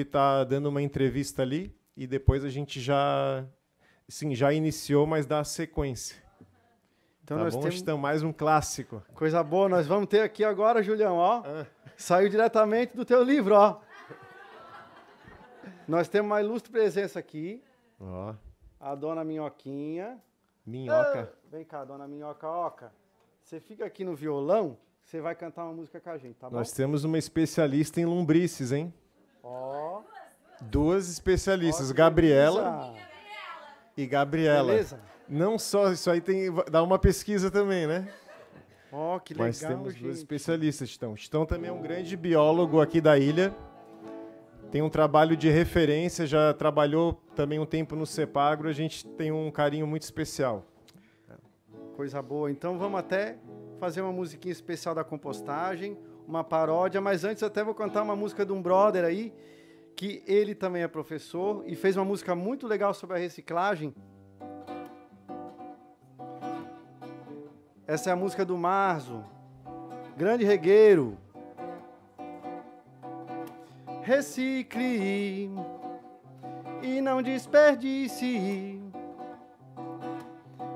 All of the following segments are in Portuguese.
ele está dando uma entrevista ali e depois a gente já, sim, já iniciou, mas dá a sequência. Então tá nós bom? temos então, mais um clássico. Coisa boa, nós vamos ter aqui agora, Julião, ó. Ah. Saiu diretamente do teu livro, ó. nós temos uma ilustre presença aqui. Ó. A dona Minhoquinha. Minhoca. Ah. Vem cá, dona Minhoca Oca. Você fica aqui no violão, você vai cantar uma música com a gente, tá bom? Nós temos uma especialista em lombrices, hein? Ó. Duas especialistas, Gabriela e Gabriela. Beleza. Não só isso aí tem dá uma pesquisa também, né? Ó, oh, que legal. Mas temos gente. duas especialistas, Estão. Estão também é um grande biólogo aqui da ilha. Tem um trabalho de referência, já trabalhou também um tempo no Cepagro, a gente tem um carinho muito especial. Coisa boa. Então vamos até fazer uma musiquinha especial da compostagem uma paródia, mas antes até vou cantar uma música de um brother aí, que ele também é professor e fez uma música muito legal sobre a reciclagem. Essa é a música do Marzo, grande regueiro. Recicle e não desperdice.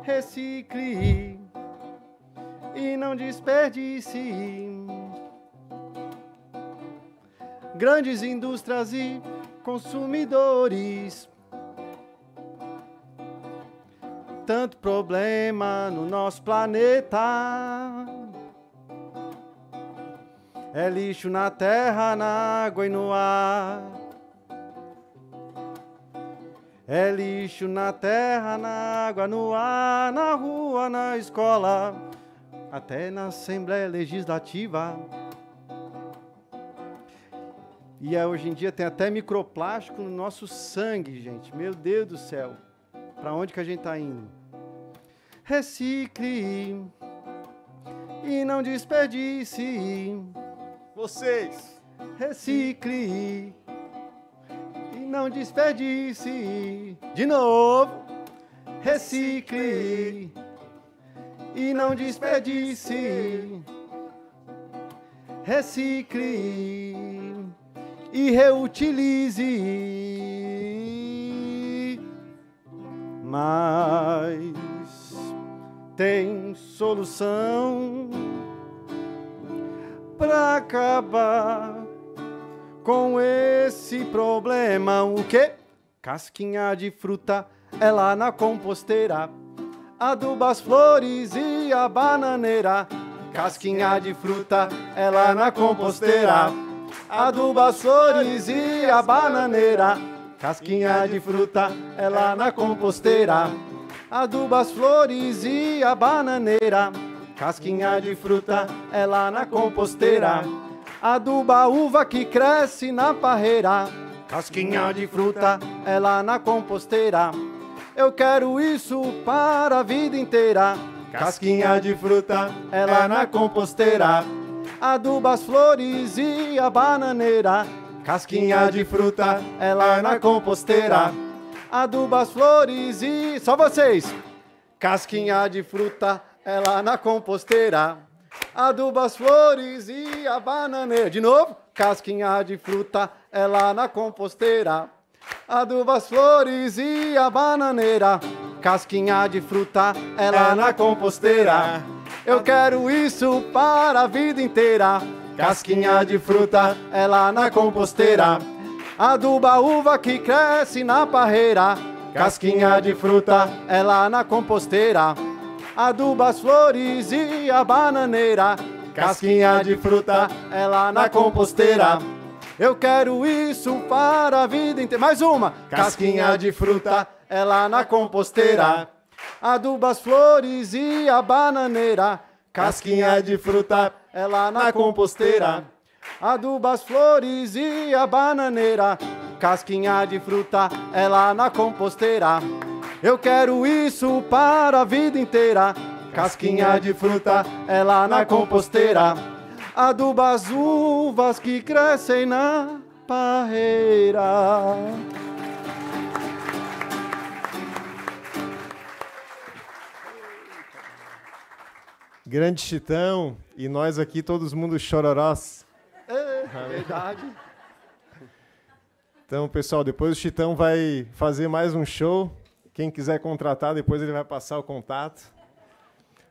Recicle e não desperdice grandes indústrias e consumidores. Tanto problema no nosso planeta. É lixo na terra, na água e no ar. É lixo na terra, na água, no ar, na rua, na escola, até na Assembleia Legislativa. E é, hoje em dia tem até microplástico no nosso sangue, gente. Meu Deus do céu. Para onde que a gente está indo? Recicle e não desperdice. Vocês. Recicle e não desperdice. De novo. Recicle e não desperdice. Recicle e reutilize. Mas tem solução para acabar com esse problema. O que? Casquinha de fruta é lá na composteira. Aduba as flores e a bananeira. Casquinha de fruta é lá na composteira aduba flores e a bananeira. Casquinha de fruta é lá na composteira. Aduba as flores e a bananeira. Casquinha de fruta é lá na composteira. Aduba a uva que cresce na parreira. Casquinha de fruta é lá na composteira. Eu quero isso para a vida inteira. Casquinha de fruta é lá na composteira aduba as flores e a bananeira. Casquinha de fruta, ela na composteira. Aduba as flores e. Só vocês! Casquinha de fruta, ela na composteira. Aduba as flores e a bananeira. De novo, casquinha de fruta, ela na composteira. Aduba as flores e a bananeira. Casquinha de fruta, ela, ela na composteira. Eu quero isso para a vida inteira. Casquinha de fruta, ela é na composteira. Aduba uva que cresce na parreira. Casquinha de fruta, ela é na composteira. Aduba as flores e a bananeira. Casquinha de fruta, ela é na composteira. Eu quero isso para a vida inteira. Mais uma! Casquinha de fruta, ela na composteira aduba as flores e a bananeira. Casquinha de fruta, ela é na, na composteira. Aduba as flores e a bananeira. Casquinha de fruta, ela é na composteira. Eu quero isso para a vida inteira. Casquinha de fruta, ela é na composteira. Aduba as uvas que crescem na parreira. Grande Chitão e nós aqui, todos mundo chororós. É, verdade. Então, pessoal, depois o Chitão vai fazer mais um show. Quem quiser contratar, depois ele vai passar o contato.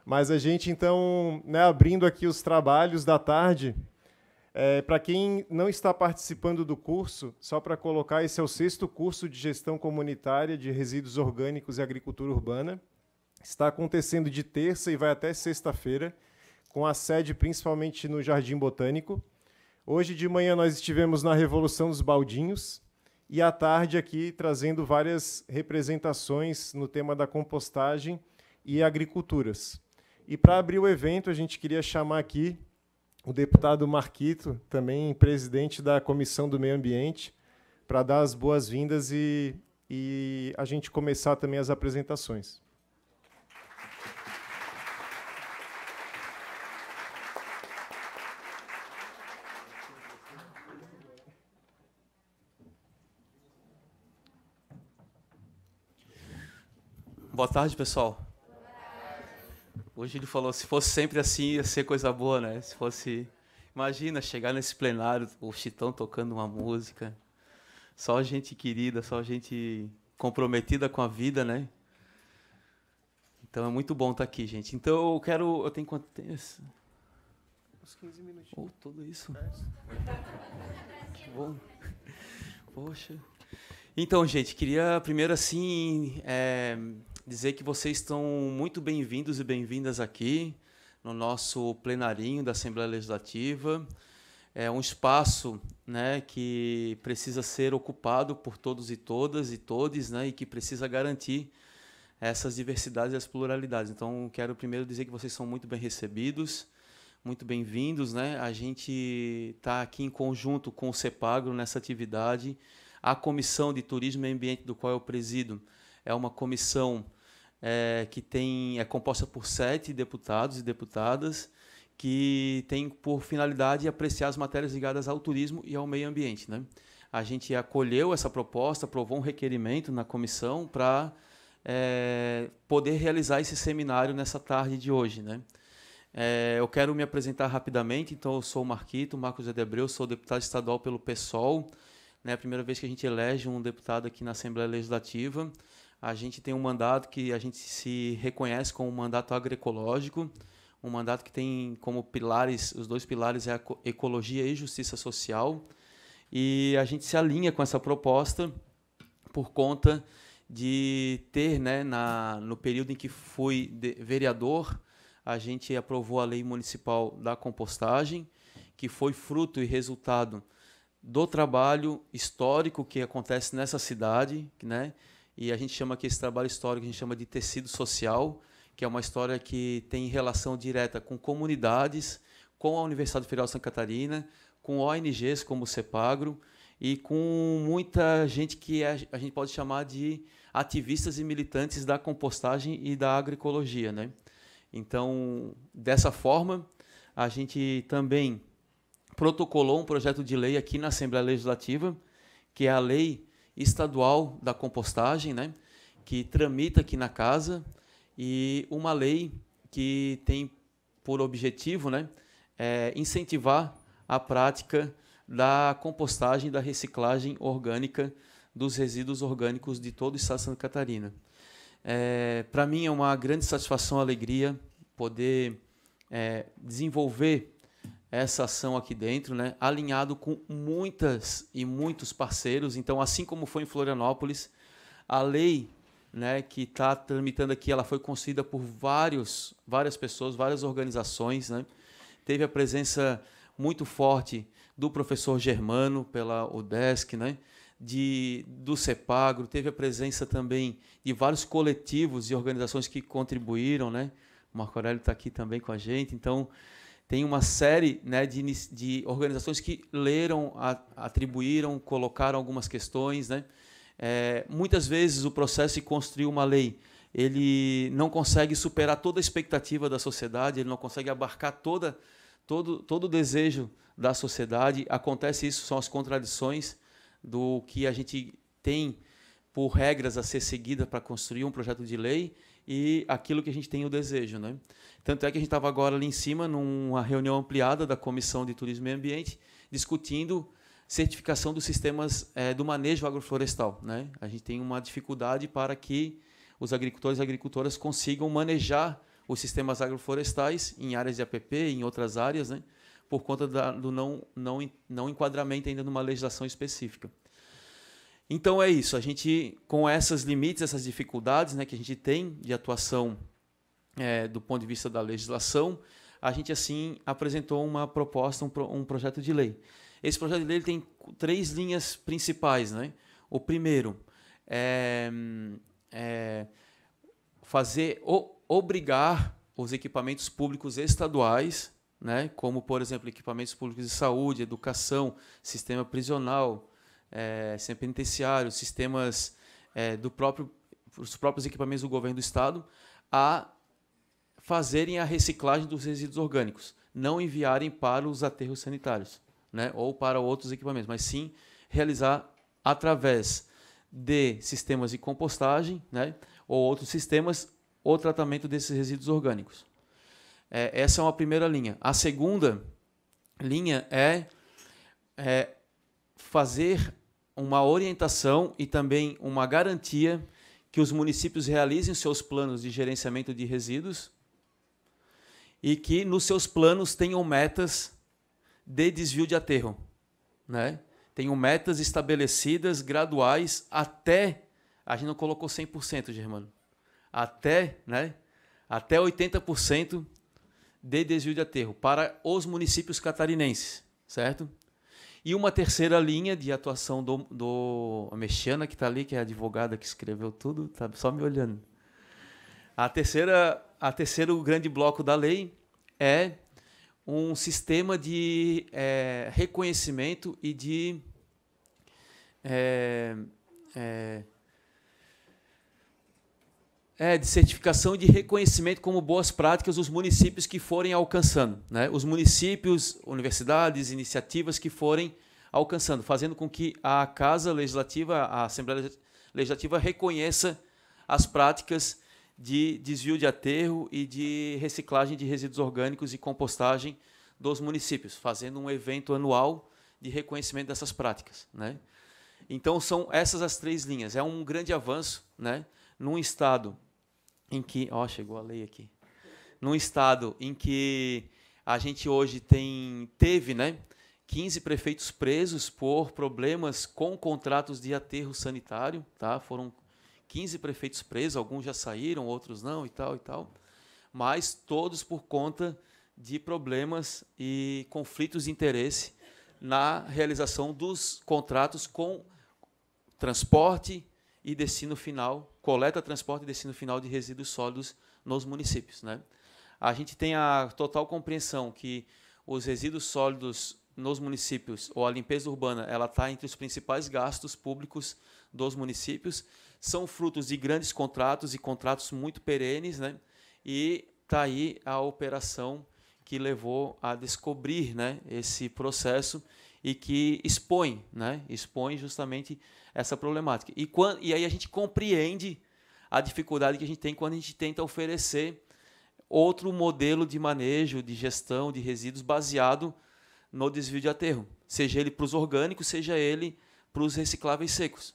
Mas a gente, então, né, abrindo aqui os trabalhos da tarde, é, para quem não está participando do curso, só para colocar, esse é o sexto curso de gestão comunitária de resíduos orgânicos e agricultura urbana está acontecendo de terça e vai até sexta-feira, com a sede principalmente no Jardim Botânico. Hoje de manhã nós estivemos na Revolução dos Baldinhos e à tarde aqui trazendo várias representações no tema da compostagem e agriculturas. E para abrir o evento, a gente queria chamar aqui o deputado Marquito, também presidente da Comissão do Meio Ambiente, para dar as boas-vindas e, e a gente começar também as apresentações. Boa tarde, pessoal. Hoje ele falou, se fosse sempre assim, ia ser coisa boa, né? Se fosse, imagina chegar nesse plenário, o Chitão tocando uma música, só gente querida, só gente comprometida com a vida, né? Então é muito bom estar tá aqui, gente. Então eu quero, eu tenho quanto tempo? Uns 15 minutos. Ou oh, tudo isso. É. Que bom. Poxa. Então, gente, queria primeiro assim é, dizer que vocês estão muito bem-vindos e bem-vindas aqui no nosso plenarinho da Assembleia Legislativa. É um espaço né, que precisa ser ocupado por todos e todas e todes né, e que precisa garantir essas diversidades e as pluralidades. Então, quero primeiro dizer que vocês são muito bem recebidos, muito bem-vindos. Né? A gente está aqui em conjunto com o CEPAGRO nessa atividade. A Comissão de Turismo e Ambiente, do qual eu presido, é uma comissão é, que tem, é composta por sete deputados e deputadas, que tem por finalidade apreciar as matérias ligadas ao turismo e ao meio ambiente. Né? A gente acolheu essa proposta, aprovou um requerimento na comissão para é, poder realizar esse seminário nessa tarde de hoje. Né? É, eu quero me apresentar rapidamente, então eu sou o Marquito, Marcos Edebreu, sou deputado estadual pelo PSOL. É né? a primeira vez que a gente elege um deputado aqui na Assembleia Legislativa a gente tem um mandato que a gente se reconhece como um mandato agroecológico, um mandato que tem como pilares, os dois pilares é ecologia e justiça social, e a gente se alinha com essa proposta por conta de ter, né, na, no período em que fui vereador, a gente aprovou a lei municipal da compostagem, que foi fruto e resultado do trabalho histórico que acontece nessa cidade, né, e a gente chama que esse trabalho histórico a gente chama de tecido social, que é uma história que tem relação direta com comunidades, com a Universidade Federal de Santa Catarina, com ONGs como o Cepagro e com muita gente que é, a gente pode chamar de ativistas e militantes da compostagem e da agroecologia, né? Então, dessa forma, a gente também protocolou um projeto de lei aqui na Assembleia Legislativa, que é a lei estadual da compostagem, né, que tramita aqui na casa, e uma lei que tem por objetivo né, é incentivar a prática da compostagem da reciclagem orgânica dos resíduos orgânicos de todo o estado de Santa Catarina. É, Para mim é uma grande satisfação, alegria poder é, desenvolver essa ação aqui dentro, né, alinhado com muitas e muitos parceiros. Então, assim como foi em Florianópolis, a lei né, que está tramitando aqui, ela foi concedida por vários, várias pessoas, várias organizações. Né? Teve a presença muito forte do professor Germano pela UDESC, né? de, do CEPAGRO, teve a presença também de vários coletivos e organizações que contribuíram. Né? O Marco Aurélio está aqui também com a gente. Então, tem uma série né, de, de organizações que leram, atribuíram, colocaram algumas questões. Né? É, muitas vezes o processo de construir uma lei ele não consegue superar toda a expectativa da sociedade, ele não consegue abarcar toda, todo, todo o desejo da sociedade. Acontece isso, são as contradições do que a gente tem por regras a ser seguida para construir um projeto de lei e aquilo que a gente tem o desejo. Né? Tanto é que a gente estava agora ali em cima, numa reunião ampliada da Comissão de Turismo e Ambiente, discutindo certificação dos sistemas é, do manejo agroflorestal. Né? A gente tem uma dificuldade para que os agricultores e agricultoras consigam manejar os sistemas agroflorestais em áreas de APP, em outras áreas, né? por conta da, do não, não, não enquadramento ainda numa legislação específica. Então é isso, a gente, com esses limites, essas dificuldades né, que a gente tem de atuação é, do ponto de vista da legislação, a gente assim apresentou uma proposta, um, pro, um projeto de lei. Esse projeto de lei tem três linhas principais. Né? O primeiro é, é fazer o, obrigar os equipamentos públicos estaduais, né, como por exemplo equipamentos públicos de saúde, educação, sistema prisional, é, sem penitenciário, sistemas é, do próprio, os próprios equipamentos do governo do estado a fazerem a reciclagem dos resíduos orgânicos, não enviarem para os aterros sanitários, né, ou para outros equipamentos, mas sim realizar através de sistemas de compostagem, né, ou outros sistemas, o tratamento desses resíduos orgânicos. É, essa é uma primeira linha. A segunda linha é, é fazer uma orientação e também uma garantia que os municípios realizem seus planos de gerenciamento de resíduos e que nos seus planos tenham metas de desvio de aterro, né? Tenham metas estabelecidas, graduais, até a gente não colocou 100%, Germano. Até, né? Até 80% de desvio de aterro para os municípios catarinenses, certo? E uma terceira linha de atuação do, do a Mexiana, que está ali, que é a advogada que escreveu tudo, tá só me olhando. A terceira, a terceiro grande bloco da lei é um sistema de é, reconhecimento e de é, é, é, de certificação e de reconhecimento como boas práticas os municípios que forem alcançando, né? os municípios, universidades, iniciativas que forem alcançando, fazendo com que a Casa Legislativa, a Assembleia Legislativa, reconheça as práticas de desvio de aterro e de reciclagem de resíduos orgânicos e compostagem dos municípios, fazendo um evento anual de reconhecimento dessas práticas. Né? Então, são essas as três linhas. É um grande avanço né? num Estado em que. Ó, chegou a lei aqui. Num estado em que a gente hoje tem teve, né? 15 prefeitos presos por problemas com contratos de aterro sanitário, tá? Foram 15 prefeitos presos, alguns já saíram, outros não e tal e tal. Mas todos por conta de problemas e conflitos de interesse na realização dos contratos com transporte, e destino final, coleta, transporte e destino final de resíduos sólidos nos municípios. Né? A gente tem a total compreensão que os resíduos sólidos nos municípios, ou a limpeza urbana, ela está entre os principais gastos públicos dos municípios, são frutos de grandes contratos e contratos muito perenes, né? e está aí a operação que levou a descobrir né, esse processo e que expõe, né? expõe justamente essa problemática. E, quando, e aí a gente compreende a dificuldade que a gente tem quando a gente tenta oferecer outro modelo de manejo, de gestão de resíduos baseado no desvio de aterro, seja ele para os orgânicos, seja ele para os recicláveis secos.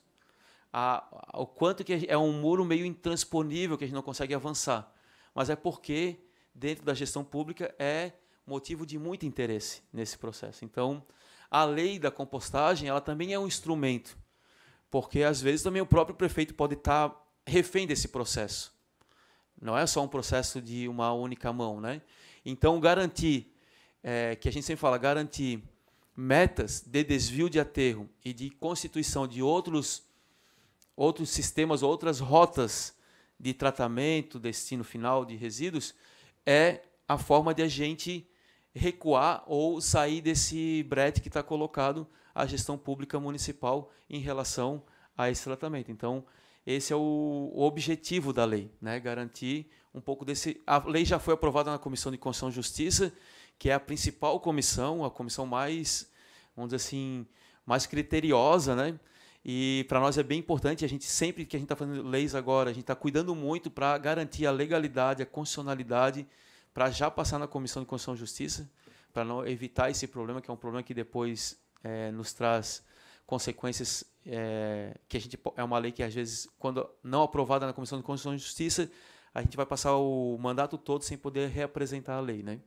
A, a, o quanto que é um muro meio intransponível que a gente não consegue avançar, mas é porque dentro da gestão pública é motivo de muito interesse nesse processo. Então, a lei da compostagem ela também é um instrumento, porque às vezes também o próprio prefeito pode estar refém desse processo. Não é só um processo de uma única mão, né? Então garantir, é, que a gente sempre fala, garantir metas de desvio de aterro e de constituição de outros outros sistemas, outras rotas de tratamento, destino final de resíduos, é a forma de a gente recuar ou sair desse brete que está colocado a gestão pública municipal em relação a esse tratamento. Então, esse é o objetivo da lei, né? garantir um pouco desse. A lei já foi aprovada na Comissão de Constituição e Justiça, que é a principal comissão, a comissão mais, vamos dizer assim, mais criteriosa, né? E para nós é bem importante, a gente sempre que a gente está fazendo leis agora, a gente está cuidando muito para garantir a legalidade, a constitucionalidade para já passar na Comissão de Constituição e Justiça, para não evitar esse problema, que é um problema que depois é, nos traz consequências é, que a gente é uma lei que às vezes quando não aprovada na Comissão de Constituição e Justiça a gente vai passar o mandato todo sem poder reapresentar a lei, né?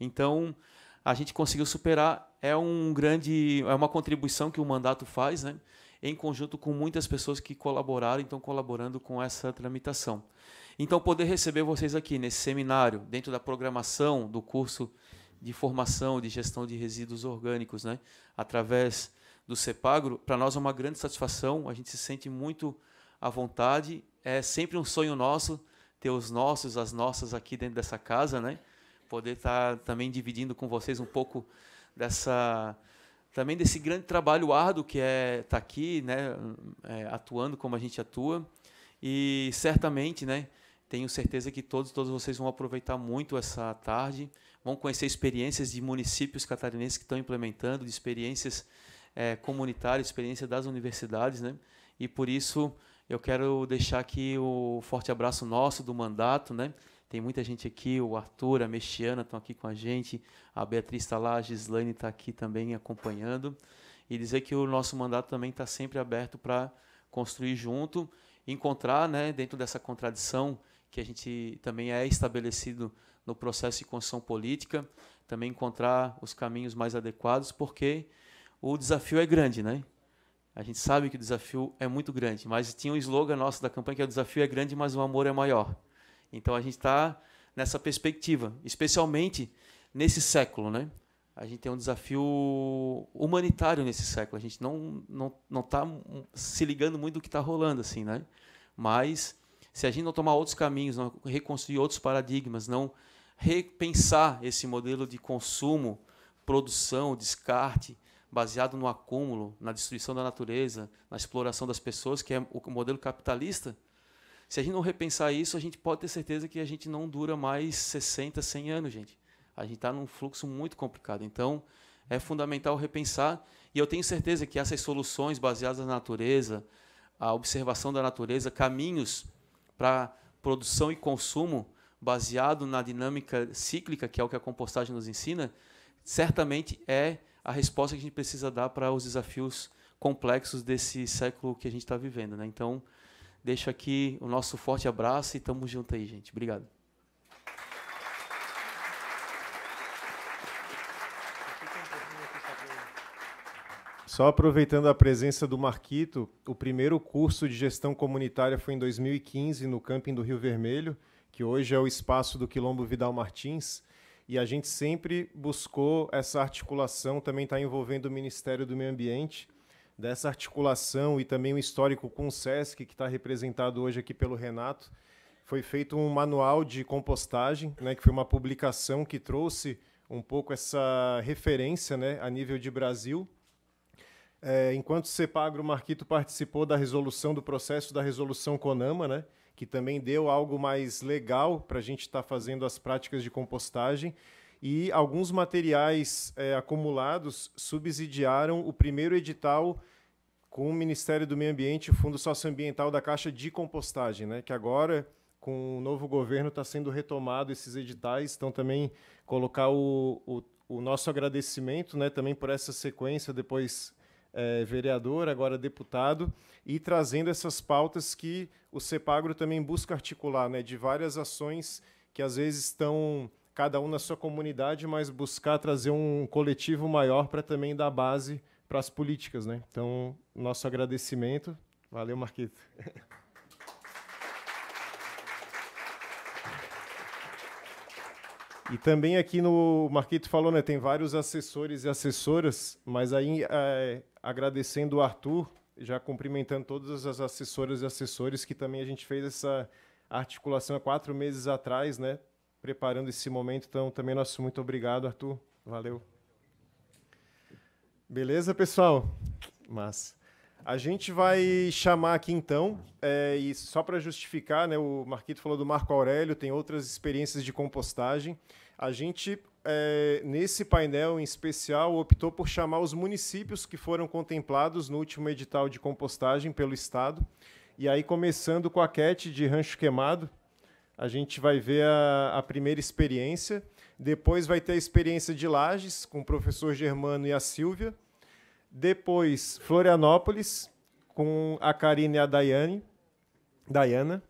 Então a gente conseguiu superar é um grande é uma contribuição que o mandato faz, né? Em conjunto com muitas pessoas que colaboraram, então colaborando com essa tramitação. Então, poder receber vocês aqui nesse seminário, dentro da programação do curso de formação de gestão de resíduos orgânicos, né, através do CEPAGRO, para nós é uma grande satisfação, a gente se sente muito à vontade, é sempre um sonho nosso ter os nossos, as nossas aqui dentro dessa casa, né? Poder estar tá também dividindo com vocês um pouco dessa também desse grande trabalho árduo que é estar tá aqui, né, é, atuando como a gente atua. E certamente, né, tenho certeza que todos, todos vocês vão aproveitar muito essa tarde, vão conhecer experiências de municípios catarinenses que estão implementando, de experiências é, comunitárias, experiência das universidades, né? E por isso eu quero deixar aqui o forte abraço nosso do mandato, né? Tem muita gente aqui, o Arthur, a Mexiana estão aqui com a gente, a Beatriz está lá, a Gislaine está aqui também acompanhando. E dizer que o nosso mandato também está sempre aberto para construir junto, encontrar, né, dentro dessa contradição que a gente também é estabelecido no processo de construção política, também encontrar os caminhos mais adequados, porque o desafio é grande, né? A gente sabe que o desafio é muito grande, mas tinha um slogan nosso da campanha que é o desafio é grande, mas o amor é maior. Então a gente está nessa perspectiva, especialmente nesse século, né? A gente tem um desafio humanitário nesse século. A gente não não não está se ligando muito do que está rolando assim, né? Mas se a gente não tomar outros caminhos, não reconstruir outros paradigmas, não repensar esse modelo de consumo, produção, descarte, baseado no acúmulo, na destruição da natureza, na exploração das pessoas, que é o modelo capitalista, se a gente não repensar isso, a gente pode ter certeza que a gente não dura mais 60, 100 anos, gente. A gente está num fluxo muito complicado. Então, é fundamental repensar. E eu tenho certeza que essas soluções baseadas na natureza, a observação da natureza, caminhos para produção e consumo baseado na dinâmica cíclica, que é o que a compostagem nos ensina, certamente é a resposta que a gente precisa dar para os desafios complexos desse século que a gente está vivendo. Né? Então, deixo aqui o nosso forte abraço e estamos juntos aí, gente. Obrigado. Só aproveitando a presença do Marquito, o primeiro curso de gestão comunitária foi em 2015 no camping do Rio Vermelho, que hoje é o espaço do Quilombo Vidal Martins. E a gente sempre buscou essa articulação, também está envolvendo o Ministério do Meio Ambiente, dessa articulação e também o histórico com o SESC, que está representado hoje aqui pelo Renato. Foi feito um manual de compostagem, né, que foi uma publicação que trouxe um pouco essa referência né, a nível de Brasil é, enquanto Cepagro, Marquito participou da resolução do processo da resolução Conama, né? que também deu algo mais legal para a gente estar tá fazendo as práticas de compostagem. E alguns materiais é, acumulados subsidiaram o primeiro edital com o Ministério do Meio Ambiente o Fundo Socioambiental da Caixa de Compostagem, né? que agora, com o novo governo, está sendo retomado esses editais. Então, também colocar o, o, o nosso agradecimento né, também por essa sequência depois é, vereador, agora deputado, e trazendo essas pautas que o CEPAGRO também busca articular, né, de várias ações que às vezes estão cada um na sua comunidade, mas buscar trazer um coletivo maior para também dar base para as políticas. Né? Então, nosso agradecimento. Valeu, Marquito. E também aqui no Marquito falou, né, tem vários assessores e assessoras, mas aí é, agradecendo o Arthur, já cumprimentando todas as assessoras e assessores que também a gente fez essa articulação há quatro meses atrás, né? Preparando esse momento. Então, também nosso muito obrigado, Arthur. Valeu. Beleza, pessoal? Mas a gente vai chamar aqui então, é, e só para justificar, né, o Marquito falou do Marco Aurélio, tem outras experiências de compostagem. A gente é, nesse painel em especial, optou por chamar os municípios que foram contemplados no último edital de compostagem pelo Estado. E aí, começando com a CAT de Rancho Queimado, a gente vai ver a, a primeira experiência. Depois vai ter a experiência de Lages, com o professor Germano e a Silvia. Depois, Florianópolis, com a Karine e a Dayane Dayana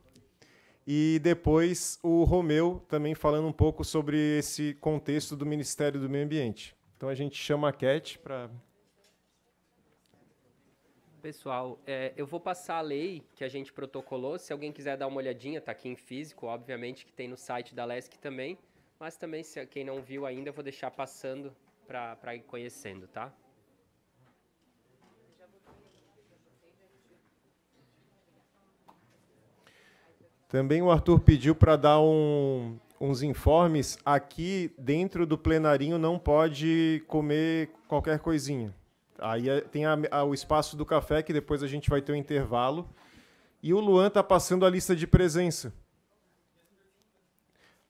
e depois o Romeu também falando um pouco sobre esse contexto do Ministério do Meio Ambiente. Então a gente chama a Cat para. Pessoal, é, eu vou passar a lei que a gente protocolou. Se alguém quiser dar uma olhadinha, está aqui em físico, obviamente, que tem no site da LESC também. Mas também, se quem não viu ainda, eu vou deixar passando para ir conhecendo, tá? Também o Arthur pediu para dar um, uns informes. Aqui dentro do plenarinho não pode comer qualquer coisinha. Aí é, tem a, a, o espaço do café, que depois a gente vai ter um intervalo. E o Luan está passando a lista de presença.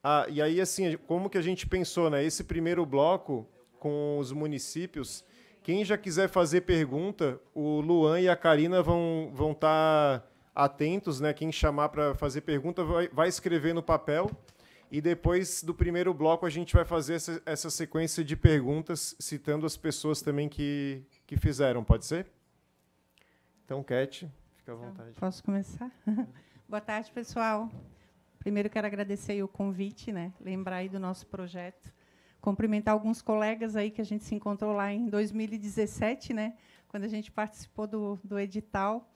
Ah, e aí, assim, como que a gente pensou, né? Esse primeiro bloco com os municípios, quem já quiser fazer pergunta, o Luan e a Karina vão estar vão tá atentos, né? Quem chamar para fazer pergunta vai, vai, escrever no papel. E depois do primeiro bloco a gente vai fazer essa, essa sequência de perguntas, citando as pessoas também que, que fizeram, pode ser? Então, Cat, fica à vontade. Então, posso começar? Boa tarde, pessoal. Primeiro quero agradecer o convite, né? Lembrar aí do nosso projeto. Cumprimentar alguns colegas aí que a gente se encontrou lá em 2017, né? Quando a gente participou do, do edital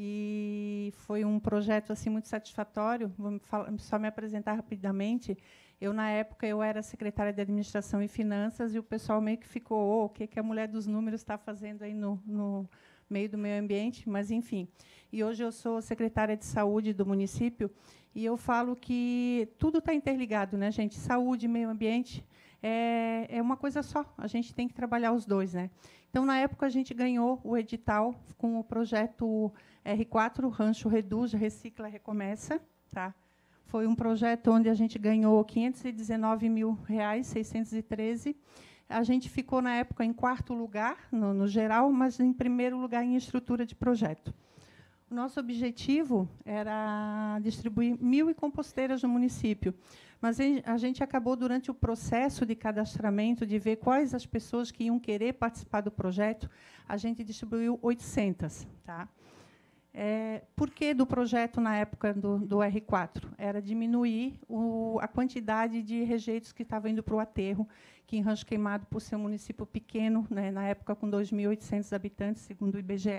e foi um projeto assim muito satisfatório. Vou só me apresentar rapidamente. Eu na época eu era secretária de administração e finanças e o pessoal meio que ficou oh, o que que a mulher dos números está fazendo aí no, no meio do meio ambiente, mas enfim. E hoje eu sou secretária de saúde do município e eu falo que tudo está interligado, né, gente? Saúde, meio ambiente é, é uma coisa só. A gente tem que trabalhar os dois, né? Então na época a gente ganhou o edital com o projeto R4, Rancho Reduz, Recicla, Recomeça. Tá? Foi um projeto onde a gente ganhou R$ 519 mil, reais, 613. A gente ficou, na época, em quarto lugar, no, no geral, mas em primeiro lugar em estrutura de projeto. O nosso objetivo era distribuir mil e composteiras no município, mas a gente acabou, durante o processo de cadastramento, de ver quais as pessoas que iam querer participar do projeto, a gente distribuiu 800. Tá? É, por que do projeto na época do, do R4? Era diminuir o, a quantidade de rejeitos que estavam indo para o aterro, que em Rancho Queimado, por ser um município pequeno, né, na época com 2.800 habitantes, segundo o IBGE,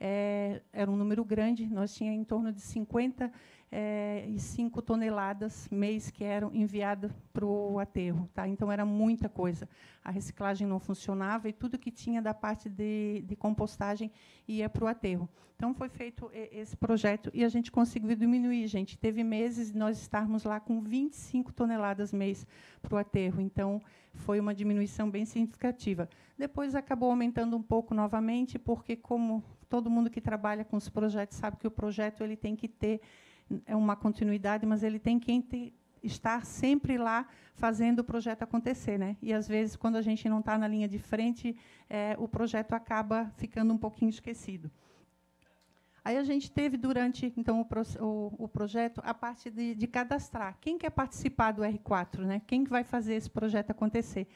é, era um número grande, nós tínhamos em torno de 50 é, e 5 toneladas mês que eram enviadas para o aterro. Tá? Então, era muita coisa. A reciclagem não funcionava e tudo que tinha da parte de, de compostagem ia para o aterro. Então, foi feito esse projeto e a gente conseguiu diminuir, gente. Teve meses nós estarmos lá com 25 toneladas mês para o aterro. Então, foi uma diminuição bem significativa. Depois acabou aumentando um pouco novamente, porque, como todo mundo que trabalha com os projetos sabe que o projeto ele tem que ter é uma continuidade, mas ele tem que estar sempre lá fazendo o projeto acontecer, né? E às vezes quando a gente não está na linha de frente, é, o projeto acaba ficando um pouquinho esquecido. Aí a gente teve durante então o, o, o projeto a parte de, de, cadastrar quem quer participar do R4, né? Quem vai fazer esse projeto acontecer?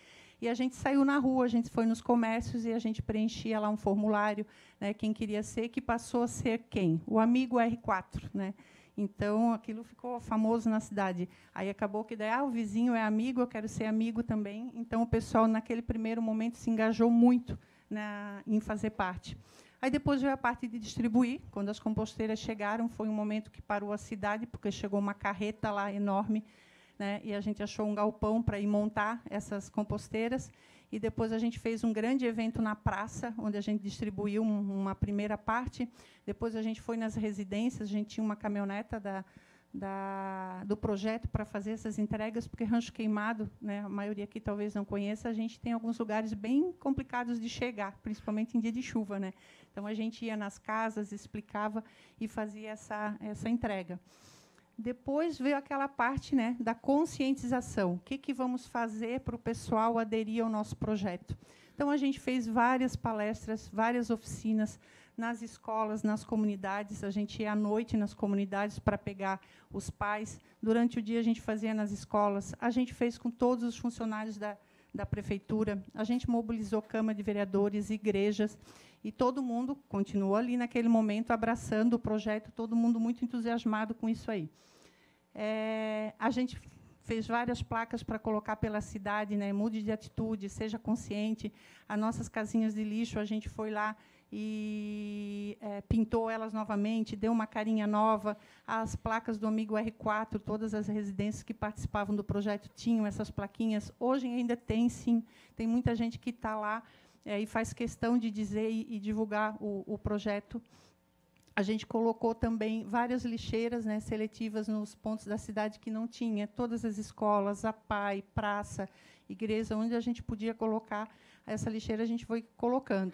E a gente saiu na rua, a gente foi nos comércios e a gente preenchia lá um formulário, né? Quem queria ser, que passou a ser quem? O amigo R4, né? Então, aquilo ficou famoso na cidade. Aí acabou que daí, ah, o vizinho é amigo, eu quero ser amigo também. Então, o pessoal, naquele primeiro momento, se engajou muito na, em fazer parte. Aí depois veio a parte de distribuir. Quando as composteiras chegaram, foi um momento que parou a cidade, porque chegou uma carreta lá enorme, né, e a gente achou um galpão para ir montar essas composteiras e depois a gente fez um grande evento na praça, onde a gente distribuiu uma primeira parte. Depois a gente foi nas residências, a gente tinha uma caminhoneta da, da, do projeto para fazer essas entregas, porque Rancho Queimado, né, a maioria aqui talvez não conheça, a gente tem alguns lugares bem complicados de chegar, principalmente em dia de chuva. Né? Então, a gente ia nas casas, explicava e fazia essa, essa entrega. Depois veio aquela parte né, da conscientização. O que, que vamos fazer para o pessoal aderir ao nosso projeto? Então, a gente fez várias palestras, várias oficinas nas escolas, nas comunidades. A gente ia à noite nas comunidades para pegar os pais. Durante o dia, a gente fazia nas escolas. A gente fez com todos os funcionários da, da prefeitura. A gente mobilizou Câmara de Vereadores, igrejas. E todo mundo continuou ali naquele momento abraçando o projeto, todo mundo muito entusiasmado com isso aí. É, a gente fez várias placas para colocar pela cidade, né? Mude de atitude, seja consciente. As nossas casinhas de lixo, a gente foi lá e é, pintou elas novamente, deu uma carinha nova. As placas do Amigo R4, todas as residências que participavam do projeto tinham essas plaquinhas. Hoje ainda tem, sim. Tem muita gente que está lá é, e faz questão de dizer e, e divulgar o, o, projeto. A gente colocou também várias lixeiras né, seletivas nos pontos da cidade que não tinha, todas as escolas, a PAI, praça, igreja, onde a gente podia colocar essa lixeira, a gente foi colocando.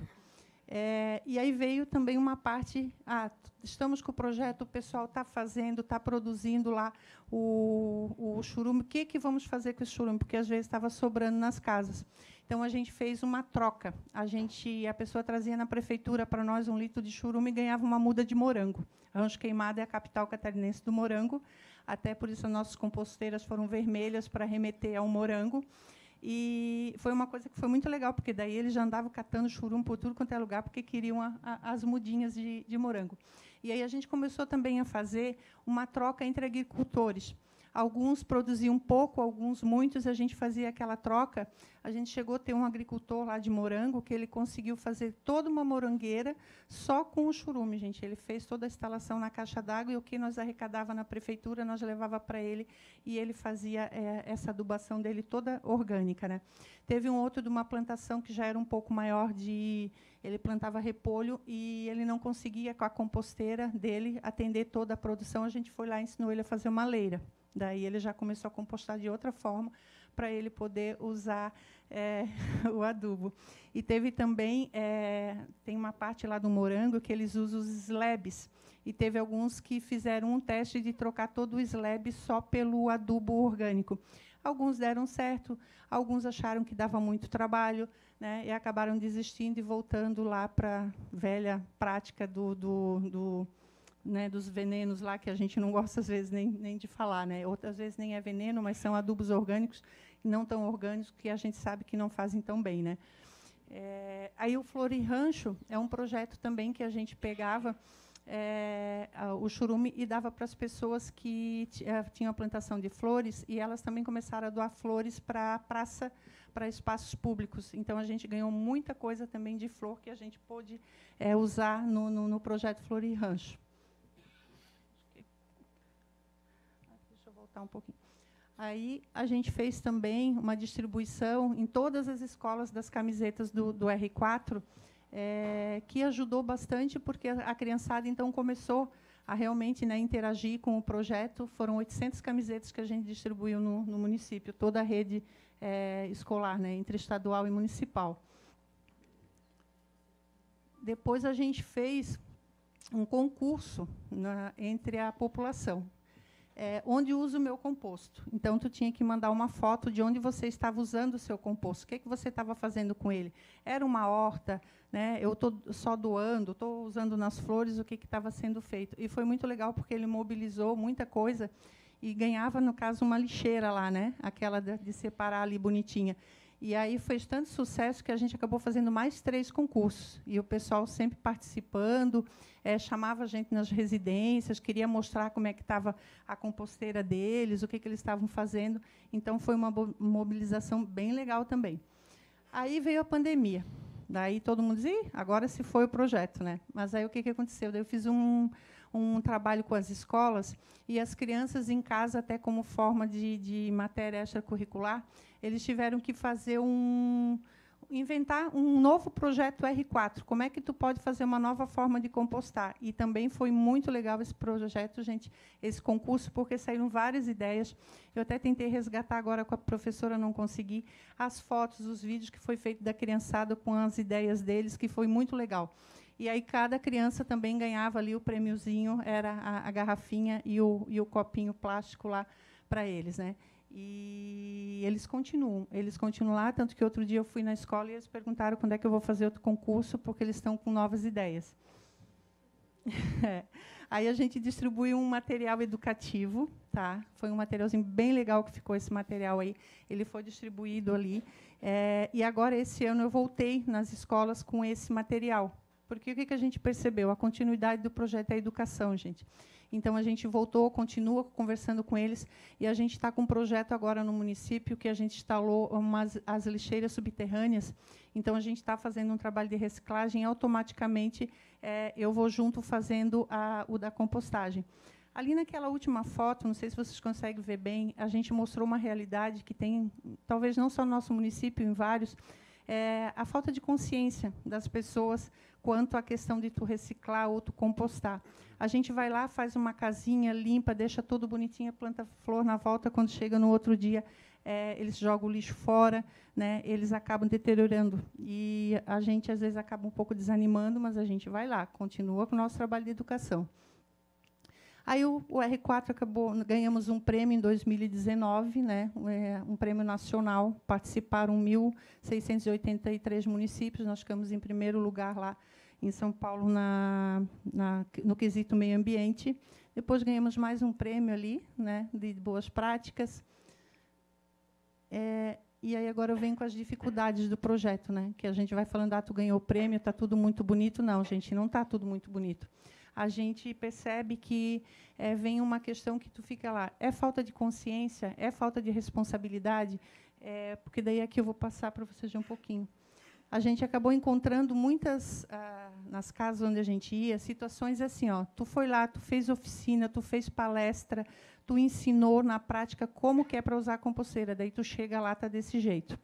É, e aí veio também uma parte. Ah, estamos com o projeto, o pessoal está fazendo, está produzindo lá o, o churume. O que, que vamos fazer com esse churume? Porque às vezes estava sobrando nas casas. Então a gente fez uma troca. A gente, a pessoa trazia na prefeitura para nós um litro de churume e ganhava uma muda de morango. Rancho Queimado é a capital catarinense do morango. Até por isso nossas composteiras foram vermelhas para remeter ao morango. E foi uma coisa que foi muito legal, porque daí eles já andavam catando churume por tudo quanto é lugar, porque queriam a, a, as mudinhas de, de morango. E aí a gente começou também a fazer uma troca entre agricultores. Alguns produziam pouco, alguns muitos, a gente fazia aquela troca. A gente chegou a ter um agricultor lá de morango que ele conseguiu fazer toda uma morangueira só com o churume, gente. Ele fez toda a instalação na caixa d'água e o que nós arrecadava na prefeitura nós levava para ele e ele fazia é, essa adubação dele toda orgânica, né? Teve um outro de uma plantação que já era um pouco maior de ele plantava repolho e ele não conseguia com a composteira dele atender toda a produção. A gente foi lá e ensinou ele a fazer uma leira. Daí ele já começou a compostar de outra forma para ele poder usar é, o adubo. E teve também é, tem uma parte lá do morango que eles usam os slabs e teve alguns que fizeram um teste de trocar todo o slab só pelo adubo orgânico. Alguns deram certo, alguns acharam que dava muito trabalho né, e acabaram desistindo e voltando lá para a velha prática do, do, do né, dos venenos lá, que a gente não gosta às vezes nem, nem de falar. Né? Outras vezes nem é veneno, mas são adubos orgânicos, não tão orgânicos, que a gente sabe que não fazem tão bem. Né? É, aí o Florir Rancho é um projeto também que a gente pegava é, o churume e dava para as pessoas que eh, tinham a plantação de flores e elas também começaram a doar flores para a praça, para espaços públicos. Então a gente ganhou muita coisa também de flor que a gente pôde é, usar no, no, no projeto Florir Rancho. um pouquinho. Aí a gente fez também uma distribuição em todas as escolas das camisetas do, do R4, é, eh, que ajudou bastante, porque a criançada então começou a realmente né, interagir com o projeto. Foram 800 camisetas que a gente distribuiu no, no município, toda a rede é, escolar, né, entre estadual e municipal. Depois a gente fez um concurso na, né, entre a população é, onde uso o meu composto. Então, tu tinha que mandar uma foto de onde você estava usando o seu composto, o que, que você estava fazendo com ele. Era uma horta, né? eu estou só doando, estou usando nas flores o que estava sendo feito. E foi muito legal, porque ele mobilizou muita coisa e ganhava, no caso, uma lixeira lá, né? aquela de separar ali bonitinha. E aí foi tanto sucesso que a gente acabou fazendo mais três concursos. E o pessoal sempre participando, é, chamava a gente nas residências, queria mostrar como é que estava a composteira deles, o que, que eles estavam fazendo. Então, foi uma mobilização bem legal também. Aí veio a pandemia. Daí todo mundo dizia, agora se foi o projeto. né? Mas aí o que, que aconteceu? Daí eu fiz um, um trabalho com as escolas e as crianças em casa, até como forma de, de matéria extracurricular, eles tiveram que fazer um inventar um novo projeto R4. Como é que tu pode fazer uma nova forma de compostar? E também foi muito legal esse projeto, gente, esse concurso, porque saíram várias ideias. Eu até tentei resgatar agora com a professora, não consegui as fotos, os vídeos que foi feito da criançada com as ideias deles, que foi muito legal. E aí cada criança também ganhava ali o prêmiozinho, era a, a garrafinha e o, e o copinho plástico lá para eles, né? E eles continuam, eles continuam lá, tanto que outro dia eu fui na escola e eles perguntaram quando é que eu vou fazer outro concurso, porque eles estão com novas ideias. É. Aí a gente distribui um material educativo, tá? Foi um materialzinho bem legal que ficou esse material aí. Ele foi distribuído ali. É, e agora esse ano eu voltei nas escolas com esse material, porque o que, a gente percebeu? A continuidade do projeto é a educação, gente. Então, a gente voltou, continua conversando com eles, e a gente está com um projeto agora no município que a gente instalou umas, as lixeiras subterrâneas. Então, a gente está fazendo um trabalho de reciclagem e, automaticamente, é, eu vou junto fazendo a, o da compostagem. Ali naquela última foto, não sei se vocês conseguem ver bem, a gente mostrou uma realidade que tem, talvez não só no nosso município, em vários, é, a falta de consciência das pessoas quanto à questão de tu reciclar ou tu compostar. A gente vai lá, faz uma casinha limpa, deixa tudo bonitinho, planta flor na volta, quando chega no outro dia, é, eles jogam o lixo fora, né, eles acabam deteriorando. E a gente, às vezes, acaba um pouco desanimando, mas a gente vai lá, continua com o nosso trabalho de educação. Aí o, o R4 acabou, ganhamos um prêmio em 2019, né? É, um prêmio nacional. Participaram 1.683 municípios, nós ficamos em primeiro lugar lá em São Paulo na, na, no quesito meio ambiente. Depois ganhamos mais um prêmio ali, né, de boas práticas. É, e aí agora eu venho com as dificuldades do projeto, né, que a gente vai falando, ah, tu ganhou o prêmio, está tudo muito bonito. Não, gente, não está tudo muito bonito a gente percebe que é, vem uma questão que tu fica lá. É falta de consciência? É falta de responsabilidade? É, porque daí aqui eu vou passar para vocês um pouquinho. A gente acabou encontrando muitas, ah, nas casas onde a gente ia, situações assim, ó, tu foi lá, tu fez oficina, tu fez palestra, tu ensinou na prática como que é para usar a composteira, daí tu chega lá, tá desse jeito.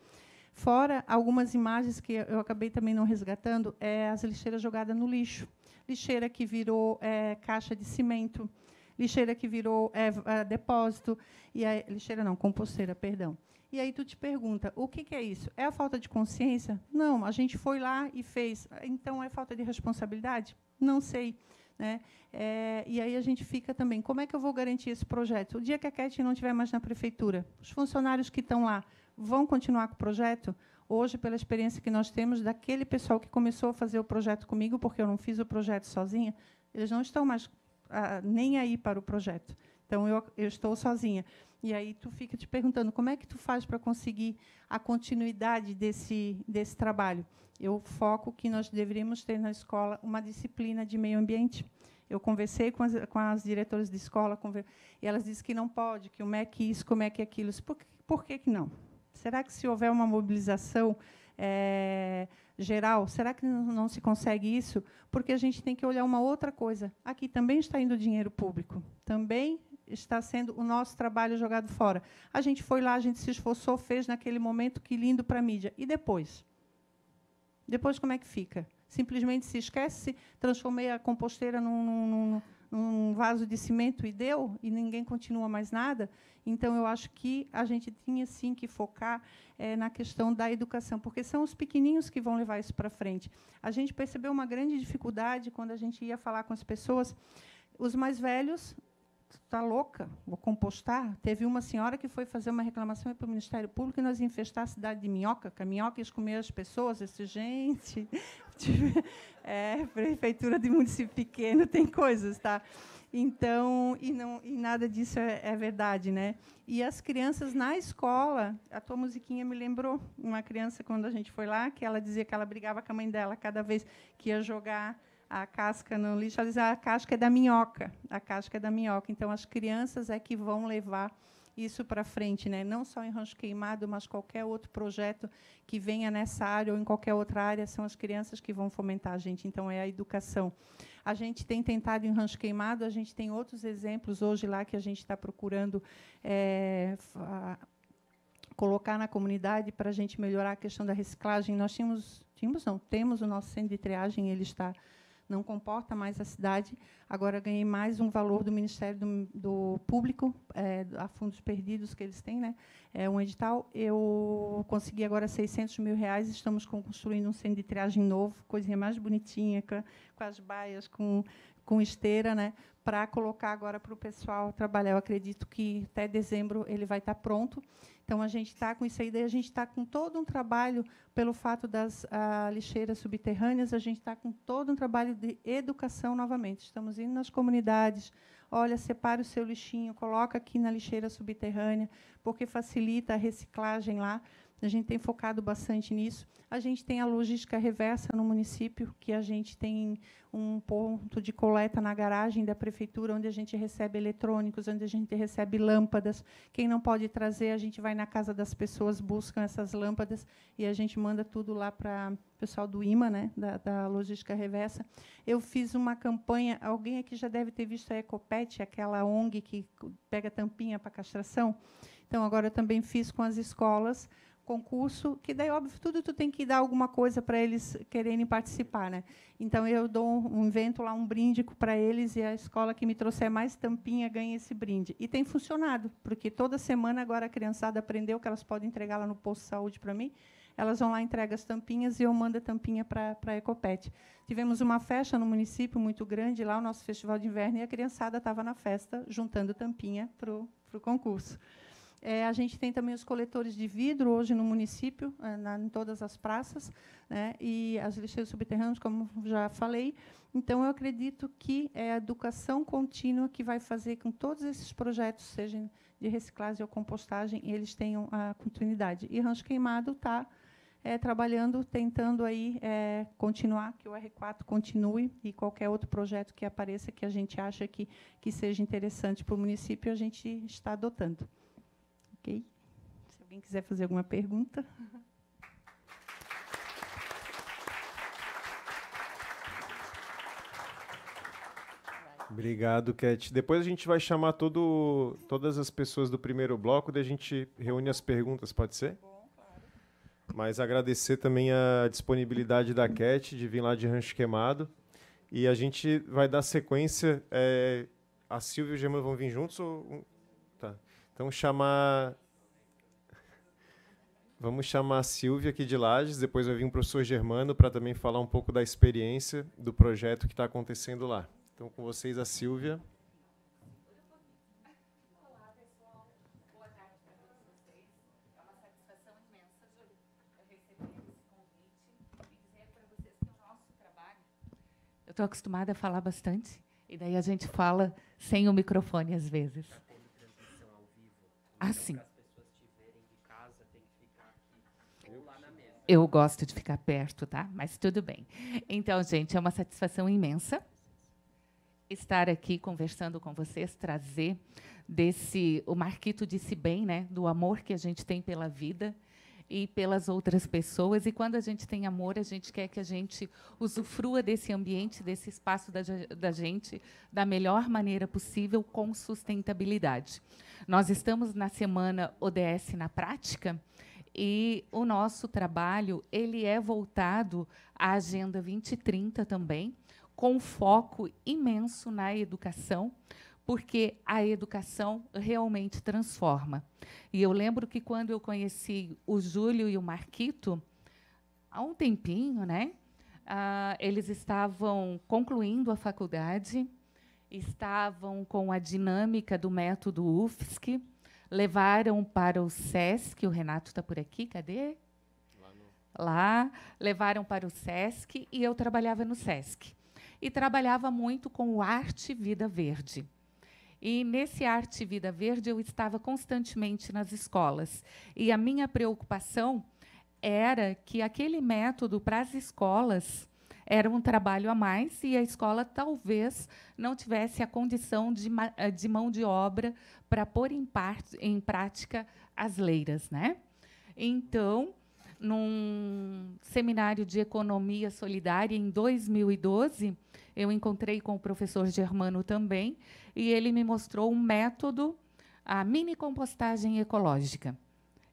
Fora algumas imagens que eu acabei também não resgatando, é as lixeiras jogadas no lixo lixeira que virou é, caixa de cimento, lixeira que virou é, é, depósito, e aí, lixeira não, composteira, perdão. E aí tu te pergunta, o que, que, é isso? É a falta de consciência? Não, a gente foi lá e fez. Então é falta de responsabilidade? Não sei. Né? É, e aí a gente fica também, como é que eu vou garantir esse projeto? O dia que a Cat não estiver mais na prefeitura, os funcionários que estão lá vão continuar com o projeto? hoje pela experiência que nós temos daquele pessoal que começou a fazer o projeto comigo, porque eu não fiz o projeto sozinha, eles não estão mais ah, nem aí para o projeto. Então eu, eu estou sozinha. E aí tu fica te perguntando como é que tu faz para conseguir a continuidade desse desse trabalho. Eu foco que nós deveríamos ter na escola uma disciplina de meio ambiente. Eu conversei com as, com as diretoras de escola, e elas dizem que não pode, que o MEC isso, como é que é aquilo. Por, por que, que não? Será que se houver uma mobilização é, geral, será que não se consegue isso? Porque a gente tem que olhar uma outra coisa. Aqui também está indo dinheiro público, também está sendo o nosso trabalho jogado fora. A gente foi lá, a gente se esforçou, fez naquele momento, que lindo para a mídia. E depois? Depois como é que fica? Simplesmente se esquece, transformei a composteira num, num, num num vaso de cimento e deu, e ninguém continua mais nada. Então, eu acho que a gente tinha sim que focar é, na questão da educação, porque são os pequeninhos que vão levar isso para frente. A gente percebeu uma grande dificuldade quando a gente ia falar com as pessoas. Os mais velhos está louca, vou compostar. Teve uma senhora que foi fazer uma reclamação para o Ministério Público e nós infestar a cidade de minhoca, que a minhoca ia comer as pessoas. esse gente, tipo, é, prefeitura de município pequeno tem coisas, tá? Então, e, não, e nada disso é, é, verdade, né? E as crianças na escola, a tua musiquinha me lembrou uma criança quando a gente foi lá, que ela dizia que ela brigava com a mãe dela cada vez que ia jogar a casca no lixo, ela diz, a casca é da minhoca, a casca é da minhoca. Então, as crianças é que vão levar isso para frente, né? não só em Rancho Queimado, mas qualquer outro projeto que venha nessa área ou em qualquer outra área, são as crianças que vão fomentar a gente, então é a educação. A gente tem tentado em Rancho Queimado, a gente tem outros exemplos hoje lá que a gente está procurando é, colocar na comunidade para a gente melhorar a questão da reciclagem. Nós tínhamos, tínhamos não, temos o nosso centro de triagem, ele está não comporta mais a cidade. Agora ganhei mais um valor do Ministério do, do Público, é, a fundos perdidos que eles têm, né? é um edital. Eu consegui agora 600 mil reais, estamos construindo um centro de triagem novo, coisinha mais bonitinha, com as baias, com, com esteira, né? para colocar agora para o pessoal trabalhar. Eu acredito que até dezembro ele vai estar tá pronto. Então, a gente está com isso aí, daí a gente está com todo um trabalho, pelo fato das ah, lixeiras subterrâneas, a gente está com todo um trabalho de educação novamente. Estamos indo nas comunidades, olha, separa o seu lixinho, coloca aqui na lixeira subterrânea, porque facilita a reciclagem lá. A gente tem focado bastante nisso. A gente tem a logística reversa no município, que a gente tem um ponto de coleta na garagem da prefeitura, onde a gente recebe eletrônicos, onde a gente recebe lâmpadas. Quem não pode trazer, a gente vai na casa das pessoas, buscam essas lâmpadas e a gente manda tudo lá para o pessoal do IMA, né, da, da, logística reversa. Eu fiz uma campanha, alguém aqui já deve ter visto a Ecopet, aquela ONG que pega tampinha para castração. Então, agora eu também fiz com as escolas concurso, que daí, óbvio, tudo tu tem que dar alguma coisa para eles quererem participar. Né? Então, eu dou um invento lá um brinde para eles e a escola que me trouxer é mais tampinha ganha esse brinde. E tem funcionado, porque toda semana agora a criançada aprendeu que elas podem entregar lá no posto de saúde para mim. Elas vão lá, entregam as tampinhas e eu mando a tampinha para a Ecopet. Tivemos uma festa no município muito grande, lá o nosso festival de inverno, e a criançada estava na festa juntando tampinha para o concurso. É, a gente tem também os coletores de vidro hoje no município, é, na, em todas as praças, né, e as lixeiras subterrâneas, como já falei. Então, eu acredito que é a educação contínua que vai fazer com que todos esses projetos, sejam de reciclagem ou compostagem, eles tenham a continuidade. E Rancho Queimado está é, trabalhando, tentando aí é, continuar, que o R4 continue e qualquer outro projeto que apareça que a gente acha que, que seja interessante para o município, a gente está adotando. Ok? Se alguém quiser fazer alguma pergunta. Obrigado, Cat. Depois a gente vai chamar todo, todas as pessoas do primeiro bloco, daí a gente reúne as perguntas, pode ser? Tá bom, claro. Mas agradecer também a disponibilidade da Cat de vir lá de Rancho Queimado. E a gente vai dar sequência. É, a Silvia e o Gemma vão vir juntos ou então chamar. Vamos chamar a Silvia aqui de Lages, depois vai vir o professor Germano para também falar um pouco da experiência do projeto que está acontecendo lá. Então, com vocês, a Silvia. Eu estou acostumada a falar bastante, e daí a gente fala sem o microfone às vezes assim. Eu gosto de ficar perto, tá? Mas tudo bem. Então, gente, é uma satisfação imensa estar aqui conversando com vocês, trazer desse o Marquito disse bem, né, do amor que a gente tem pela vida e pelas outras pessoas. E quando a gente tem amor, a gente quer que a gente usufrua desse ambiente, desse espaço da, da gente, da melhor maneira possível, com sustentabilidade. Nós estamos na semana ODS na prática e o nosso trabalho ele é voltado à Agenda 2030 também, com foco imenso na educação porque a educação realmente transforma. E eu lembro que quando eu conheci o Júlio e o Marquito, há um tempinho, né? Ah, eles estavam concluindo a faculdade, estavam com a dinâmica do método UFSC, levaram para o SESC, o Renato está por aqui, cadê? Lá, Lá, levaram para o SESC e eu trabalhava no SESC. E trabalhava muito com o Arte Vida Verde. E nesse Arte Vida Verde eu estava constantemente nas escolas. E a minha preocupação era que aquele método para as escolas era um trabalho a mais e a escola talvez não tivesse a condição de, eh, de mão de obra para pôr em, em prática as leiras, né? Então, num seminário de economia solidária em 2012. Eu encontrei com o professor Germano também e ele me mostrou um método, a mini compostagem ecológica.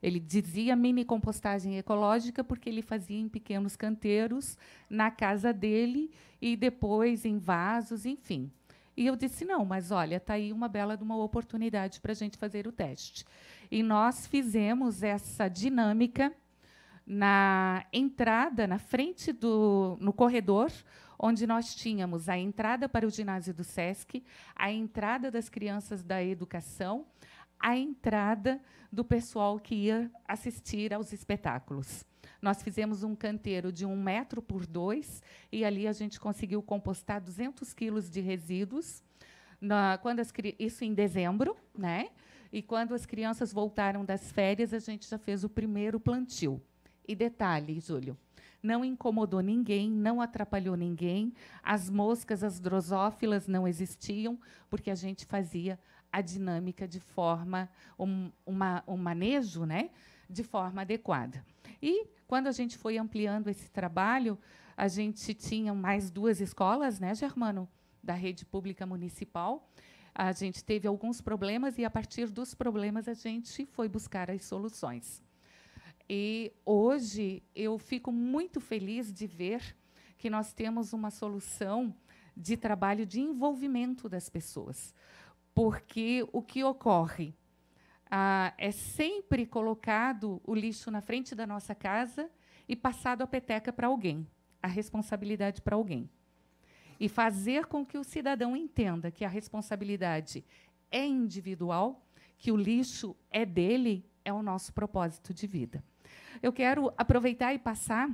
Ele dizia mini compostagem ecológica porque ele fazia em pequenos canteiros na casa dele e depois em vasos, enfim. E eu disse: não, mas olha, está aí uma bela uma oportunidade para a gente fazer o teste. E nós fizemos essa dinâmica na entrada, na frente do no corredor, onde nós tínhamos a entrada para o ginásio do SESC, a entrada das crianças da educação, a entrada do pessoal que ia assistir aos espetáculos. Nós fizemos um canteiro de um metro por dois e ali a gente conseguiu compostar 200 quilos de resíduos. Na, quando as, isso em dezembro, né? E quando as crianças voltaram das férias, a gente já fez o primeiro plantio. E detalhe, Júlio, não incomodou ninguém, não atrapalhou ninguém. As moscas, as drosófilas não existiam, porque a gente fazia a dinâmica de forma, um, uma, um manejo né, de forma adequada. E quando a gente foi ampliando esse trabalho, a gente tinha mais duas escolas, né, Germano, da rede pública municipal. A gente teve alguns problemas e, a partir dos problemas, a gente foi buscar as soluções. E hoje eu fico muito feliz de ver que nós temos uma solução de trabalho de envolvimento das pessoas. Porque o que ocorre? Ah, é sempre colocado o lixo na frente da nossa casa e passado a peteca para alguém, a responsabilidade para alguém. E fazer com que o cidadão entenda que a responsabilidade é individual, que o lixo é dele, é o nosso propósito de vida. Eu quero aproveitar e passar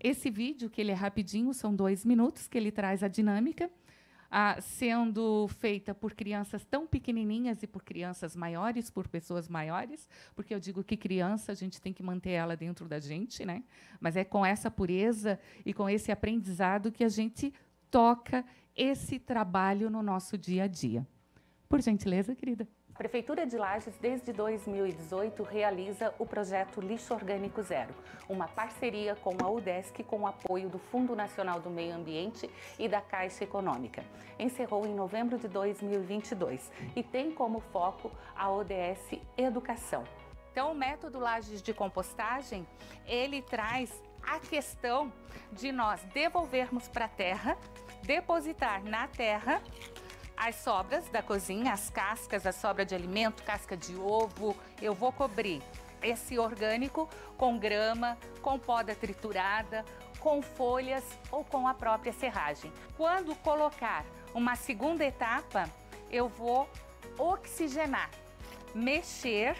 esse vídeo, que ele é rapidinho, são dois minutos, que ele traz a dinâmica, sendo feita por crianças tão pequenininhas e por crianças maiores, por pessoas maiores, porque eu digo que criança a gente tem que manter ela dentro da gente, né? Mas é com essa pureza e com esse aprendizado que a gente toca esse trabalho no nosso dia a dia. Por gentileza, querida. A Prefeitura de Lages, desde 2018, realiza o projeto Lixo Orgânico Zero, uma parceria com a UDESC com o apoio do Fundo Nacional do Meio Ambiente e da Caixa Econômica. Encerrou em novembro de 2022 e tem como foco a ODS Educação. Então, o método Lages de compostagem, ele traz a questão de nós devolvermos para a terra, depositar na terra as sobras da cozinha, as cascas, a sobra de alimento, casca de ovo, eu vou cobrir esse orgânico com grama, com poda triturada, com folhas ou com a própria serragem. Quando colocar uma segunda etapa, eu vou oxigenar, mexer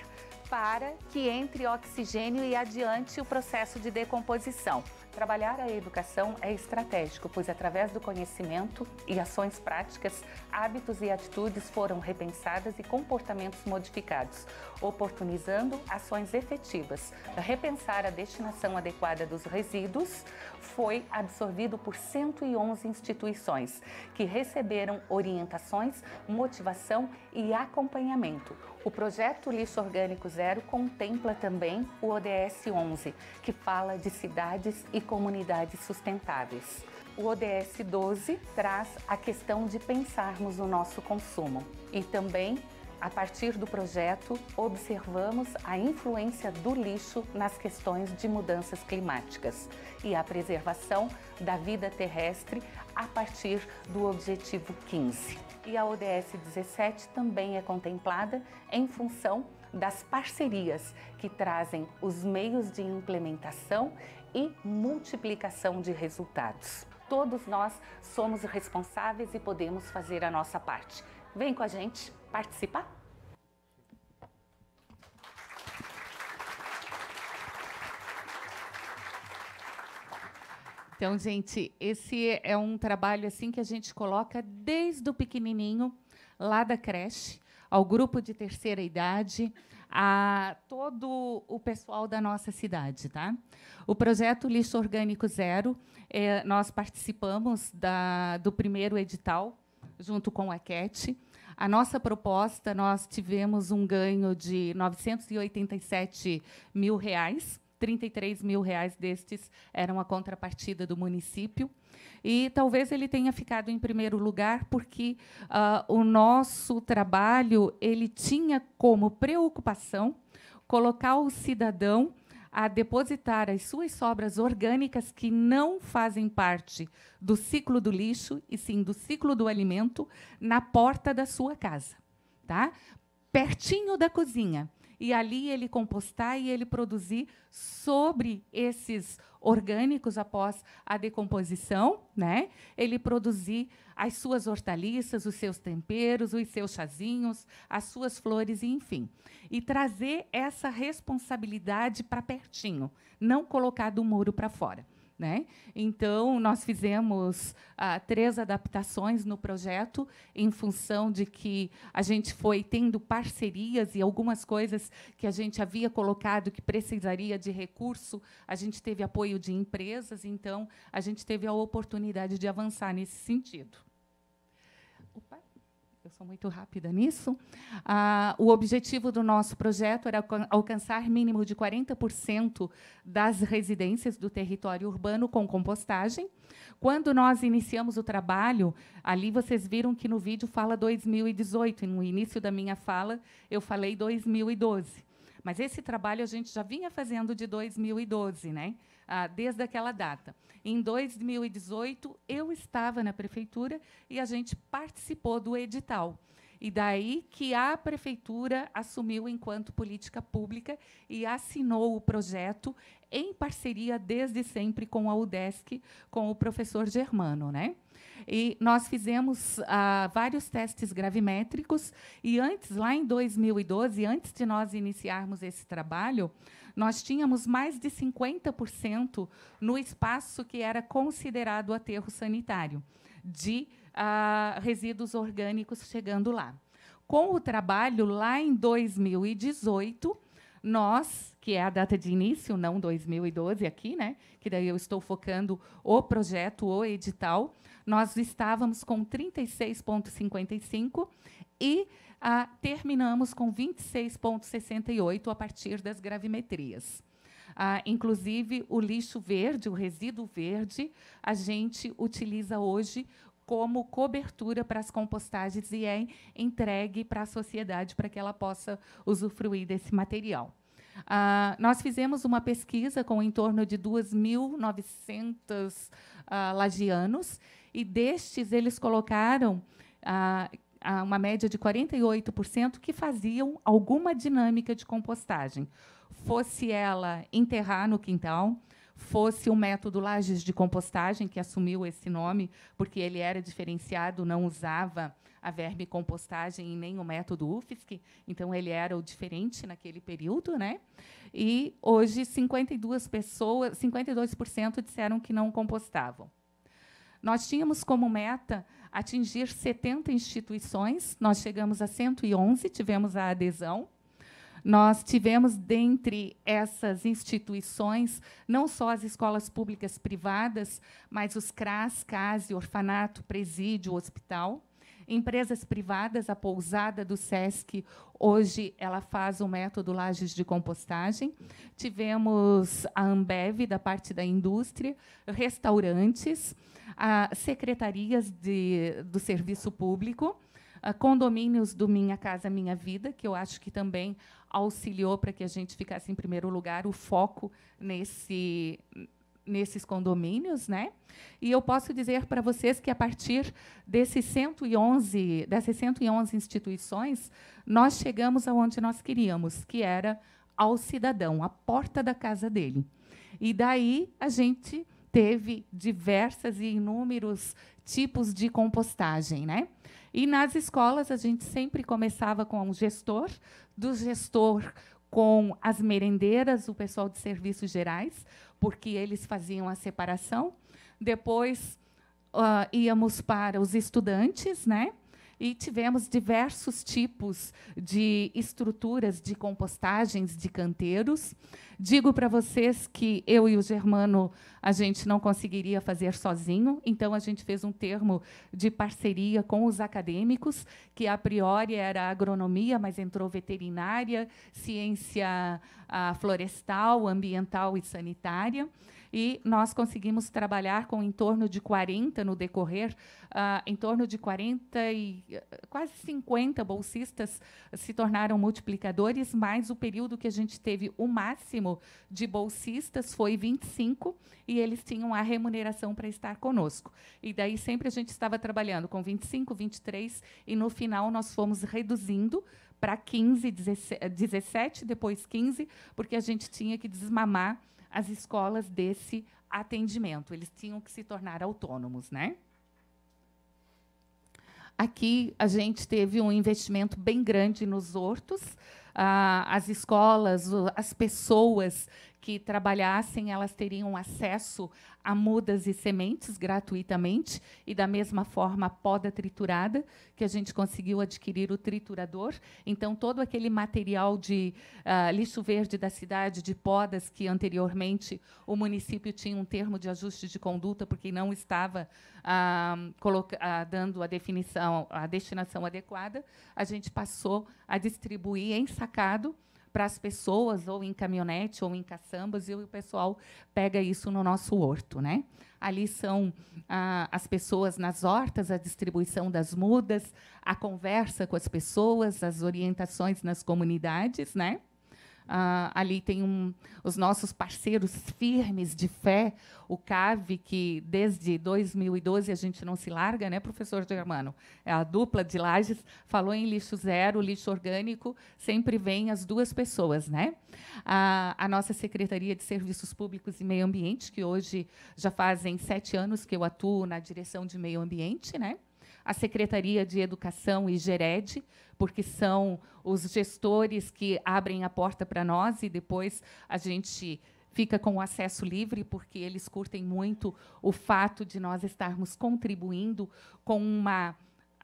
para que entre oxigênio e adiante o processo de decomposição. Trabalhar a educação é estratégico, pois através do conhecimento e ações práticas, hábitos e atitudes foram repensadas e comportamentos modificados oportunizando ações efetivas repensar a destinação adequada dos resíduos, foi absorvido por 111 instituições que receberam orientações, motivação e acompanhamento. O projeto Lixo Orgânico Zero contempla também o ODS 11, que fala de cidades e comunidades sustentáveis. O ODS 12 traz a questão de pensarmos o nosso consumo e também a partir do projeto, observamos a influência do lixo nas questões de mudanças climáticas e a preservação da vida terrestre a partir do objetivo 15. E a ODS 17 também é contemplada em função das parcerias que trazem os meios de implementação e multiplicação de resultados. Todos nós somos responsáveis e podemos fazer a nossa parte. Vem com a gente participar. Então, gente, esse é um trabalho assim que a gente coloca desde o pequenininho, lá da creche, ao grupo de terceira idade, a todo o pessoal da nossa cidade, tá? O projeto Lixo Orgânico Zero, eh, nós participamos da, do primeiro edital junto com a CAT. A nossa proposta, nós tivemos um ganho de 987 mil reais. 33 mil reais destes eram a contrapartida do município. E talvez ele tenha ficado em primeiro lugar porque uh, o nosso trabalho ele tinha como preocupação colocar o cidadão a depositar as suas sobras orgânicas que não fazem parte do ciclo do lixo, e sim do ciclo do alimento, na porta da sua casa, tá? pertinho da cozinha e ali ele compostar e ele produzir sobre esses orgânicos após a decomposição, né? Ele produzir as suas hortaliças, os seus temperos, os seus chazinhos, as suas flores, enfim, e trazer essa responsabilidade para pertinho, não colocar do muro para fora. Né? Então, nós fizemos ah, três adaptações no projeto, em função de que a gente foi tendo parcerias e algumas coisas que a gente havia colocado que precisaria de recurso, a gente teve apoio de empresas, então a gente teve a oportunidade de avançar nesse sentido. Opa eu sou muito rápida nisso. Ah, o objetivo do nosso projeto era alcançar mínimo de 40% das residências do território urbano com compostagem. Quando nós iniciamos o trabalho, ali vocês viram que no vídeo fala 2018, e no início da minha fala eu falei 2012. Mas esse trabalho a gente já vinha fazendo de 2012, né? ah, desde aquela data. Em 2018, eu estava na prefeitura e a gente participou do edital. E daí que a prefeitura assumiu enquanto política pública e assinou o projeto em parceria desde sempre com a UDESC, com o professor Germano, né? E nós fizemos ah, vários testes gravimétricos e antes lá em 2012, antes de nós iniciarmos esse trabalho, nós tínhamos mais de 50% no espaço que era considerado aterro sanitário, de ah, resíduos orgânicos chegando lá. Com o trabalho, lá em 2018, nós, que é a data de início, não 2012 aqui, né? Que daí eu estou focando o projeto, o edital. Nós estávamos com 36,55 e ah, terminamos com 26,68 a partir das gravimetrias. Ah, inclusive, o lixo verde, o resíduo verde, a gente utiliza hoje como cobertura para as compostagens e é entregue para a sociedade para que ela possa usufruir desse material. Ah, nós fizemos uma pesquisa com em torno de 2.900 ah, lagianos e destes eles colocaram ah, uma média de 48% que faziam alguma dinâmica de compostagem. Fosse ela enterrar no quintal, fosse o método Lages de Compostagem, que assumiu esse nome, porque ele era diferenciado, não usava a verme compostagem e nem o método UFSC, então ele era o diferente naquele período, né? E hoje 52 pessoas, 52% disseram que não compostavam. Nós tínhamos como meta atingir 70 instituições, nós chegamos a 111, tivemos a adesão. Nós tivemos, dentre essas instituições, não só as escolas públicas privadas, mas os CRAS, CASE, orfanato, presídio, hospital. Empresas privadas, a pousada do SESC, hoje ela faz o método lajes de compostagem. Tivemos a Ambev, da parte da indústria, restaurantes, a secretarias de, do serviço público, condomínios do Minha Casa Minha Vida, que eu acho que também auxiliou para que a gente ficasse em primeiro lugar, o foco nesse nesses condomínios, né? E eu posso dizer para vocês que a partir desses 111, dessas 111 instituições, nós chegamos aonde nós queríamos, que era ao cidadão, à porta da casa dele. E daí a gente teve diversas e inúmeros tipos de compostagem, né? E nas escolas a gente sempre começava com o gestor, do gestor com as merendeiras, o pessoal de serviços gerais, porque eles faziam a separação. Depois uh, íamos para os estudantes, né? e tivemos diversos tipos de estruturas de compostagens de canteiros. Digo para vocês que eu e o Germano a gente não conseguiria fazer sozinho, então a gente fez um termo de parceria com os acadêmicos, que a priori era agronomia, mas entrou veterinária, ciência ah, florestal, ambiental e sanitária e nós conseguimos trabalhar com em torno de 40 no decorrer, uh, em torno de 40 e ah, quase 50 bolsistas se tornaram multiplicadores, mas o período que a gente teve o máximo de bolsistas foi 25 e eles tinham a remuneração para estar conosco. E daí sempre a gente estava trabalhando com 25, 23 e no final nós fomos reduzindo para 15, 17, depois 15, porque a gente tinha que desmamar as escolas desse atendimento. Eles tinham que se tornar autônomos, né? Aqui a gente teve um investimento bem grande nos hortos. Ah, as escolas, as pessoas que trabalhassem, elas teriam acesso a mudas e sementes gratuitamente e da mesma forma a poda triturada, que a gente conseguiu adquirir o triturador. Então todo aquele material de uh, lixo verde da cidade, de podas que anteriormente o município tinha um termo de ajuste de conduta porque não estava uh, uh, dando a definição, a destinação adequada, a gente passou a distribuir em sacado para as pessoas, ou em caminhonete, ou em caçambas, e o pessoal pega isso no nosso horto. Né? Ali são ah, as pessoas nas hortas, a distribuição das mudas, a conversa com as pessoas, as orientações nas comunidades. Né? Ah, ali tem um, os nossos parceiros firmes de fé, o CAV, que desde 2012 a gente não se larga, né, professor Germano? É a dupla de Lages falou em lixo zero, lixo orgânico, sempre vem as duas pessoas, né? Ah, a nossa Secretaria de Serviços Públicos e Meio Ambiente, que hoje já fazem sete anos que eu atuo na direção de meio ambiente, né? a Secretaria de Educação e GERED, porque são os gestores que abrem a porta para nós e depois a gente fica com o acesso livre, porque eles curtem muito o fato de nós estarmos contribuindo com uma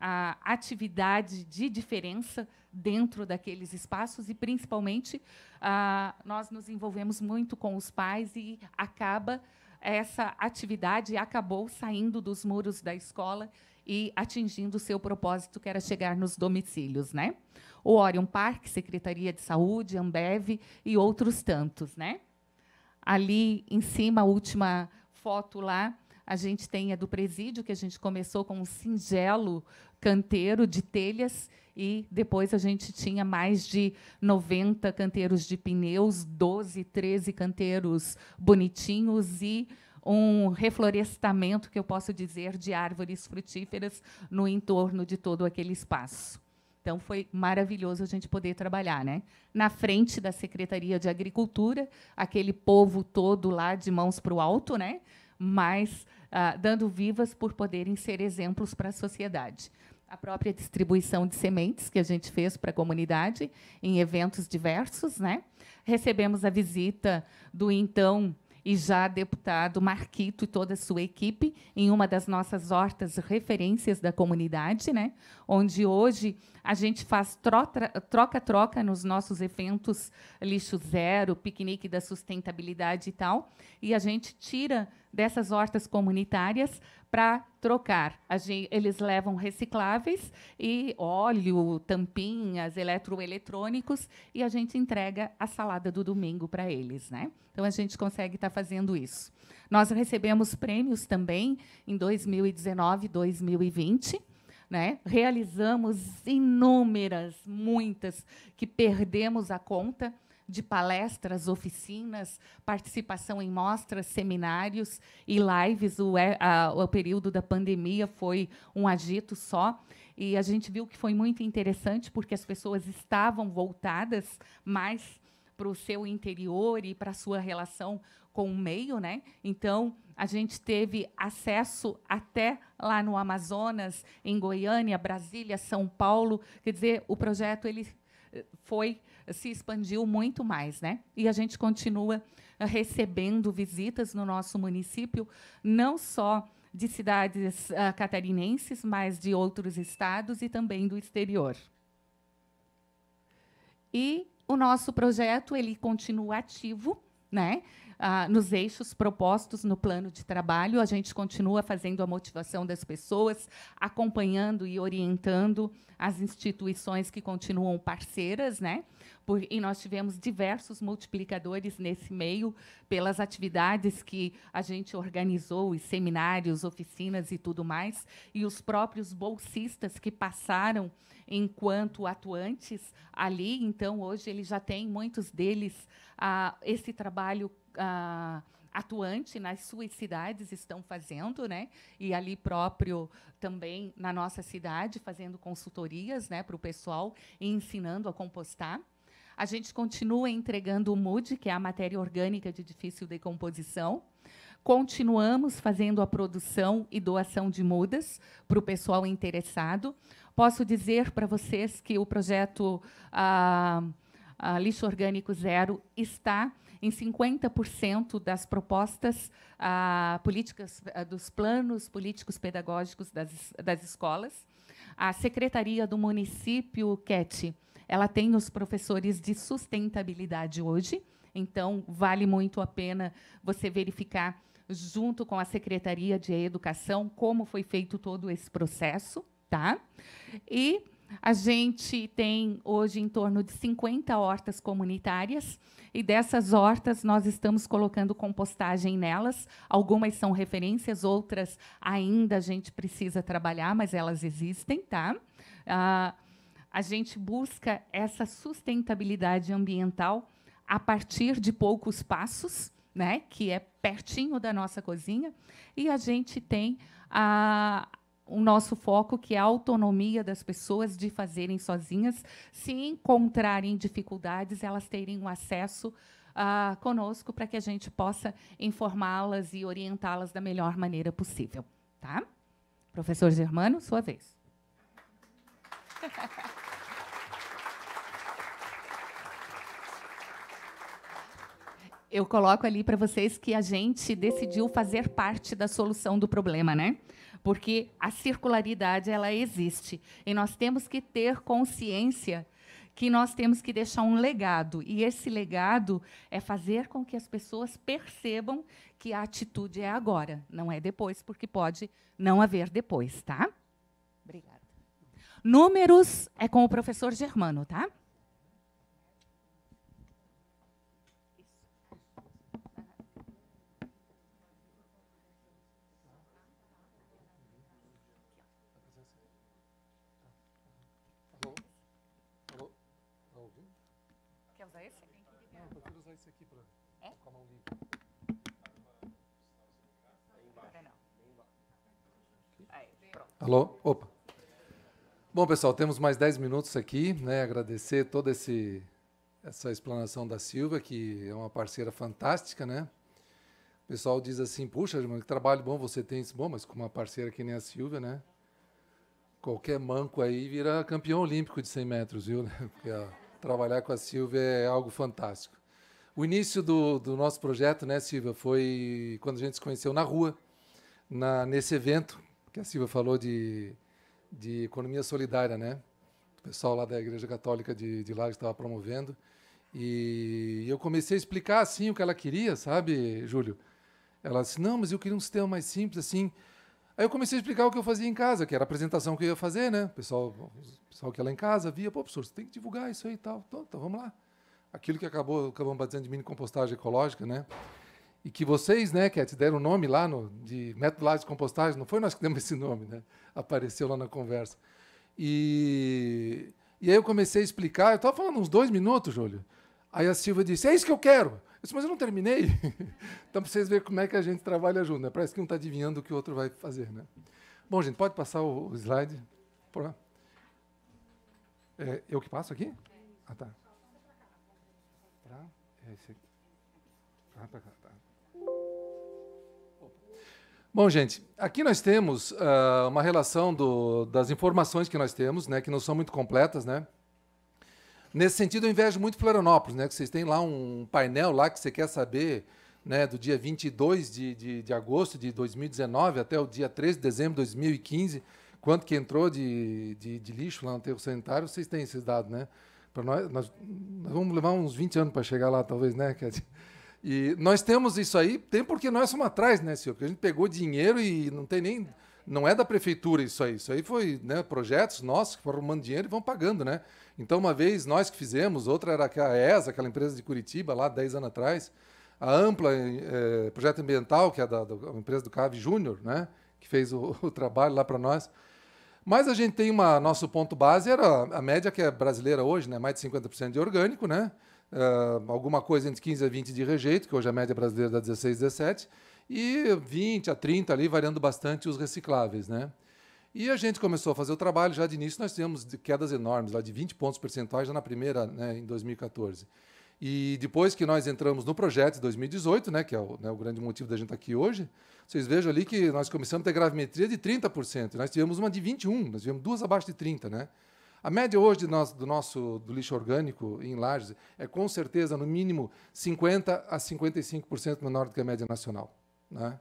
a, atividade de diferença dentro daqueles espaços e, principalmente, a, nós nos envolvemos muito com os pais e acaba essa atividade acabou saindo dos muros da escola e atingindo o seu propósito, que era chegar nos domicílios, né? O Orion Park, Secretaria de Saúde, Ambev e outros tantos, né? Ali em cima, a última foto lá, a gente tem a do presídio, que a gente começou com um singelo canteiro de telhas e depois a gente tinha mais de 90 canteiros de pneus, 12, 13 canteiros bonitinhos e um reflorestamento, que eu posso dizer, de árvores frutíferas no entorno de todo aquele espaço. Então, foi maravilhoso a gente poder trabalhar. Né? Na frente da Secretaria de Agricultura, aquele povo todo lá de mãos para o alto, né? mas ah, dando vivas por poderem ser exemplos para a sociedade. A própria distribuição de sementes que a gente fez para a comunidade em eventos diversos. Né? Recebemos a visita do então e já deputado Marquito e toda a sua equipe em uma das nossas hortas referências da comunidade, né? onde hoje a gente faz troca-troca nos nossos eventos lixo zero, piquenique da sustentabilidade e tal, e a gente tira dessas hortas comunitárias para trocar. Gente, eles levam recicláveis e óleo, tampinhas, eletroeletrônicos e a gente entrega a salada do domingo para eles, né? Então a gente consegue estar tá fazendo isso. Nós recebemos prêmios também em 2019 2020. Né? Realizamos inúmeras, muitas que perdemos a conta de palestras, oficinas, participação em mostras, seminários e lives. O, é, a, o período da pandemia foi um agito só. E a gente viu que foi muito interessante, porque as pessoas estavam voltadas mais para o seu interior e para a sua relação com o meio, né? Então, a gente teve acesso até lá no Amazonas, em Goiânia, Brasília, São Paulo. Quer dizer, o projeto ele eh, foi se expandiu muito mais, né? E a gente continua eh, recebendo visitas no nosso município, não só de cidades uh, catarinenses, mas de outros estados e também do exterior. E o nosso projeto ele continua ativo, né? Uh, nos eixos propostos no plano de trabalho, a gente continua fazendo a motivação das pessoas, acompanhando e orientando as instituições que continuam parceiras, né? por, e nós tivemos diversos multiplicadores nesse meio, pelas atividades que a gente organizou, os seminários, oficinas e tudo mais, e os próprios bolsistas que passaram enquanto atuantes ali. Então, hoje, eles já têm muitos deles, ah, esse trabalho. Ah, atuante nas suas cidades estão fazendo, né? E ali próprio também na nossa cidade fazendo consultorias, né, para o pessoal e ensinando a compostar. A gente continua entregando o MUD, que é a matéria orgânica de difícil decomposição. Continuamos fazendo a produção e doação de mudas para o pessoal interessado. Posso dizer para vocês que o projeto ah, ah, Lixo Orgânico Zero está em 50% das propostas ah, políticas, eh, dos planos políticos pedagógicos das, das escolas. A Secretaria do Município, CAT, ela tem os professores de sustentabilidade hoje, então vale muito a pena você verificar junto com a Secretaria de Educação como foi feito todo esse processo, tá? E a gente tem hoje em torno de 50 hortas comunitárias e dessas hortas nós estamos colocando compostagem nelas. Algumas são referências, outras ainda a gente precisa trabalhar, mas elas existem, tá? Ah, a gente busca essa sustentabilidade ambiental a partir de poucos passos, né, que é pertinho da nossa cozinha, e a gente tem a, o nosso foco, que é a autonomia das pessoas de fazerem sozinhas, se encontrarem dificuldades, elas terem um acesso a ah, conosco para que a gente possa informá-las e orientá-las da melhor maneira possível. Tá? Professor Germano, sua vez. eu coloco ali para vocês que a gente decidiu fazer parte da solução do problema, né? Porque a circularidade ela existe e nós temos que ter consciência que nós temos que deixar um legado. E esse legado é fazer com que as pessoas percebam que a atitude é agora, não é depois, porque pode não haver depois, tá? Obrigada. Números é com o professor Germano, tá? Alô? Opa. Bom, pessoal, temos mais 10 minutos aqui, né? Agradecer toda esse, essa explanação da Silva, que é uma parceira fantástica, né? O pessoal diz assim, puxa, irmão, que trabalho bom você tem. bom, mas com uma parceira que nem a Silvia, né? Qualquer manco aí vira campeão olímpico de 100 metros, viu? Porque ó, trabalhar com a Silvia é algo fantástico. O início do, do nosso projeto, né, Silvia, foi quando a gente se conheceu na rua, na, nesse evento que a Silvia falou de, de economia solidária, né? O pessoal lá da Igreja Católica de, de estava promovendo. E eu comecei a explicar assim o que ela queria, sabe, Júlio? Ela disse: Não, mas eu queria um sistema mais simples assim. Aí eu comecei a explicar o que eu fazia em casa, que era a apresentação que eu ia fazer, né? O pessoal, o pessoal que ia lá em casa via: Pô, professor, você tem que divulgar isso aí e tal. Então, então vamos lá. Aquilo que acabou, acabamos batizando de mini compostagem ecológica, né? E que vocês, né, te deram o nome lá no, de método de compostagem, não foi nós que demos esse nome, né? Apareceu lá na conversa. E, e aí eu comecei a explicar, eu estava falando uns dois minutos, Júlio. Aí a Silvia disse, é isso que eu quero. Eu disse, mas eu não terminei. então, para vocês verem como é que a gente trabalha junto, né? Parece que um está adivinhando o que o outro vai fazer, né? Bom, gente, pode passar o, o slide? Por lá. É, eu que passo aqui? Ah, tá. Pra, é esse aqui. Pra, ah, pra cá. Bom, gente, aqui nós temos uh, uma relação do, das informações que nós temos, né, que não são muito completas, né? Nesse sentido, eu invejo muito Florianópolis, né? Que vocês têm lá um painel lá que você quer saber, né? Do dia 22 de, de, de agosto de 2019 até o dia 13 de dezembro de 2015, quanto que entrou de, de, de lixo lá no aterro sanitário, vocês têm esses dados, né? Para nós, nós, nós, vamos levar uns 20 anos para chegar lá, talvez, né, Cat? E nós temos isso aí, tem porque nós somos atrás, né, senhor? Porque a gente pegou dinheiro e não tem nem. Não é da prefeitura isso aí. Isso aí foi né, projetos nossos que foram arrumando dinheiro e vão pagando, né? Então, uma vez nós que fizemos, outra era a ESA, aquela empresa de Curitiba, lá 10 anos atrás, a Ampla é, Projeto Ambiental, que é da, da empresa do Cave Júnior, né? Que fez o, o trabalho lá para nós. Mas a gente tem uma. Nosso ponto base era a média que é brasileira hoje, né? Mais de 50% de orgânico, né? uh, alguma coisa entre 15 a 20 de rejeito, que hoje é a média brasileira dá 16, 17, e 20 a 30 ali, variando bastante os recicláveis, né? E a gente começou a fazer o trabalho, já de início nós tivemos quedas enormes, lá de 20 pontos percentuais já na primeira, né, em 2014. E depois que nós entramos no projeto de 2018, né, que é o, né, o, grande motivo da gente estar tá aqui hoje, vocês vejam ali que nós começamos a ter gravimetria de 30%, nós tivemos uma de 21, nós tivemos duas abaixo de 30, né? A média hoje do nosso do lixo orgânico em lajes é com certeza no mínimo 50 a 55% menor do que a média nacional. Né?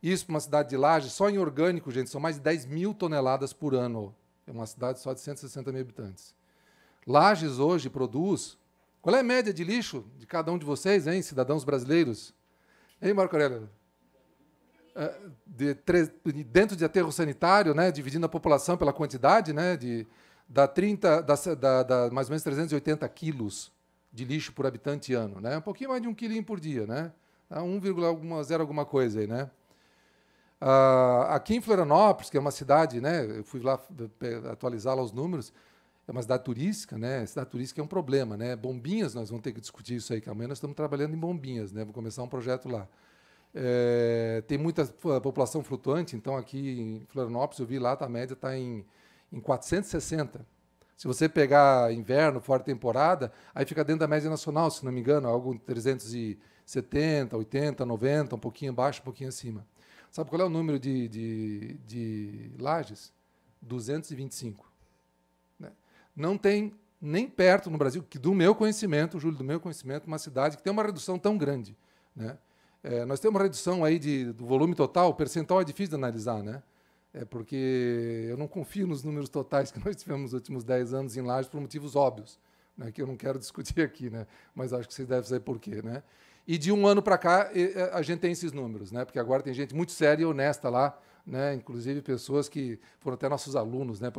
Isso para uma cidade de Lages só em orgânico, gente, são mais de 10 mil toneladas por ano. É uma cidade só de 160 mil habitantes. Lages hoje produz. Qual é a média de lixo de cada um de vocês, hein, cidadãos brasileiros? Hein, Marco Aurélio? É, de, dentro de aterro sanitário, né, dividindo a população pela quantidade né, de, dá, 30, dá, dá, dá mais ou menos 380 quilos de lixo por habitante ano, né? Um pouquinho mais de um quilinho por dia, né? 1,0 alguma, alguma coisa aí, né? Ah, aqui em Florianópolis, que é uma cidade, né? Eu fui lá atualizar lá os números, é uma cidade turística, né? Cidade turística é um problema, né? Bombinhas, nós vamos ter que discutir isso aí, que amanhã nós estamos trabalhando em Bombinhas, né? Vou começar um projeto lá. É, tem muita população flutuante, então aqui em Florianópolis, eu vi lá, tá, a média está em em 460. Se você pegar inverno, fora temporada, aí fica dentro da média nacional, se não me engano, algo 370, 80, 90, um pouquinho abaixo, um pouquinho acima. Sabe qual é o número de, de, de lajes? 225. Né? Não tem nem perto no Brasil, que do meu conhecimento, Júlio, do meu conhecimento, uma cidade que tem uma redução tão grande. Né? É, nós temos uma redução aí de, do volume total, o percentual é difícil de analisar, né? é porque eu não confio nos números totais que nós tivemos nos últimos 10 anos em Lages por motivos óbvios, né, que eu não quero discutir aqui, né, mas acho que vocês devem saber por quê. Né? E de um ano para cá, a gente tem esses números, né, porque agora tem gente muito séria e honesta lá, né, inclusive pessoas que foram até nossos alunos. Né?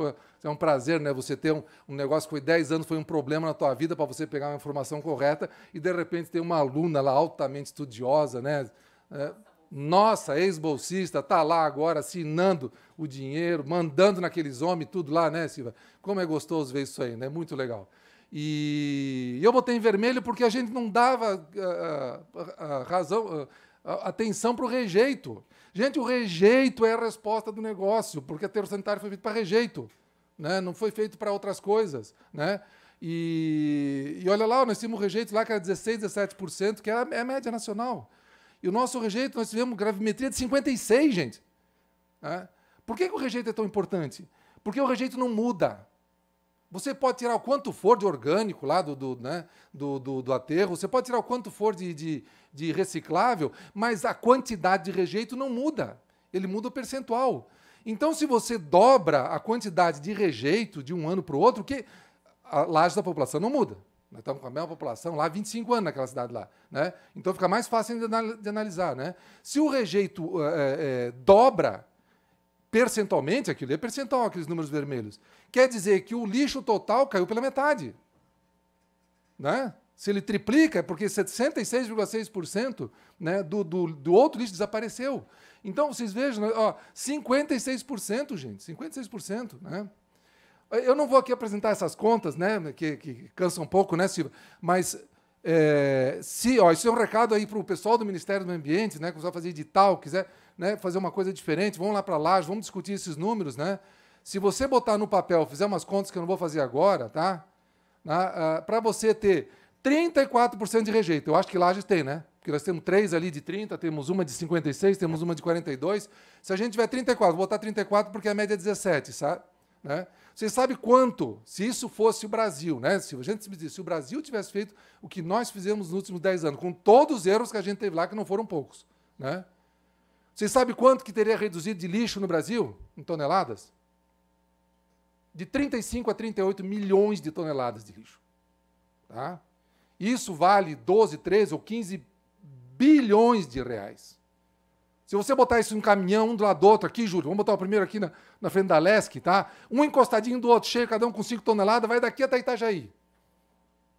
É um prazer né, você ter um, um negócio que foi 10 anos, foi um problema na tua vida para você pegar uma informação correta e, de repente, ter uma aluna lá altamente estudiosa, né, é, nossa ex-bolsista está lá agora assinando o dinheiro, mandando naqueles homens, tudo lá, né, Silva? Como é gostoso ver isso aí, né? Muito legal. E eu botei em vermelho porque a gente não dava uh, uh, uh, atenção para o rejeito. Gente, o rejeito é a resposta do negócio, porque a terra sanitária foi feita para rejeito, né? não foi feito para outras coisas. Né? E, e olha lá, nós tínhamos rejeito lá que era 16, 17%, que é, é a média nacional. E o nosso rejeito, nós tivemos gravimetria de 56, gente. É? Por que, que o rejeito é tão importante? Porque o rejeito não muda. Você pode tirar o quanto for de orgânico lá do, do, né, do, do, do aterro, você pode tirar o quanto for de, de, de, reciclável, mas a quantidade de rejeito não muda. Ele muda o percentual. Então, se você dobra a quantidade de rejeito de um ano para o outro, que a laje da população não muda. Nós estamos com a mesma população lá, 25 anos naquela cidade lá. Né? Então fica mais fácil de analisar. Né? Se o rejeito é, é, dobra percentualmente, aquilo é percentual, aqueles números vermelhos, quer dizer que o lixo total caiu pela metade. Né? Se ele triplica, é porque 76,6% né, do, do, do, outro lixo desapareceu. Então, vocês vejam, né, ó, 56%, gente, 56%. Né? Eu não vou aqui apresentar essas contas, né? Que, que cansa um pouco, né, Silva? Mas é, se, ó, isso é um recado aí para o pessoal do Ministério do Meio Ambiente, né? Que vai fazer edital, quiser né, fazer uma coisa diferente, vamos lá para lá, vamos discutir esses números, né? Se você botar no papel, fizer umas contas que eu não vou fazer agora, tá? Ah, para você ter 34% de rejeito. Eu acho que Lages tem, né? Porque nós temos três ali de 30, temos uma de 56, temos uma de 42. Se a gente tiver 34, vou botar 34 porque a média é 17, sabe? Né? Você sabe quanto, se isso fosse o Brasil, né? se, a gente, se o Brasil tivesse feito o que nós fizemos nos últimos 10 anos, com todos os erros que a gente teve lá, que não foram poucos. Né? Você sabe quanto que teria reduzido de lixo no Brasil, em toneladas? De 35 a 38 milhões de toneladas de lixo. Tá? Isso vale 12, 13 ou 15 bilhões de reais. Se você botar isso em caminhão, um do lado do outro aqui, Júlio, vamos botar o primeiro aqui na, na frente da Lesk, tá? Um encostadinho do outro, cheio, cada um com 5 toneladas, vai daqui até Itajaí.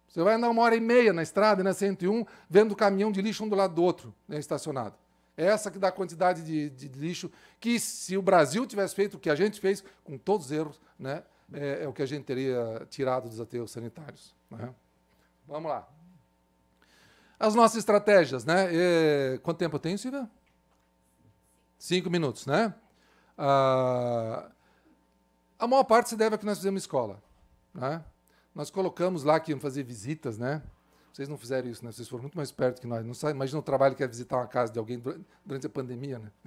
Você vai andar uma hora e meia na estrada, na né, 101, vendo o caminhão de lixo um do lado do outro, né, estacionado. É essa que dá a quantidade de, de, lixo que, se o Brasil tivesse feito o que a gente fez, com todos os erros, né, é, é o que a gente teria tirado dos aterros sanitários. Né? Vamos lá. As nossas estratégias, né? E, é, quanto tempo eu tenho, Silvia? Cinco minutos, né? Ah, a maior parte se deve a que nós fizemos escola. Né? Nós colocamos lá que iam fazer visitas, né? Vocês não fizeram isso, né? Vocês foram muito mais perto que nós. Não sabe, imagina o trabalho que é visitar uma casa de alguém durante a pandemia, né?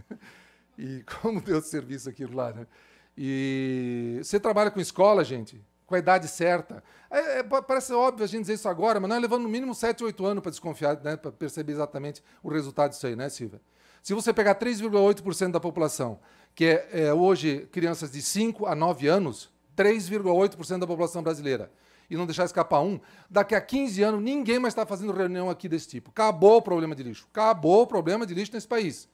E como deu serviço aquilo lá, né? E você trabalha com escola, gente, com a idade certa. É, é, parece óbvio a gente dizer isso agora, mas nós levamos no mínimo 7, 8 anos para desconfiar, né? para perceber exatamente o resultado disso aí, né, Silvia? Se você pegar 3,8% da população, que é, é, hoje crianças de 5 a 9 anos, 3,8% da população brasileira, e não deixar escapar um, daqui a 15 anos ninguém mais está fazendo reunião aqui desse tipo. Acabou o problema de lixo. Acabou o problema de lixo nesse país.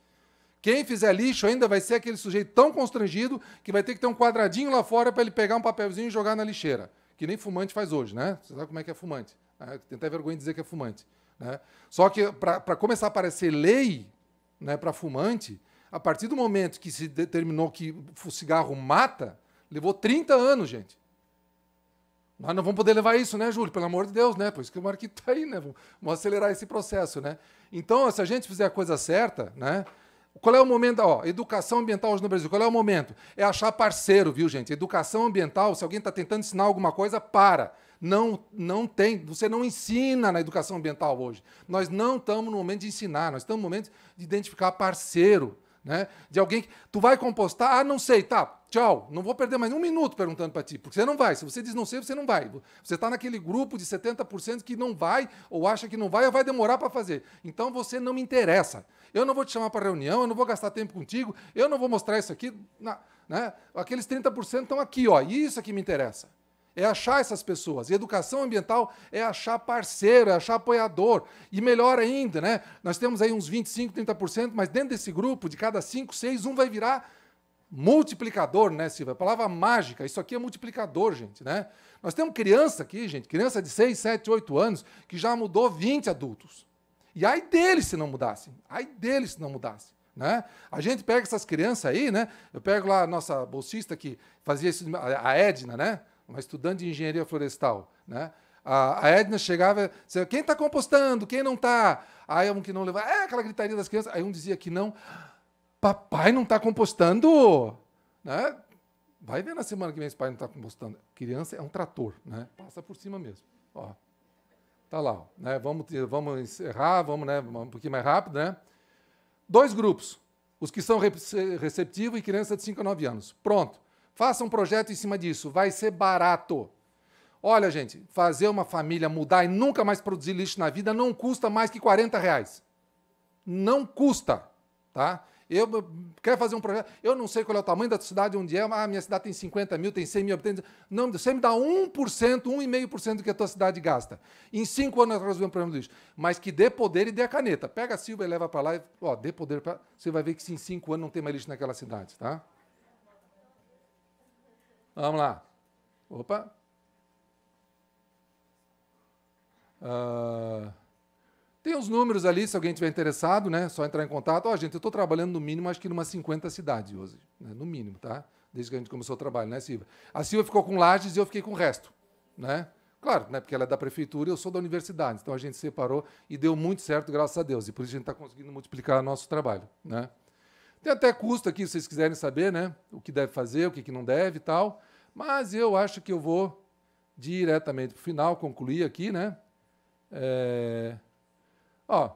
Quem fizer lixo ainda vai ser aquele sujeito tão constrangido que vai ter que ter um quadradinho lá fora para ele pegar um papelzinho e jogar na lixeira. Que nem fumante faz hoje, né? Você sabe como é que é fumante. Né? Tem até vergonha de dizer que é fumante. Né? Só que para começar a aparecer lei, né, para fumante, a partir do momento que se determinou que o cigarro mata, levou 30 anos, gente. Nós não vamos poder levar isso, né, Júlio? Pelo amor de Deus, né? Por isso que o Marquito está aí, né? Vamos acelerar esse processo, né? Então, se a gente fizer a coisa certa, né? Qual é o momento? Ó, educação ambiental hoje no Brasil, qual é o momento? É achar parceiro, viu, gente? Educação ambiental, se alguém está tentando ensinar alguma coisa, para não, não tem, você não ensina na educação ambiental hoje. Nós não estamos no momento de ensinar, nós estamos no momento de identificar parceiro, né? De alguém que tu vai compostar, ah, não sei, tá, tchau, não vou perder mais um minuto perguntando para ti, porque você não vai. Se você diz não sei, você não vai. Você está naquele grupo de 70% que não vai, ou acha que não vai, ou vai demorar para fazer. Então você não me interessa. Eu não vou te chamar para reunião, eu não vou gastar tempo contigo, eu não vou mostrar isso aqui. né? Aqueles 30% estão aqui, ó, isso é que me interessa é achar essas pessoas. E educação ambiental é achar parceiro, é achar apoiador. E melhor ainda, né? Nós temos aí uns 25, 30%, mas dentro desse grupo, de cada 5, 6, um vai virar multiplicador, né, Silvia? A palavra mágica, isso aqui é multiplicador, gente, né? Nós temos criança aqui, gente, criança de 6, 7, 8 anos, que já mudou 20 adultos. E ai deles se não mudassem, ai deles se não mudassem. Né? A gente pega essas crianças aí, né? Eu pego lá a nossa bolsista que fazia isso, a Edna, né? uma estudante de engenharia florestal, né? A, Edna chegava, dizia, quem está compostando, quem não está? Aí um que não levava, é aquela gritaria das crianças. Aí um dizia que não, papai não está compostando, né? Vai ver na semana que vem se pai não está compostando. Criança é um trator, né? Passa por cima mesmo. Ó, tá lá, ó, né? Vamos, vamos encerrar, vamos, né? Um pouquinho mais rápido, né? Dois grupos, os que são receptivos e criança de 5 a 9 anos. Pronto. Faça um projeto em cima disso, vai ser barato. Olha, gente, fazer uma família mudar e nunca mais produzir lixo na vida não custa mais que 40 reais. Não custa, tá? Eu quero fazer um projeto. Eu não sei qual é o tamanho da cidade onde é. Ah, minha cidade tem 50 mil, tem 100 mil habitantes. Não, você me dá 1%, 1,5% do que a tua cidade gasta. Em cinco anos nós um o problema do lixo. Mas que dê poder e dê a caneta. Pega a Silva e leva para lá. E, ó, dê poder para. Você vai ver que se em cinco anos não tem mais lixo naquela cidade, tá? Vamos lá. Opa. Uh, tem os números ali, se alguém tiver interessado, né? Só entrar em contato. Ó, oh, gente, eu estou trabalhando no mínimo, acho que em umas 50 cidades hoje, né? no mínimo, tá? Desde que a gente começou o trabalho, né, Silva? A Silva ficou com Lages e eu fiquei com o resto, né? Claro, né? Porque ela é da prefeitura e eu sou da universidade. Então a gente separou e deu muito certo, graças a Deus. E por isso a gente está conseguindo multiplicar nosso trabalho, né? Tem até custo aqui, se vocês quiserem saber, né? O que deve fazer, o que não deve e tal. Mas eu acho que eu vou diretamente para o final, concluir aqui, né? É... Ó,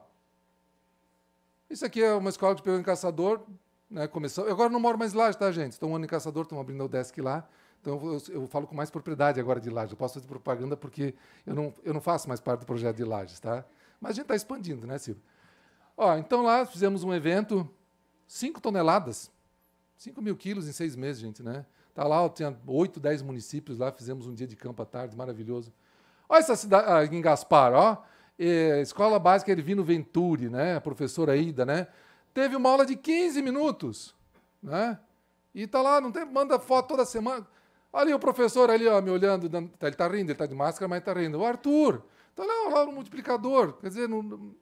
isso aqui é uma escola de peão em caçador, né? Começou. Eu agora não moro mais lá, tá, gente? Estou um ano em caçador, estou abrindo o desk lá. Então eu, eu, falo com mais propriedade agora de lajes. Eu posso fazer propaganda porque eu não, eu não faço mais parte do projeto de Lages, tá? Mas a gente está expandindo, né, Silvio? Ó, então lá fizemos um evento, 5 toneladas, 5 mil quilos em seis meses, gente, né? tá lá, tinha oito, dez municípios lá, fizemos um dia de campo à tarde, maravilhoso. Olha essa cidade, ah, em Gaspar, ó. É, Escola Básica Ervino Venturi, né? A professora Ida, né? Teve uma aula de 15 minutos, né? E tá lá, não tem, manda foto toda semana. Ali o professor ali, ó, me olhando, tá, ele tá rindo, ele tá de máscara, mas tá rindo. O Arthur, tá lá, lá no multiplicador, quer dizer, não,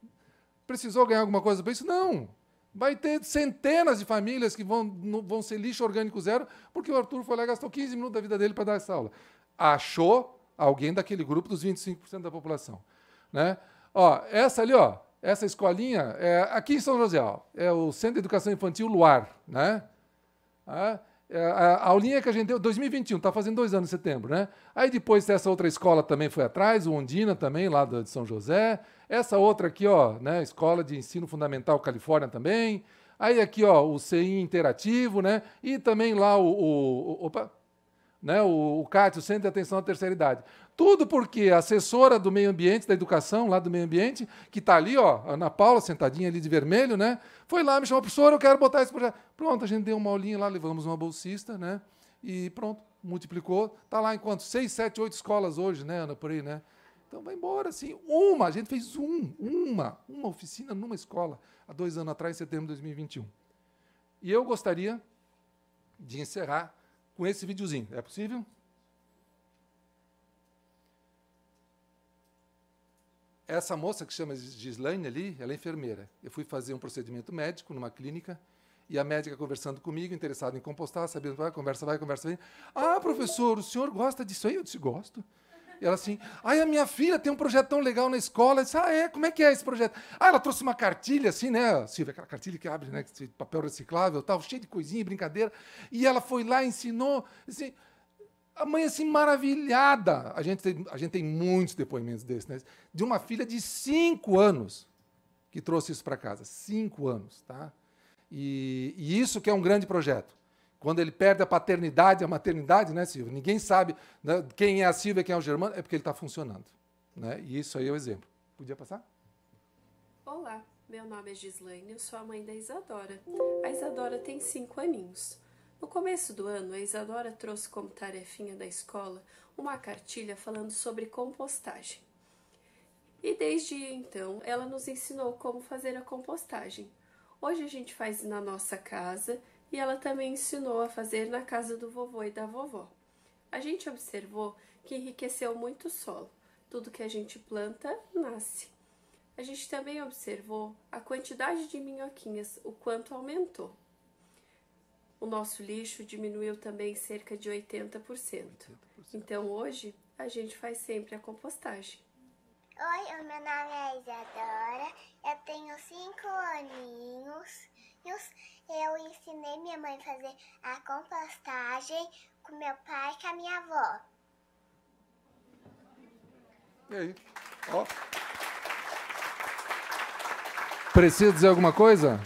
precisou ganhar alguma coisa para isso? Não. Vai ter centenas de famílias que vão, vão ser lixo orgânico zero, porque o Arthur foi lá e gastou 15 minutos da vida dele para dar essa aula. Achou alguém daquele grupo dos 25% da população. Né? Ó, essa ali, ó, essa escolinha, é aqui em São José, ó, é o Centro de Educação Infantil Luar. Né? Ah, é, a aulinha que a gente deu, 2021, está fazendo dois anos em setembro, né? Aí depois essa outra escola também foi atrás, o Ondina também, lá de São José. Essa outra aqui, ó, né? Escola de Ensino Fundamental Califórnia também. Aí aqui, ó, o CI Interativo, né? E também lá o. o, o opa, né, o, o CAT, o Centro de Atenção à Terceira Idade. Tudo porque a assessora do meio ambiente, da educação, lá do meio ambiente, que está ali, ó, a Ana Paula, sentadinha ali de vermelho, né? Foi lá, me chamou, professor, eu quero botar esse projeto. Pronto, a gente deu uma aulinha lá, levamos uma bolsista, né? E pronto, multiplicou. Está lá enquanto Seis, sete, oito escolas hoje, né, Ana, por aí, né? Então vai embora, assim, uma, a gente fez um, uma, uma oficina numa escola, há dois anos atrás, em setembro de 2021. E eu gostaria de encerrar com esse videozinho. É possível? Essa moça que chama Gislaine ali, ela é enfermeira. Eu fui fazer um procedimento médico numa clínica e a médica conversando comigo, interessada em compostar, sabendo, vai, ah, conversa, vai, conversa, vem. Ah, professor, o senhor gosta disso aí? Eu disse, gosto. E ela assim, ai, a minha filha tem um projeto tão legal na escola. Eu disse, ah, é? Como é que é esse projeto? Ah, ela trouxe uma cartilha, assim, né, Silvia, aquela cartilha que abre, né, papel reciclável tal, cheio de coisinha, brincadeira. E ela foi lá, ensinou, assim, a mãe, assim, maravilhada. A gente tem, a gente tem muitos depoimentos desses, né? De uma filha de cinco anos que trouxe isso para casa. Cinco anos, tá? E, e isso que é um grande projeto quando ele perde a paternidade, a maternidade, né, Silvia? Ninguém sabe né, quem é a Silvia, quem é o Germano, é porque ele está funcionando. Né? E isso aí é o exemplo. Podia passar? Olá, meu nome é Gislaine, eu sou a mãe da Isadora. A Isadora tem cinco aninhos. No começo do ano, a Isadora trouxe como tarefinha da escola uma cartilha falando sobre compostagem. E desde então, ela nos ensinou como fazer a compostagem. Hoje a gente faz na nossa casa e ela também ensinou a fazer na casa do vovô e da vovó. A gente observou que enriqueceu muito o solo. Tudo que a gente planta nasce. A gente também observou a quantidade de minhoquinhas, o quanto aumentou. O nosso lixo diminuiu também cerca de 80%. 80%. Então hoje a gente faz sempre a compostagem. Oi, meu nome é Isadora, eu tenho 5 aninhos. Eu ensinei minha mãe a fazer a compostagem com meu pai e com a minha avó. E aí? Ó. Precisa dizer alguma coisa?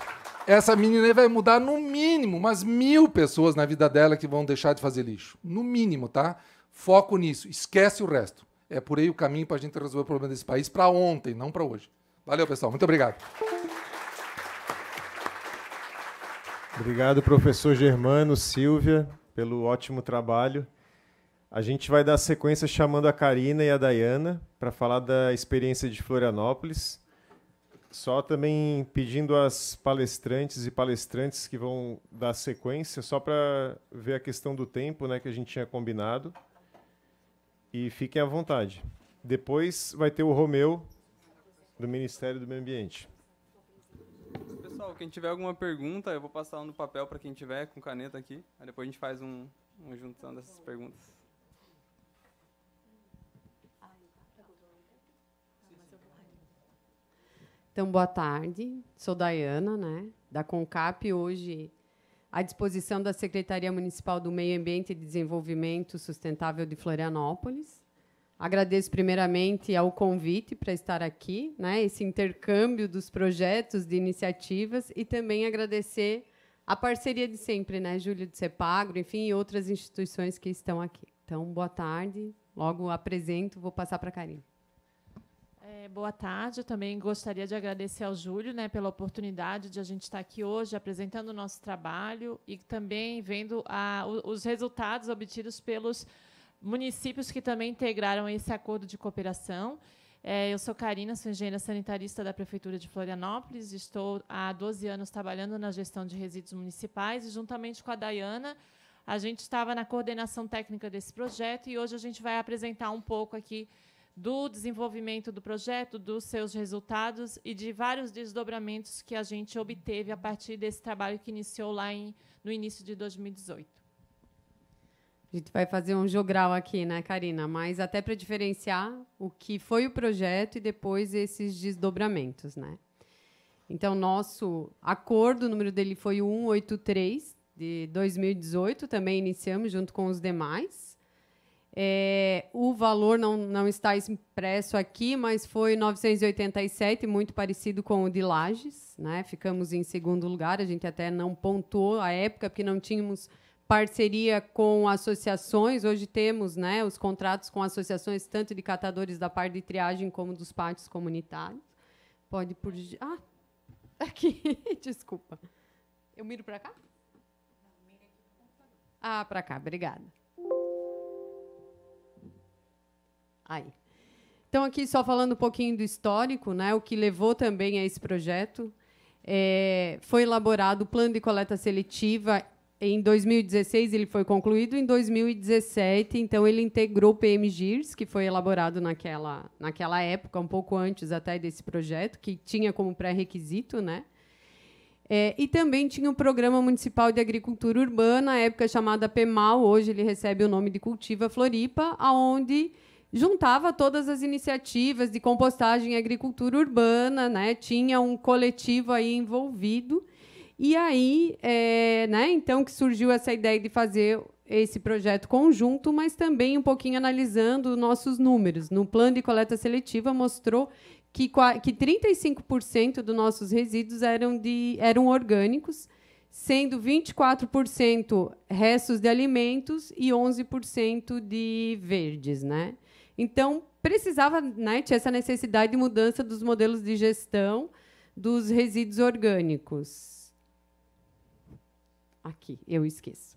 Essa menina vai mudar no mínimo umas mil pessoas na vida dela que vão deixar de fazer lixo. No mínimo, tá? Foco nisso. Esquece o resto. É por aí o caminho para a gente resolver o problema desse país para ontem, não para hoje. Valeu, pessoal. Muito obrigado. Obrigado, professor Germano, Silvia, pelo ótimo trabalho. A gente vai dar sequência chamando a Karina e a Dayana para falar da experiência de Florianópolis. Só também pedindo às palestrantes e palestrantes que vão dar sequência, só para ver a questão do tempo né, que a gente tinha combinado. E fiquem à vontade. Depois vai ter o Romeu, do Ministério do Meio Ambiente pessoal, quem tiver alguma pergunta, eu vou passar um no papel para quem tiver, com caneta aqui. Aí depois a gente faz um, um juntão dessas perguntas. Então, boa tarde. Sou Daiana, né, da CONCAP. Hoje, à disposição da Secretaria Municipal do Meio Ambiente e Desenvolvimento Sustentável de Florianópolis. Agradeço primeiramente ao convite para estar aqui, né, esse intercâmbio dos projetos, de iniciativas, e também agradecer a parceria de sempre, né, Júlio de Cepagro, enfim, e outras instituições que estão aqui. Então, boa tarde. Logo apresento, vou passar para a Karine. É, boa tarde. Eu também gostaria de agradecer ao Júlio né, pela oportunidade de a gente estar aqui hoje apresentando o nosso trabalho e também vendo a, os resultados obtidos pelos municípios que também integraram esse acordo de cooperação. É, eu sou Karina, sou engenheira sanitarista da Prefeitura de Florianópolis, estou há 12 anos trabalhando na gestão de resíduos municipais e, juntamente com a Dayana, a gente estava na coordenação técnica desse projeto e hoje a gente vai apresentar um pouco aqui do desenvolvimento do projeto, dos seus resultados e de vários desdobramentos que a gente obteve a partir desse trabalho que iniciou lá em, no início de 2018. A gente vai fazer um jogral aqui, né, Karina? Mas até para diferenciar o que foi o projeto e depois esses desdobramentos, né? Então, nosso acordo, o número dele foi o 183 de 2018, também iniciamos junto com os demais. É, o valor não, não está expresso aqui, mas foi 987, muito parecido com o de Lages. Né? Ficamos em segundo lugar, a gente até não pontuou a época, porque não tínhamos parceria com associações. Hoje temos né, os contratos com associações, tanto de catadores da parte de triagem como dos pátios comunitários. Pode por. Ah, aqui, desculpa. Eu miro para cá? Ah, para cá, obrigada. Aí. Então, aqui só falando um pouquinho do histórico, né, o que levou também a esse projeto. É, foi elaborado o plano de coleta seletiva em 2016 ele foi concluído, em 2017, então ele integrou o PMGIRS que foi elaborado naquela, naquela época, um pouco antes até desse projeto, que tinha como pré-requisito, né? É, e também tinha o Programa Municipal de Agricultura Urbana, época chamada PEMAL, hoje ele recebe o nome de Cultiva Floripa, aonde juntava todas as iniciativas de compostagem e agricultura urbana, né? tinha um coletivo aí envolvido e aí, é, né, então que surgiu essa ideia de fazer esse projeto conjunto, mas também um pouquinho analisando nossos números. No plano de coleta seletiva mostrou que, que 35% dos nossos resíduos eram, de, eram orgânicos, sendo 24% restos de alimentos e 11% de verdes. Né? Então, precisava, né, tinha essa necessidade de mudança dos modelos de gestão dos resíduos orgânicos aqui, eu esqueço.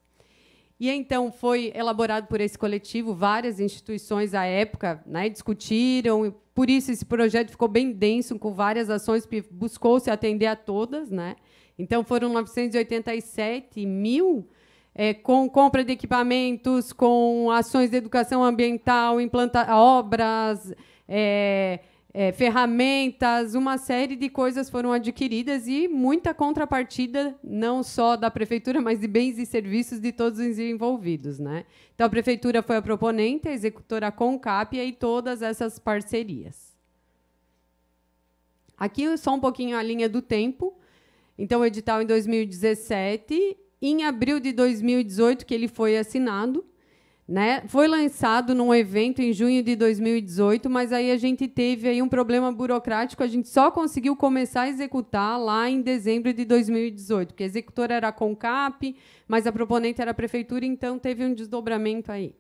E então foi elaborado por esse coletivo, várias instituições à época né, discutiram, por isso esse projeto ficou bem denso, com várias ações que buscou-se atender a todas. Né? Então foram 987 mil é, com compra de equipamentos, com ações de educação ambiental, implanta obras, é, é, ferramentas, uma série de coisas foram adquiridas e muita contrapartida, não só da prefeitura, mas de bens e serviços de todos os envolvidos. Né? Então, a prefeitura foi a proponente, a executora Concap e todas essas parcerias. Aqui só um pouquinho a linha do tempo. Então, o edital em 2017, em abril de 2018 que ele foi assinado, né? Foi lançado num evento em junho de 2018, mas aí a gente teve aí um problema burocrático, a gente só conseguiu começar a executar lá em dezembro de 2018, porque a executora era a CONCAP, mas a proponente era a prefeitura, então teve um desdobramento aí.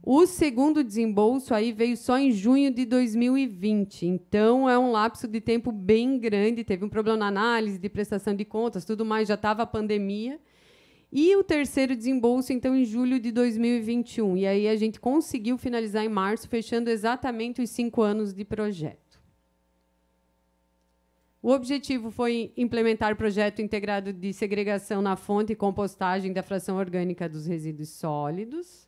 O segundo desembolso aí veio só em junho de 2020, então é um lapso de tempo bem grande, teve um problema na análise, de prestação de contas, tudo mais, já estava a pandemia. E o terceiro desembolso, então, em julho de 2021. E aí a gente conseguiu finalizar em março, fechando exatamente os cinco anos de projeto. O objetivo foi implementar projeto integrado de segregação na fonte e compostagem da fração orgânica dos resíduos sólidos.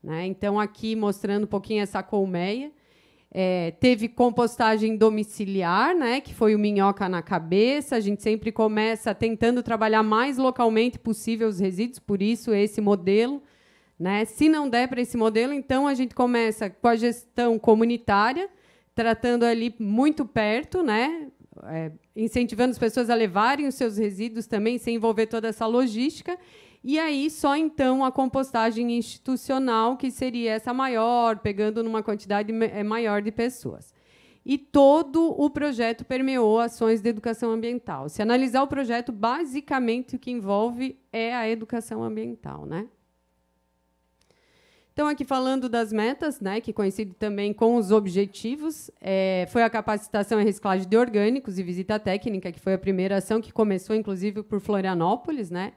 Né? Então, aqui mostrando um pouquinho essa colmeia. É, teve compostagem domiciliar, né, que foi o minhoca na cabeça. A gente sempre começa tentando trabalhar mais localmente possível os resíduos, por isso esse modelo. Né? Se não der para esse modelo, então a gente começa com a gestão comunitária, tratando ali muito perto, né, é, incentivando as pessoas a levarem os seus resíduos também, sem envolver toda essa logística. E aí, só então, a compostagem institucional, que seria essa maior, pegando numa quantidade eh, maior de pessoas. E todo o projeto permeou ações de educação ambiental. Se analisar o projeto, basicamente o que envolve é a educação ambiental, né? Então, aqui falando das metas, né, que coincide também com os objetivos, é, foi a capacitação e reciclagem de orgânicos e visita técnica, que foi a primeira ação que começou, inclusive, por Florianópolis, né,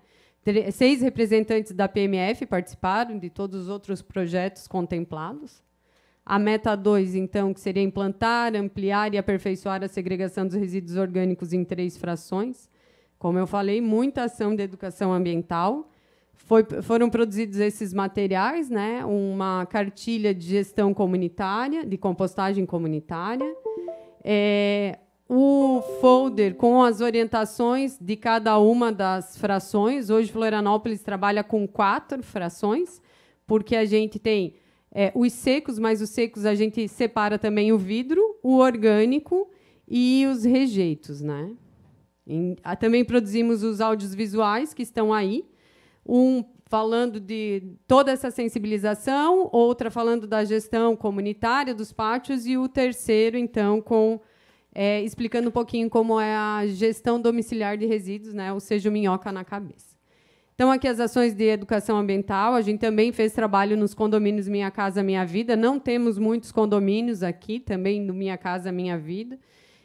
seis representantes da PMF participaram de todos os outros projetos contemplados. A meta 2, então, que seria implantar, ampliar e aperfeiçoar a segregação dos resíduos orgânicos em três frações. Como eu falei, muita ação de educação ambiental. Foi, foram produzidos esses materiais, né? uma cartilha de gestão comunitária, de compostagem comunitária, é, o folder com as orientações de cada uma das frações. Hoje, Florianópolis trabalha com quatro frações, porque a gente tem é, os secos, mas os secos a gente separa também o vidro, o orgânico e os rejeitos. Né? Em, a, também produzimos os áudios visuais que estão aí. Um falando de toda essa sensibilização, outra falando da gestão comunitária dos pátios e o terceiro, então, com é, explicando um pouquinho como é a gestão domiciliar de resíduos, né, ou seja, o minhoca na cabeça. Então, aqui as ações de educação ambiental. A gente também fez trabalho nos condomínios Minha Casa Minha Vida. Não temos muitos condomínios aqui também do Minha Casa Minha Vida.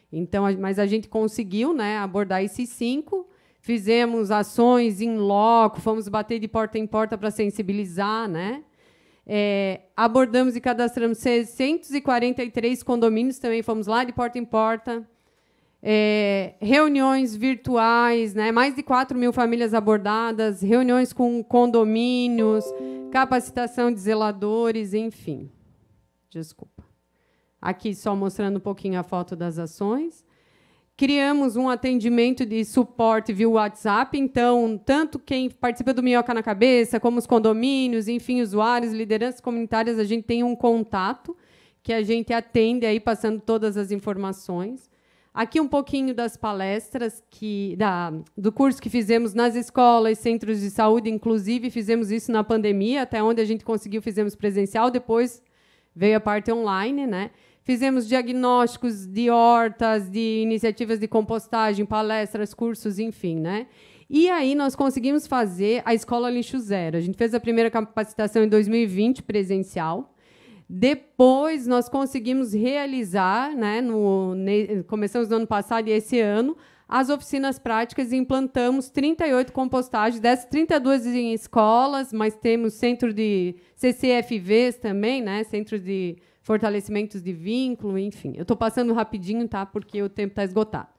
Então, mas a gente conseguiu né, abordar esses cinco. Fizemos ações em loco, fomos bater de porta em porta para sensibilizar, né? É, abordamos e cadastramos 643 condomínios, também fomos lá de porta em porta. É, reuniões virtuais, né? mais de 4 mil famílias abordadas, reuniões com condomínios, capacitação de zeladores, enfim. Desculpa. Aqui só mostrando um pouquinho a foto das ações. Criamos um atendimento de suporte via WhatsApp, então, tanto quem participa do Minhoca na Cabeça, como os condomínios, enfim, usuários, lideranças comunitárias, a gente tem um contato que a gente atende aí passando todas as informações. Aqui um pouquinho das palestras que da, do curso que fizemos nas escolas, centros de saúde, inclusive fizemos isso na pandemia, até onde a gente conseguiu fizemos presencial, depois veio a parte online, né? Fizemos diagnósticos de hortas, de iniciativas de compostagem, palestras, cursos, enfim, né? E aí nós conseguimos fazer a escola lixo zero. A gente fez a primeira capacitação em 2020 presencial. Depois nós conseguimos realizar, né, no, ne, começamos no ano passado e esse ano, as oficinas práticas e implantamos 38 compostagens, dessas 32 em escolas, mas temos centro de CCFVs também, né, centro de fortalecimentos de vínculo, enfim. Eu estou passando rapidinho, tá? Porque o tempo está esgotado.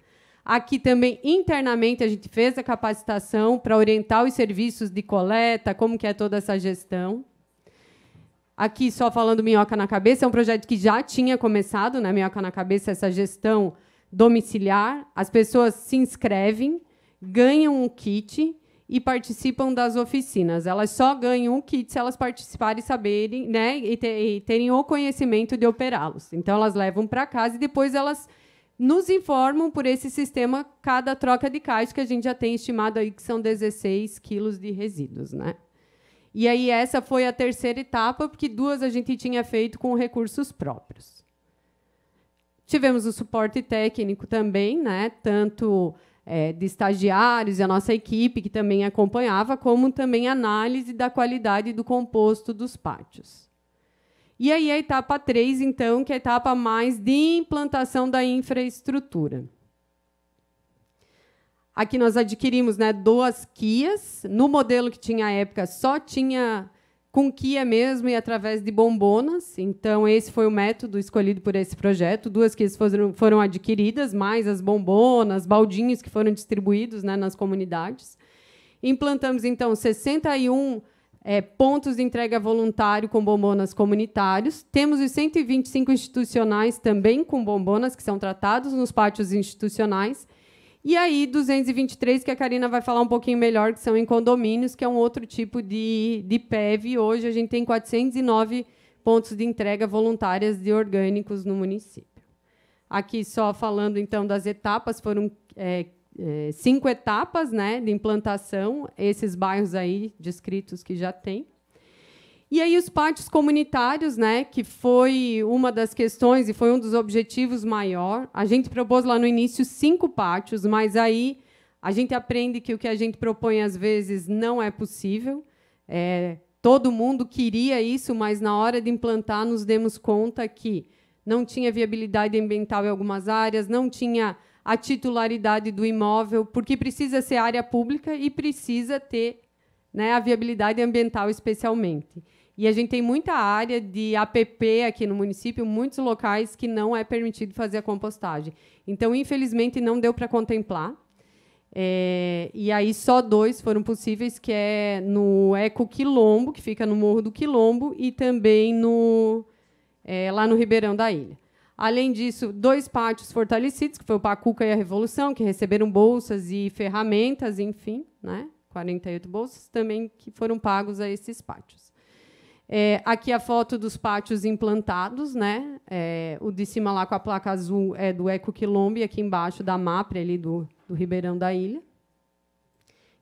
Aqui também internamente a gente fez a capacitação para orientar os serviços de coleta, como que é toda essa gestão. Aqui só falando minhoca na cabeça, é um projeto que já tinha começado, né? Minhoca na cabeça, essa gestão domiciliar. As pessoas se inscrevem, ganham um kit e participam das oficinas. Elas só ganham o kit se elas participarem e saberem, né, e, te, e terem o conhecimento de operá-los. Então elas levam para casa e depois elas nos informam por esse sistema cada troca de caixa que a gente já tem estimado aí que são 16 quilos de resíduos, né? E aí essa foi a terceira etapa, porque duas a gente tinha feito com recursos próprios. Tivemos o suporte técnico também, né? Tanto é, de estagiários e a nossa equipe, que também acompanhava, como também análise da qualidade do composto dos pátios. E aí a etapa 3, então, que é a etapa mais de implantação da infraestrutura. Aqui nós adquirimos né, duas quias. No modelo que tinha à época, só tinha com quia mesmo e através de bombonas. Então, esse foi o método escolhido por esse projeto. Duas que foram, foram adquiridas, mais as bombonas, baldinhos que foram distribuídos né, nas comunidades. Implantamos, então, 61 é, pontos de entrega voluntário com bombonas comunitários. Temos os 125 institucionais também com bombonas, que são tratados nos pátios institucionais. E aí, 223, que a Karina vai falar um pouquinho melhor, que são em condomínios, que é um outro tipo de, de PEV. Hoje a gente tem 409 pontos de entrega voluntárias de orgânicos no município. Aqui, só falando então das etapas, foram é, é, cinco etapas né, de implantação, esses bairros aí descritos que já tem. E aí os pátios comunitários, né, que foi uma das questões e foi um dos objetivos maior. A gente propôs lá no início cinco pátios, mas aí a gente aprende que o que a gente propõe às vezes não é possível. É, todo mundo queria isso, mas na hora de implantar nos demos conta que não tinha viabilidade ambiental em algumas áreas, não tinha a titularidade do imóvel, porque precisa ser área pública e precisa ter né, a viabilidade ambiental especialmente. E a gente tem muita área de APP aqui no município, muitos locais que não é permitido fazer a compostagem. Então, infelizmente, não deu para contemplar. É, e aí só dois foram possíveis, que é no Eco Quilombo, que fica no Morro do Quilombo, e também no é, lá no Ribeirão da Ilha. Além disso, dois pátios fortalecidos, que foi o Pacuca e a Revolução, que receberam bolsas e ferramentas, enfim, né? 48 bolsas também que foram pagos a esses pátios. É, aqui a foto dos pátios implantados, né? É, o de cima lá com a placa azul é do Eco Quilombo e aqui embaixo da MAPRE, ali do, do Ribeirão da Ilha.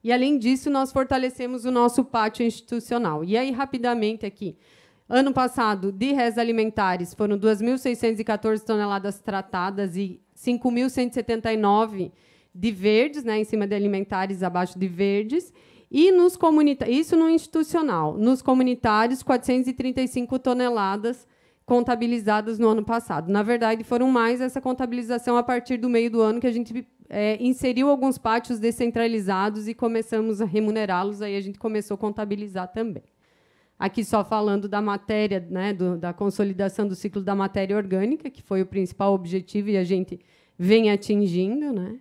E, além disso, nós fortalecemos o nosso pátio institucional. E aí, rapidamente aqui, ano passado, de res alimentares, foram 2.614 toneladas tratadas e 5.179 de verdes, né, em cima de alimentares, abaixo de verdes, e nos comunita isso no institucional, nos comunitários, 435 toneladas contabilizadas no ano passado. Na verdade, foram mais essa contabilização a partir do meio do ano que a gente é, inseriu alguns pátios descentralizados e começamos a remunerá-los, aí a gente começou a contabilizar também. Aqui só falando da matéria, né, do, da consolidação do ciclo da matéria orgânica, que foi o principal objetivo e a gente vem atingindo, né?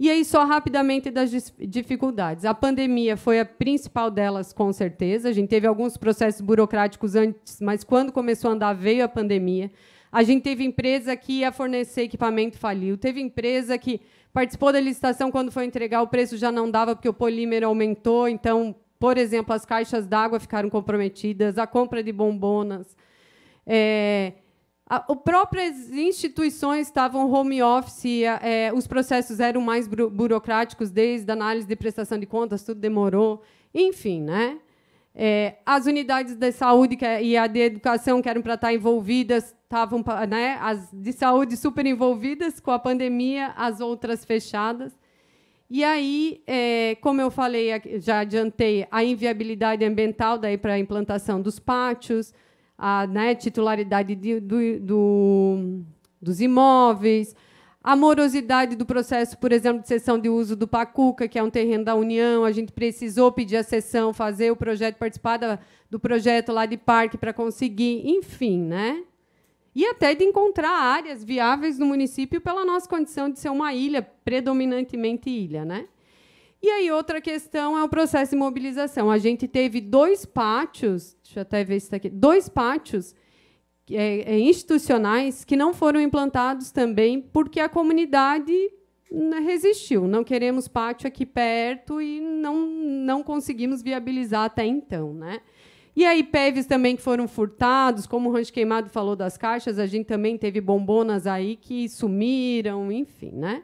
E aí, só rapidamente das dificuldades. A pandemia foi a principal delas, com certeza. A gente teve alguns processos burocráticos antes, mas quando começou a andar, veio a pandemia. A gente teve empresa que ia fornecer equipamento faliu, teve empresa que participou da licitação quando foi entregar, o preço já não dava porque o polímero aumentou, então, por exemplo, as caixas d'água ficaram comprometidas, a compra de bombonas. É, as próprias instituições estavam home office, é, é, os processos eram mais burocráticos, desde a análise de prestação de contas, tudo demorou. Enfim, né? É, as unidades de saúde que, é, e a de educação que eram para estar tá envolvidas estavam, né? As de saúde super envolvidas com a pandemia, as outras fechadas. E aí, é, como eu falei, já adiantei a inviabilidade ambiental daí para a implantação dos pátios a né, titularidade de, do, do, dos imóveis, a morosidade do processo, por exemplo, de cessão de uso do Pacuca, que é um terreno da União, a gente precisou pedir a cessão, fazer o projeto, participar da, do projeto lá de parque para conseguir, enfim, né? E até de encontrar áreas viáveis no município pela nossa condição de ser uma ilha, predominantemente ilha, né? E aí, outra questão é o processo de mobilização. A gente teve dois pátios, deixa eu até ver se está aqui, dois pátios é, é, institucionais que não foram implantados também porque a comunidade né, resistiu. Não queremos pátio aqui perto e não, não conseguimos viabilizar até então. Né? E aí, PEVs também que foram furtados, como o Rancho Queimado falou das caixas, a gente também teve bombonas aí que sumiram, enfim, né?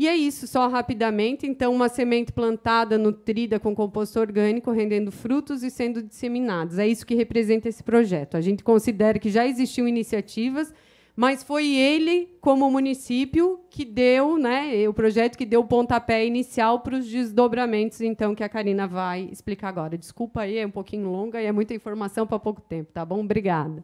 E é isso, só rapidamente. Então, uma semente plantada, nutrida com composto orgânico, rendendo frutos e sendo disseminados. É isso que representa esse projeto. A gente considera que já existiam iniciativas, mas foi ele, como município, que deu, né, o projeto que deu o pontapé inicial para os desdobramentos, então, que a Karina vai explicar agora. Desculpa aí, é um pouquinho longa e é muita informação para pouco tempo, tá bom? Obrigada.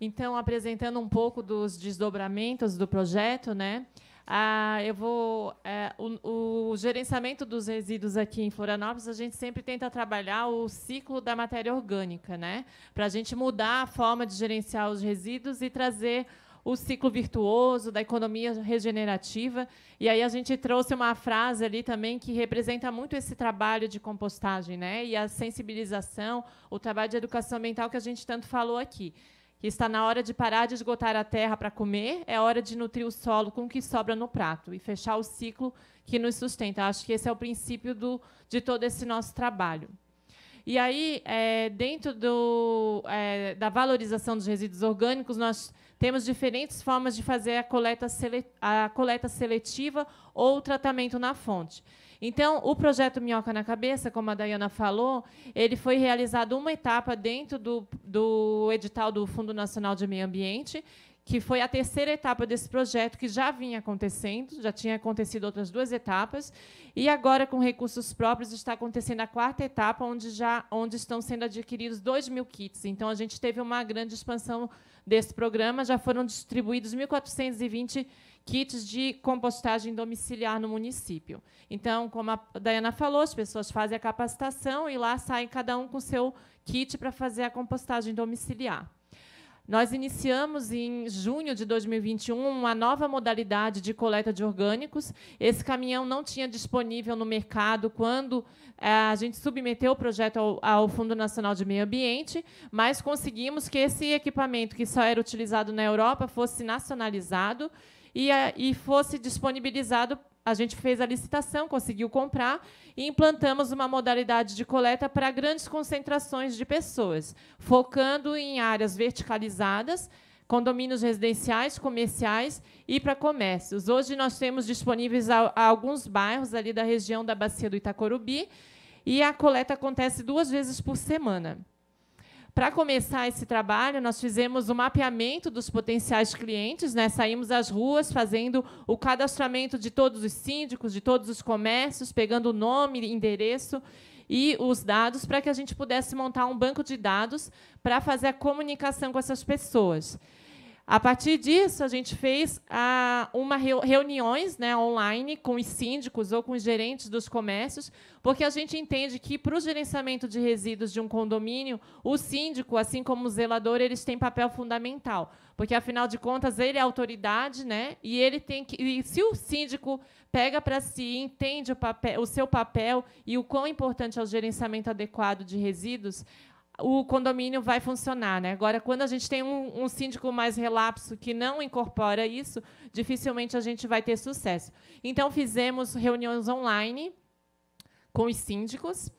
Então, apresentando um pouco dos desdobramentos do projeto, né? Ah, eu vou é, o, o, gerenciamento dos resíduos aqui em Florianópolis a gente sempre tenta trabalhar o ciclo da matéria orgânica, né? Para a gente mudar a forma de gerenciar os resíduos e trazer o ciclo virtuoso da economia regenerativa. E aí a gente trouxe uma frase ali também que representa muito esse trabalho de compostagem, né? E a sensibilização, o trabalho de educação ambiental que a gente tanto falou aqui que está na hora de parar de esgotar a terra para comer, é hora de nutrir o solo com o que sobra no prato e fechar o ciclo que nos sustenta. Acho que esse é o princípio do, de todo esse nosso trabalho. E aí, é, dentro do, é, da valorização dos resíduos orgânicos, nós temos diferentes formas de fazer a coleta, a coleta seletiva ou o tratamento na fonte. Então, o projeto Minhoca na Cabeça, como a Dayana falou, ele foi realizado uma etapa dentro do, do edital do Fundo Nacional de Meio Ambiente, que foi a terceira etapa desse projeto, que já vinha acontecendo, já tinha acontecido outras duas etapas, e agora, com recursos próprios, está acontecendo a quarta etapa, onde, já, onde estão sendo adquiridos 2 mil kits. Então, a gente teve uma grande expansão desse programa, já foram distribuídos 1.420 kits kits de compostagem domiciliar no município. Então, como a Dayana falou, as pessoas fazem a capacitação e lá saem cada um com seu kit para fazer a compostagem domiciliar. Nós iniciamos em junho de 2021 uma nova modalidade de coleta de orgânicos. Esse caminhão não tinha disponível no mercado quando eh, a gente submeteu o projeto ao, ao Fundo Nacional de Meio Ambiente, mas conseguimos que esse equipamento, que só era utilizado na Europa, fosse nacionalizado e, a, eh, e fosse disponibilizado. A gente fez a licitação, conseguiu comprar e implantamos uma modalidade de coleta para grandes concentrações de pessoas, focando em áreas verticalizadas, condomínios residenciais, comerciais e para comércios. Hoje nós temos disponíveis a, a alguns bairros ali da região da bacia do Itacorubi e a coleta acontece duas vezes por semana. Para começar esse trabalho, nós fizemos o um mapeamento dos potenciais clientes, né? saímos às ruas fazendo o cadastramento de todos os síndicos, de todos os comércios, pegando o nome, endereço e os dados para que a gente pudesse montar um banco de dados para fazer a comunicação com essas pessoas. A partir disso, a gente fez ah, uma reuniões né, online com os síndicos ou com os gerentes dos comércios, porque a gente entende que, para o gerenciamento de resíduos de um condomínio, o síndico, assim como o zelador, eles têm papel fundamental. Porque, afinal de contas, ele é autoridade, né? E ele tem que. E se o síndico pega para si, entende o, papel, o seu papel e o quão importante é o gerenciamento adequado de resíduos, o condomínio vai funcionar. Né? Agora, quando a gente tem um, um síndico mais relapso que não incorpora isso, dificilmente a gente vai ter sucesso. Então, fizemos reuniões online com os síndicos.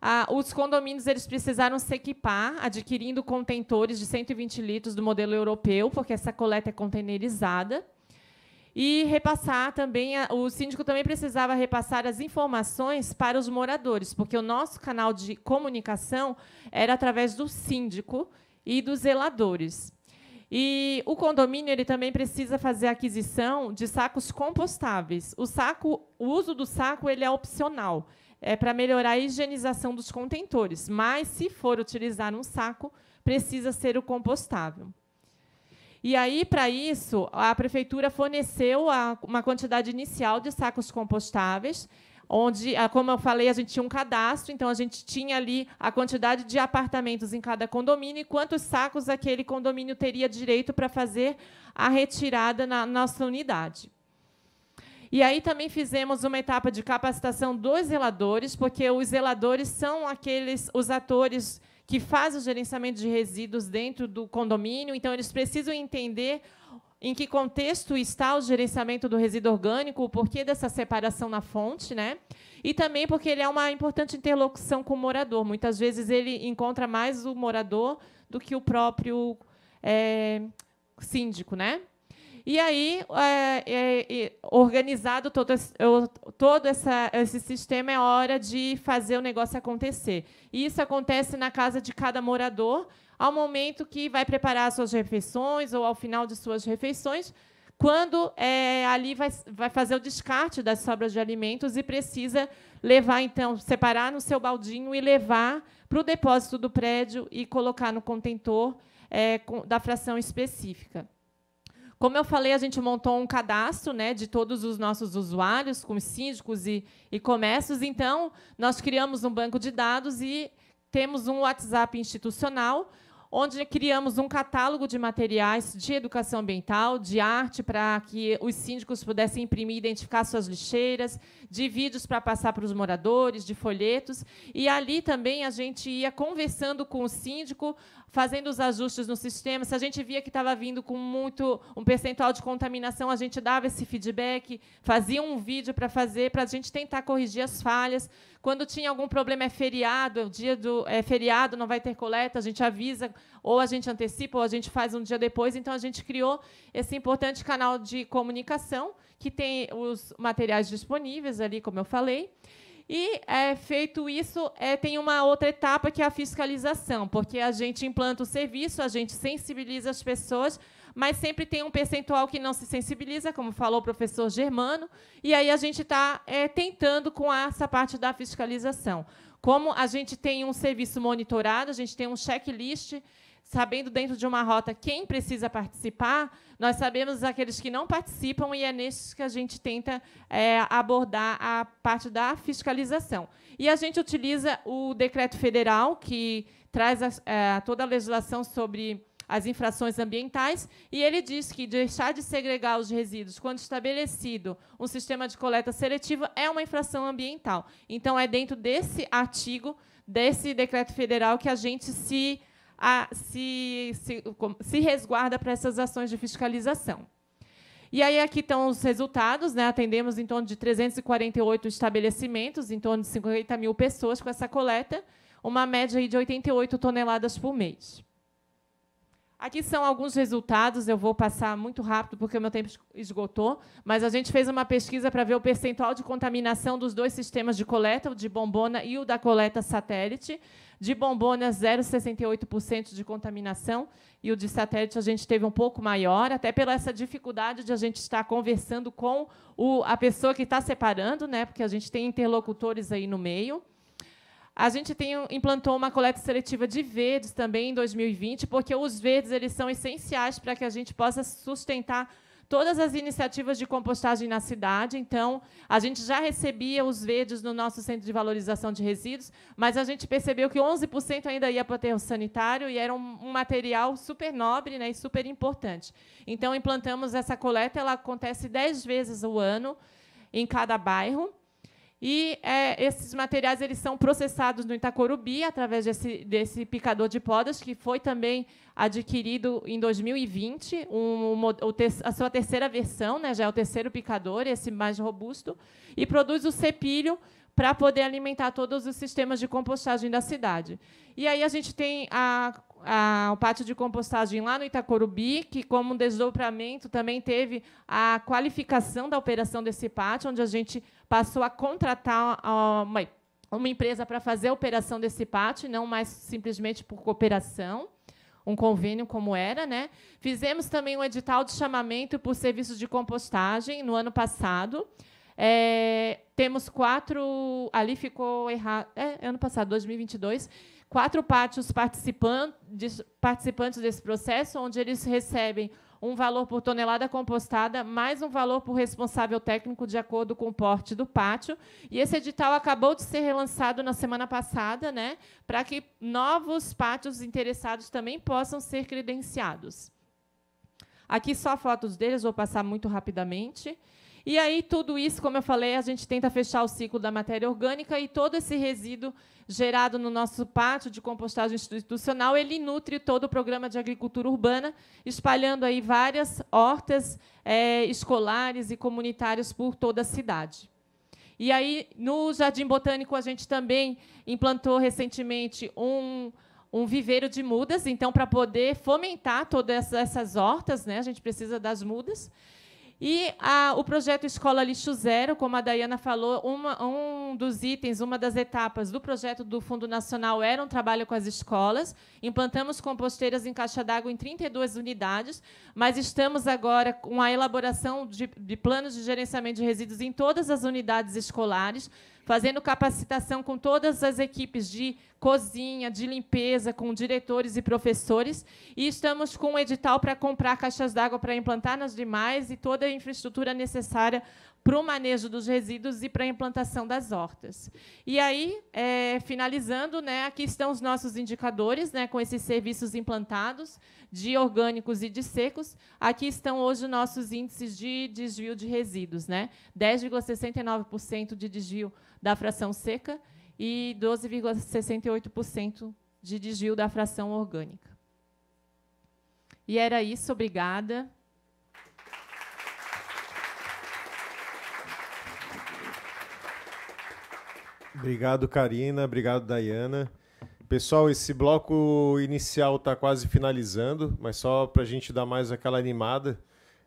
Ah, os condomínios eles precisaram se equipar, adquirindo contentores de 120 litros do modelo europeu, porque essa coleta é contenerizada e repassar também, o síndico também precisava repassar as informações para os moradores, porque o nosso canal de comunicação era através do síndico e dos zeladores. E o condomínio ele também precisa fazer a aquisição de sacos compostáveis. O saco, o uso do saco ele é opcional, é para melhorar a higienização dos contentores, mas se for utilizar um saco, precisa ser o compostável. E aí, para isso, a prefeitura forneceu a, uma quantidade inicial de sacos compostáveis, onde, ah, como eu falei, a gente tinha um cadastro, então a gente tinha ali a quantidade de apartamentos em cada condomínio e quantos sacos aquele condomínio teria direito para fazer a retirada na nossa unidade. E aí também fizemos uma etapa de capacitação dos zeladores, porque os zeladores são aqueles os atores que faz o gerenciamento de resíduos dentro do condomínio. Então, eles precisam entender em que contexto está o gerenciamento do resíduo orgânico, o porquê dessa separação na fonte, né? E também porque ele é uma importante interlocução com o morador. Muitas vezes ele encontra mais o morador do que o próprio é, síndico, né? E aí, é, é, organizado todo, esse, todo essa, esse sistema, é hora de fazer o negócio acontecer. E isso acontece na casa de cada morador, ao momento que vai preparar suas refeições ou ao final de suas refeições, quando é, ali vai, vai fazer o descarte das sobras de alimentos e precisa levar, então, separar no seu baldinho e levar para o depósito do prédio e colocar no contentor é, com, da fração específica. Como eu falei, a gente montou um cadastro né, de todos os nossos usuários, com síndicos e, e comércios. Então, nós criamos um banco de dados e temos um WhatsApp institucional, onde criamos um catálogo de materiais de educação ambiental, de arte, para que os síndicos pudessem imprimir e identificar suas lixeiras, de vídeos para passar para os moradores, de folhetos. E ali também a gente ia conversando com o síndico fazendo os ajustes no sistema. Se a gente via que estava vindo com muito um percentual de contaminação, a gente dava esse feedback, fazia um vídeo para fazer, para a gente tentar corrigir as falhas. Quando tinha algum problema, é feriado, é o dia do é feriado, não vai ter coleta, a gente avisa, ou a gente antecipa, ou a gente faz um dia depois. Então a gente criou esse importante canal de comunicação que tem os materiais disponíveis ali, como eu falei. E, é, feito isso, é, tem uma outra etapa que é a fiscalização, porque a gente implanta o serviço, a gente sensibiliza as pessoas, mas sempre tem um percentual que não se sensibiliza, como falou o professor Germano, e aí a gente está é, tentando com essa parte da fiscalização. Como a gente tem um serviço monitorado, a gente tem um checklist sabendo dentro de uma rota quem precisa participar, nós sabemos aqueles que não participam e é nesses que a gente tenta é, abordar a parte da fiscalização. E a gente utiliza o decreto federal, que traz a, é, toda a legislação sobre as infrações ambientais, e ele diz que deixar de segregar os resíduos quando estabelecido um sistema de coleta seletiva é uma infração ambiental. Então, é dentro desse artigo, desse decreto federal, que a gente se a, se, se, se resguarda para essas ações de fiscalização. E aí aqui estão os resultados, né? Atendemos em torno de 348 estabelecimentos, em torno de 50 mil pessoas com essa coleta, uma média de 88 toneladas por mês. Aqui são alguns resultados, eu vou passar muito rápido porque o meu tempo esgotou, mas a gente fez uma pesquisa para ver o percentual de contaminação dos dois sistemas de coleta, o de bombona e o da coleta satélite. De bombona, 0,68% de contaminação, e o de satélite a gente teve um pouco maior, até pela essa dificuldade de a gente estar conversando com o, a pessoa que está separando, né, porque a gente tem interlocutores aí no meio. A gente tem, implantou uma coleta seletiva de verdes também em 2020, porque os verdes eles são essenciais para que a gente possa sustentar todas as iniciativas de compostagem na cidade. Então, a gente já recebia os verdes no nosso centro de valorização de resíduos, mas a gente percebeu que 11% ainda ia para o aterro sanitário e era um, material super nobre né, e super importante. Então, implantamos essa coleta, ela acontece 10 vezes ao ano em cada bairro. E é, esses materiais eles são processados no Itacorubi através desse, desse picador de podas, que foi também adquirido em 2020, um, um, a sua terceira versão, né, já é o terceiro picador, esse mais robusto, e produz o cepilho para poder alimentar todos os sistemas de compostagem da cidade. E aí a gente tem a, a, o pátio de compostagem lá no Itacorubi, que, como um desdobramento, também teve a qualificação da operação desse pátio, onde a gente passou a contratar uma, uma empresa para fazer a operação desse pátio, não mais simplesmente por cooperação um convênio como era, né? Fizemos também um edital de chamamento por serviços de compostagem no ano passado. É, temos quatro. Ali ficou errado. É, ano passado, 2022. Quatro pátios participantes desse processo, onde eles recebem um valor por tonelada compostada, mais um valor por responsável técnico, de acordo com o porte do pátio. E esse edital acabou de ser relançado na semana passada, né, para que novos pátios interessados também possam ser credenciados. Aqui só fotos deles, vou passar muito rapidamente. E aí, tudo isso, como eu falei, a gente tenta fechar o ciclo da matéria orgânica e todo esse resíduo gerado no nosso pátio de compostagem institucional, ele nutre todo o programa de agricultura urbana, espalhando aí várias hortas é, escolares e comunitárias por toda a cidade. E aí, no Jardim Botânico, a gente também implantou recentemente um, um viveiro de mudas. Então, para poder fomentar todas essas hortas, né, a gente precisa das mudas. E a, o projeto Escola Lixo Zero, como a Dayana falou, uma, um dos itens, uma das etapas do projeto do Fundo Nacional era um trabalho com as escolas. Implantamos composteiras em caixa d'água em 32 unidades, mas estamos agora com a elaboração de, de planos de gerenciamento de resíduos em todas as unidades escolares fazendo capacitação com todas as equipes de cozinha, de limpeza, com diretores e professores. E estamos com um edital para comprar caixas d'água para implantar nas demais e toda a infraestrutura necessária para o manejo dos resíduos e para a implantação das hortas. E aí, é, finalizando, né, aqui estão os nossos indicadores, né, com esses serviços implantados, de orgânicos e de secos. Aqui estão hoje nossos índices de desvio de resíduos, né? 10,69% de desvio da fração seca e 12,68% de desvio da fração orgânica. E era isso, obrigada. Obrigado, Karina. Obrigado, Dayana. Pessoal, esse bloco inicial está quase finalizando, mas só para a gente dar mais aquela animada.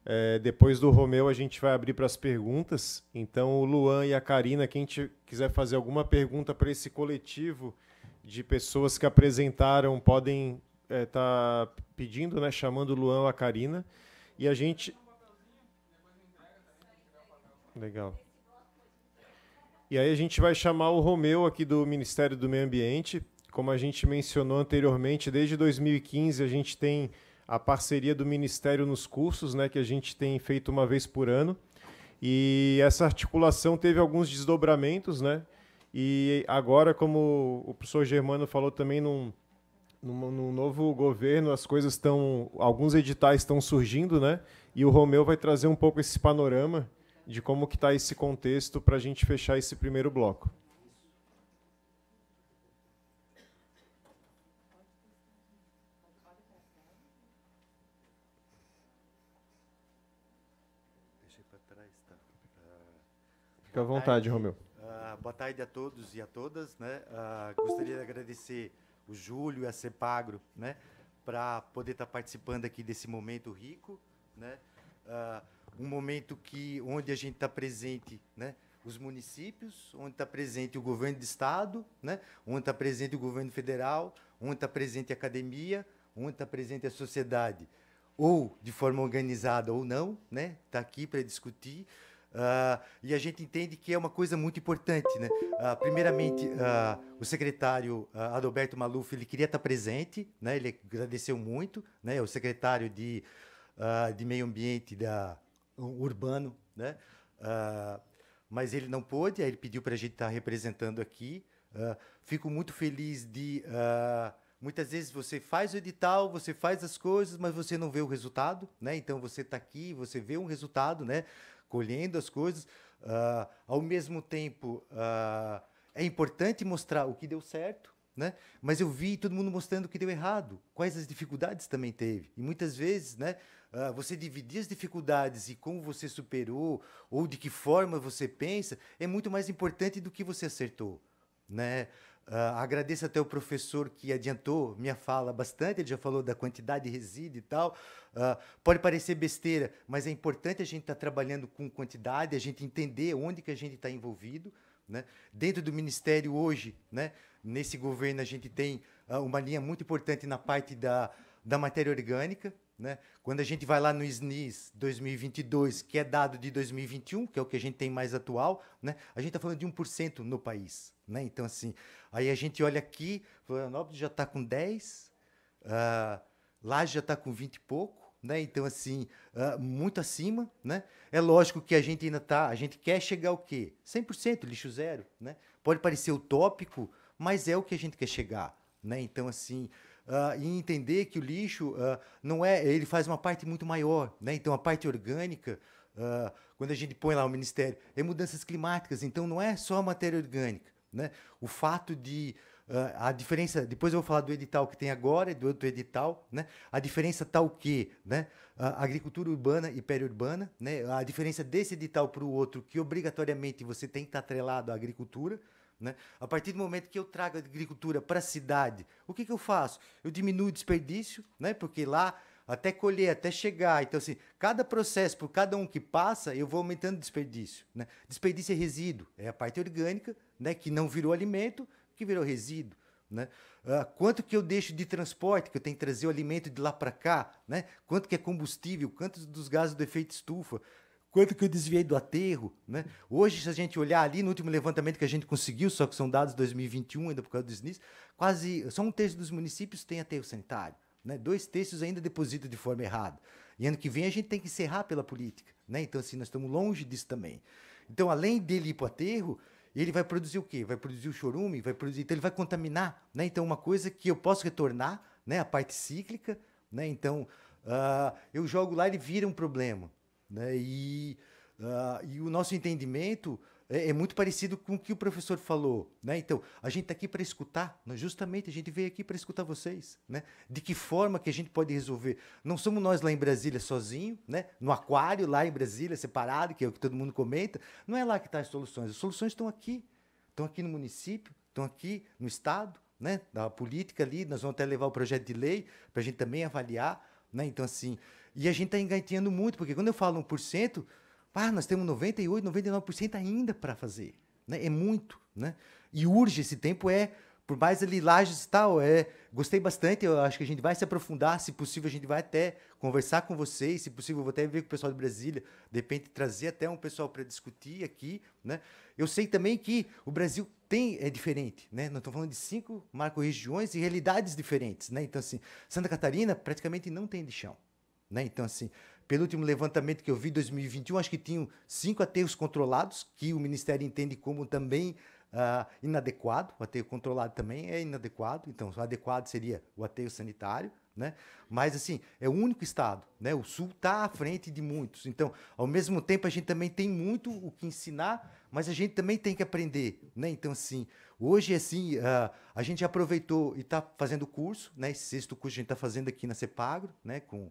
É, depois do Romeu, a gente vai abrir para as perguntas. Então, o Luan e a Karina, quem quiser fazer alguma pergunta para esse coletivo de pessoas que apresentaram, podem estar é, tá pedindo, né, chamando o Luan ou a Karina. E a gente. Legal. E aí a gente vai chamar o Romeu aqui do Ministério do Meio Ambiente. Como a gente mencionou anteriormente, desde 2015 a gente tem a parceria do Ministério nos cursos, né, que a gente tem feito uma vez por ano. E essa articulação teve alguns desdobramentos, né? E agora, como o professor Germano falou também, num, num, num novo governo, as coisas estão. Alguns editais estão surgindo, né? E o Romeu vai trazer um pouco esse panorama de como que está esse contexto para a gente fechar esse primeiro bloco. Fica à vontade, Romeu. Uh, boa tarde a todos e a todas. Né? Uh, gostaria de agradecer o Júlio e a Cepagro né? para poder estar tá participando aqui desse momento rico. Né? Uh, um momento que, onde a gente está presente né? os municípios, onde está presente o governo de estado, né? onde está presente o governo federal, onde está presente a academia, onde está presente a sociedade, ou de forma organizada ou não, né? Está aqui para discutir Uh, e a gente entende que é uma coisa muito importante, né? Uh, primeiramente, uh, o secretário Adalberto Maluf ele queria estar presente, né? Ele agradeceu muito, né? O secretário de, de meio ambiente da urbano, né? mas ele não pôde, aí ele pediu para a gente estar representando aqui. fico muito feliz de Muitas vezes você faz o edital, você faz as coisas, mas você não vê o resultado, né? Então você está aqui, você vê um resultado, né? colhendo as coisas. Uh, ao mesmo tempo, uh, é importante mostrar o que deu certo, né? Mas eu vi todo mundo mostrando o que deu errado, quais as dificuldades também teve. E muitas vezes, né, uh, você dividir as dificuldades e como você superou ou de que forma você pensa é muito mais importante do que você acertou, né? Uh, agradeço até o professor que adiantou minha fala bastante, ele já falou da quantidade de resíduo e tal. Uh, pode parecer besteira, mas é importante a gente estar tá trabalhando com quantidade, a gente entender onde que a gente está envolvido. Né? Dentro do Ministério hoje, né, nesse governo, a gente tem uh, uma linha muito importante na parte da, da matéria orgânica. Né? Quando a gente vai lá no SNIS 2022, que é dado de 2021, que é o que a gente tem mais atual, né? a gente está falando de 1% no país. Né? Então, assim, aí a gente olha aqui, Florianópolis já está com 10, uh, lá já está com 20 e pouco, né? Então, assim, uh, muito acima, né? É lógico que a gente ainda está a gente quer chegar ao quê? 100% lixo zero, né? Pode parecer utópico, mas é o que a gente quer chegar, né? Então, assim, uh, e entender que o lixo uh, não é, ele faz uma parte muito maior, né? Então, a parte orgânica, quando a gente põe lá o Ministério, é mudanças climáticas, então não é só a matéria orgânica, né? O fato de uh, a diferença, depois eu vou falar do edital que tem agora e do outro edital, né? A diferença tal tá que, né? Uh, agricultura urbana e periurbana, né? A diferença desse edital para o outro que obrigatoriamente você tem que estar tá atrelado à agricultura, né? A partir do momento que eu trago a agricultura para a cidade, o que, que eu faço? Eu diminuo o desperdício, né? Porque lá até colher, até chegar. Então, assim, cada processo, por cada um que passa, eu vou aumentando desperdício. Né? Desperdício é resíduo, é a parte orgânica, né, que não virou alimento, que virou resíduo. Né? Uh, quanto que eu deixo de transporte, que eu tenho que trazer o alimento de lá para cá? Né? Quanto que é combustível? Quanto dos gases do efeito estufa? Quanto que eu desviei do aterro? Né? Hoje, se a gente olhar ali no último levantamento que a gente conseguiu, só que são dados de 2021 ainda por causa do SNIS, quase só um terço dos municípios tem aterro sanitário. Né? Dois terços ainda deposita de forma errada. E ano que vem a gente tem que encerrar pela política. Né? Então, assim, nós estamos longe disso também. Então, além dele ir para o aterro, ele vai produzir o quê? Vai produzir o chorume, vai produzir. Então, ele vai contaminar. Né? Então, uma coisa que eu posso retornar, né? a parte cíclica. Né? Então, uh, eu jogo lá, ele vira um problema. Né? E, uh, e o nosso entendimento é, é, muito parecido com o que o professor falou, né? Então, a gente está aqui para escutar, né? justamente a gente veio aqui para escutar vocês, né? De que forma que a gente pode resolver? Não somos nós lá em Brasília sozinho, né? No aquário lá em Brasília, separado, que é o que todo mundo comenta, não é lá que estão tá as soluções. As soluções estão aqui, estão aqui no município, estão aqui no estado, né? Da política ali, nós vamos até levar o projeto de lei para a gente também avaliar, né? Então assim, e a gente está engatinhando muito, porque quando eu falo 1%, ah, nós temos 98%, 99% ainda para fazer. Né? É muito. Né? E urge, esse tempo é, por mais ali lajes e tal, é, gostei bastante, eu acho que a gente vai se aprofundar, se possível a gente vai até conversar com vocês, se possível eu vou até ver com o pessoal de Brasília, de repente trazer até um pessoal para discutir aqui. Né? Eu sei também que o Brasil tem é diferente, né? Nós estamos falando de cinco macro-regiões e realidades diferentes, né? Então, assim, Santa Catarina praticamente não tem lixão, né? Então, assim, pelo último levantamento que eu vi, 2021, acho que tinham cinco aterros controlados, que o Ministério entende como também uh, inadequado. O aterro controlado também é inadequado, então adequado seria o aterro sanitário, né? Mas assim, é o único estado, né? O sul está à frente de muitos. Então, ao mesmo tempo, a gente também tem muito o que ensinar, mas a gente também tem que aprender, né? Então, assim, hoje assim, uh, a gente aproveitou e está fazendo curso, né? Esse sexto curso a gente está fazendo aqui na Cepagro, né? Com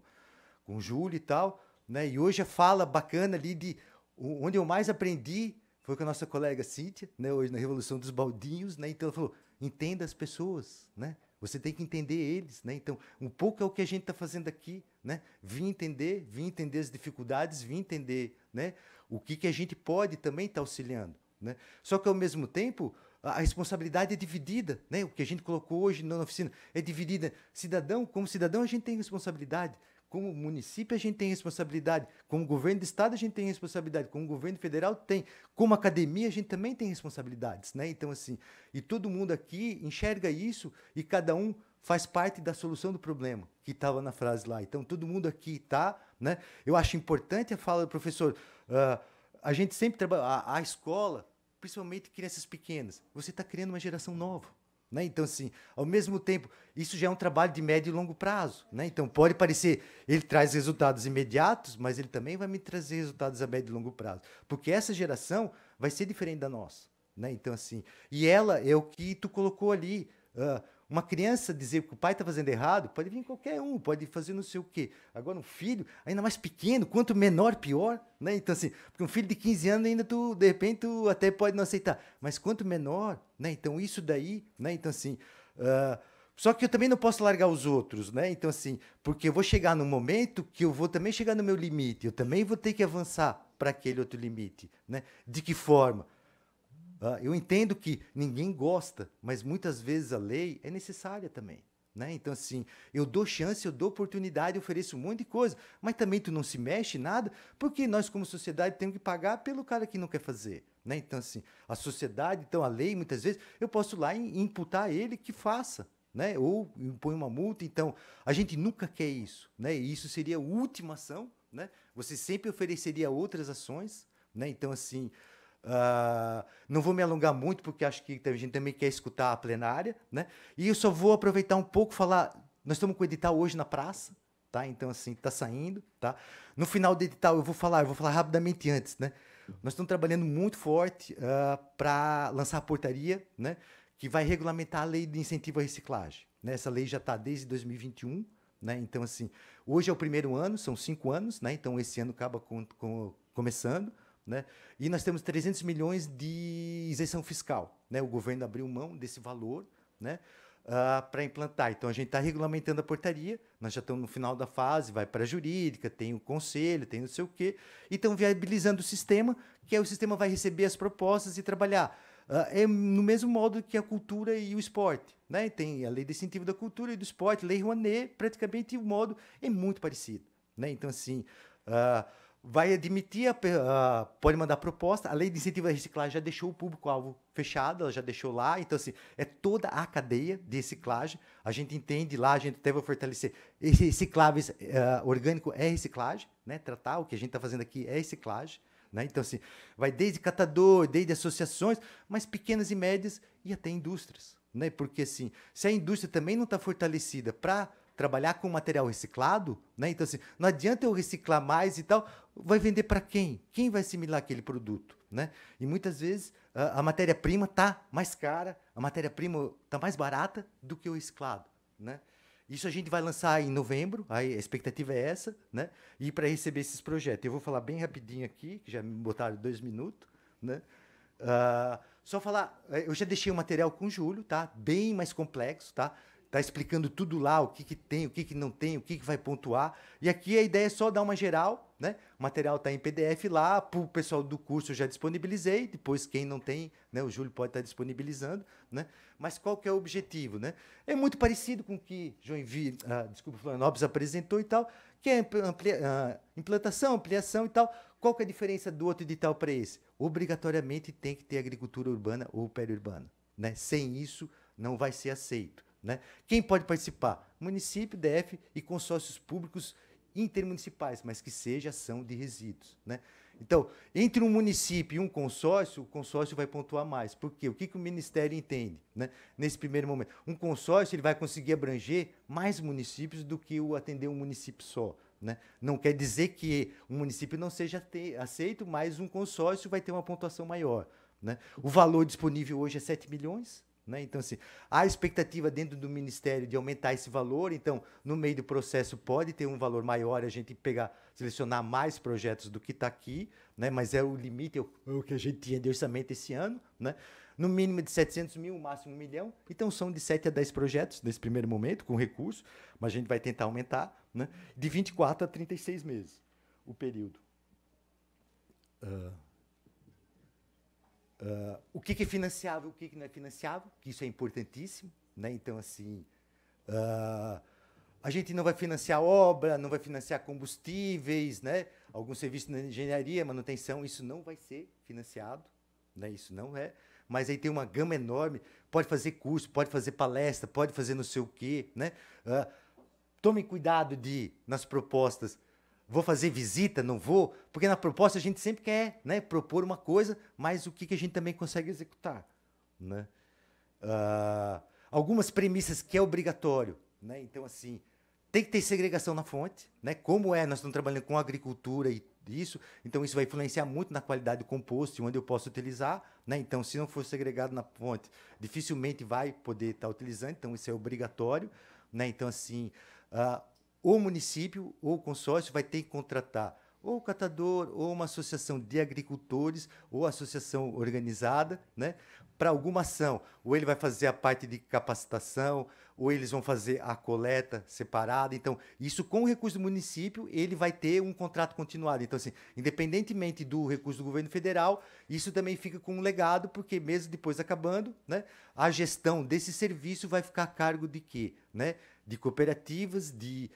com o Júlio e tal, né? E hoje a fala bacana ali de onde eu mais aprendi foi com a nossa colega Cíntia, né? Hoje na Revolução dos Baldinhos, né? Então ela falou: entenda as pessoas, né? Você tem que entender eles, né? Então, um pouco é o que a gente está fazendo aqui, né? Vim entender, vim entender as dificuldades, vim entender, né? O que que a gente pode também estar tá auxiliando, né? Só que ao mesmo tempo a responsabilidade é dividida, né? O que a gente colocou hoje na oficina é dividida. Cidadão, como cidadão, a gente tem responsabilidade. Como município a gente tem responsabilidade, como governo do estado a gente tem responsabilidade, como governo federal tem, como academia a gente também tem responsabilidades, né? Então assim, e todo mundo aqui enxerga isso e cada um faz parte da solução do problema que estava na frase lá. Então todo mundo aqui tá, né? Eu acho importante a fala do professor. Uh, a gente sempre trabalha a, a escola, principalmente crianças pequenas. Você está criando uma geração nova. Né? Então, assim, ao mesmo tempo, isso já é um trabalho de médio e longo prazo. Né? Então, pode parecer, ele traz resultados imediatos, mas ele também vai me trazer resultados a médio e longo prazo. Porque essa geração vai ser diferente da nossa. Né? Então, assim, e ela é o que tu colocou ali. Uh, uma criança dizer que o pai está fazendo errado, pode vir qualquer um, pode fazer não sei o quê. Agora, um filho, ainda mais pequeno, quanto menor, pior. Né? Então, assim, porque um filho de 15 anos ainda, tu, de repente, tu até pode não aceitar. Mas quanto menor, né? Então, isso daí, né? Então, assim. Uh, só que eu também não posso largar os outros, né? Então, assim, porque eu vou chegar num momento que eu vou também chegar no meu limite, eu também vou ter que avançar para aquele outro limite, né? De que forma? Ah, eu entendo que ninguém gosta, mas muitas vezes a lei é necessária também. Né? Então, assim, eu dou chance, eu dou oportunidade, eu ofereço um monte de coisa, mas também tu não se mexe nada, porque nós, como sociedade, temos que pagar pelo cara que não quer fazer. Né? Então, assim, a sociedade, então a lei, muitas vezes, eu posso lá imputar ele que faça, né? ou impõe uma multa. Então, a gente nunca quer isso. Né? E isso seria a última ação. Né? Você sempre ofereceria outras ações. Né? Então, assim, Uh, não vou me alongar muito, porque acho que a gente também quer escutar a plenária, né? E eu só vou aproveitar um pouco falar. Nós estamos com o edital hoje na praça, tá? Então, assim, está saindo, tá? No final do edital, eu vou falar, eu vou falar rapidamente antes, né? Nós estamos trabalhando muito forte uh, ah, para lançar a portaria, né? Que vai regulamentar a lei de incentivo à reciclagem. Né? Essa lei já está desde 2021, né? Então, assim, hoje é o primeiro ano, são cinco anos, né? Então, esse ano acaba com, com, começando. Né? E nós temos 300 milhões de isenção fiscal. Né? O governo abriu mão desse valor né? Uh, ah, para implantar. Então, a gente está regulamentando a portaria, nós já estamos no final da fase, vai para a jurídica, tem o conselho, tem não sei o quê, e estão viabilizando o sistema, que é o sistema vai receber as propostas e trabalhar. Uh, é no mesmo modo que a cultura e o esporte. Né? Tem a lei de incentivo da cultura e do esporte, lei Rouanet, praticamente o modo é muito parecido. Né? Então, assim... Uh, vai admitir, a, pode mandar proposta. A lei de incentivo à reciclagem já deixou o público-alvo fechado, ela já deixou lá. Então, assim, é toda a cadeia de reciclagem. A gente entende lá, a gente até vai fortalecer. Esse recicláveis uh, orgânico é reciclagem, né? Tratar o que a gente está fazendo aqui é reciclagem. Né? Então, assim, vai desde catador, desde associações, mas pequenas e médias e até indústrias. Né? Porque, assim, se a indústria também não está fortalecida para trabalhar com material reciclado, né? Então, assim, não adianta eu reciclar mais e tal, vai vender para quem? Quem vai assimilar aquele produto, né? E muitas vezes a, a matéria-prima tá mais cara, a matéria-prima tá mais barata do que o reciclado, né? Isso a gente vai lançar em novembro, a expectativa é essa, né? E para receber esses projetos, eu vou falar bem rapidinho aqui, que já me botaram dois minutos, né? Uh, só falar, eh, eu já deixei o material com o Júlio, tá? Bem mais complexo, tá? Está explicando tudo lá, o que, que tem, o que, que não tem, o que, que vai pontuar. E aqui a ideia é só dar uma geral, né? O material está em PDF lá, para o pessoal do curso eu já disponibilizei, depois quem não tem, né, o Júlio pode estar tá disponibilizando, né? Mas qual que é o objetivo, né? É muito parecido com o que João Envi, ah, desculpa, Florianópolis apresentou e tal, que é amplia, ah, implantação, ampliação e tal. Qual que é a diferença do outro edital para esse? Obrigatoriamente tem que ter agricultura urbana ou periurbana, né? Sem isso não vai ser aceito. Né? Quem pode participar? Município, DF e consórcios públicos intermunicipais, mas que seja ação de resíduos. Né? Então, entre um município e um consórcio, o consórcio vai pontuar mais. Por quê? O que, que o Ministério entende né? nesse primeiro momento? Um consórcio ele vai conseguir abranger mais municípios do que o atender um município só. Né? Não quer dizer que um município não seja aceito, mas um consórcio vai ter uma pontuação maior. Né? O valor disponível hoje é 7 milhões, né? Então, assim, há expectativa dentro do Ministério de aumentar esse valor, então, no meio do processo pode ter um valor maior, a gente pegar, selecionar mais projetos do que está aqui, né? mas é o limite, é, é o, que a gente tinha de orçamento esse ano, né? no mínimo de 700 mil, máximo 1 milhão, então são de 7 a 10 projetos nesse primeiro momento, com recurso, mas a gente vai tentar aumentar, né? de 24 a 36 meses o período. Uh Uh, o que, é que, é financiável, o que, é que, não é financiável, que isso é importantíssimo, né? Então, assim, uh, a gente não vai financiar obra, não vai financiar combustíveis, né? Algum serviço de engenharia, manutenção, isso não vai ser financiado, né? Isso não é. Mas aí tem uma gama enorme, pode fazer curso, pode fazer palestra, pode fazer não sei o quê, né? Uh, cuidado de, nas propostas, vou fazer visita, não vou, porque na proposta a gente sempre quer né, propor uma coisa, mas o que, que a gente também consegue executar. Né? Uh, algumas premissas que é obrigatório. Né? Então, assim, tem que ter segregação na fonte, né? como é, nós estamos trabalhando com agricultura e isso, então isso vai influenciar muito na qualidade do composto e onde eu posso utilizar. Né? Então, se não for segregado na fonte, dificilmente vai poder estar utilizando, então isso é obrigatório. Né? Então, assim, uh, o município ou o consórcio vai ter que contratar ou o catador, ou uma associação de agricultores, ou associação organizada, né, para alguma ação. Ou ele vai fazer a parte de capacitação, ou eles vão fazer a coleta separada. Então, isso com o recurso do município, ele vai ter um contrato continuado. Então, assim, independentemente do recurso do governo federal, isso também fica com um legado, porque mesmo depois acabando, né, a gestão desse serviço vai ficar a cargo de quê? Né? de cooperativas, de,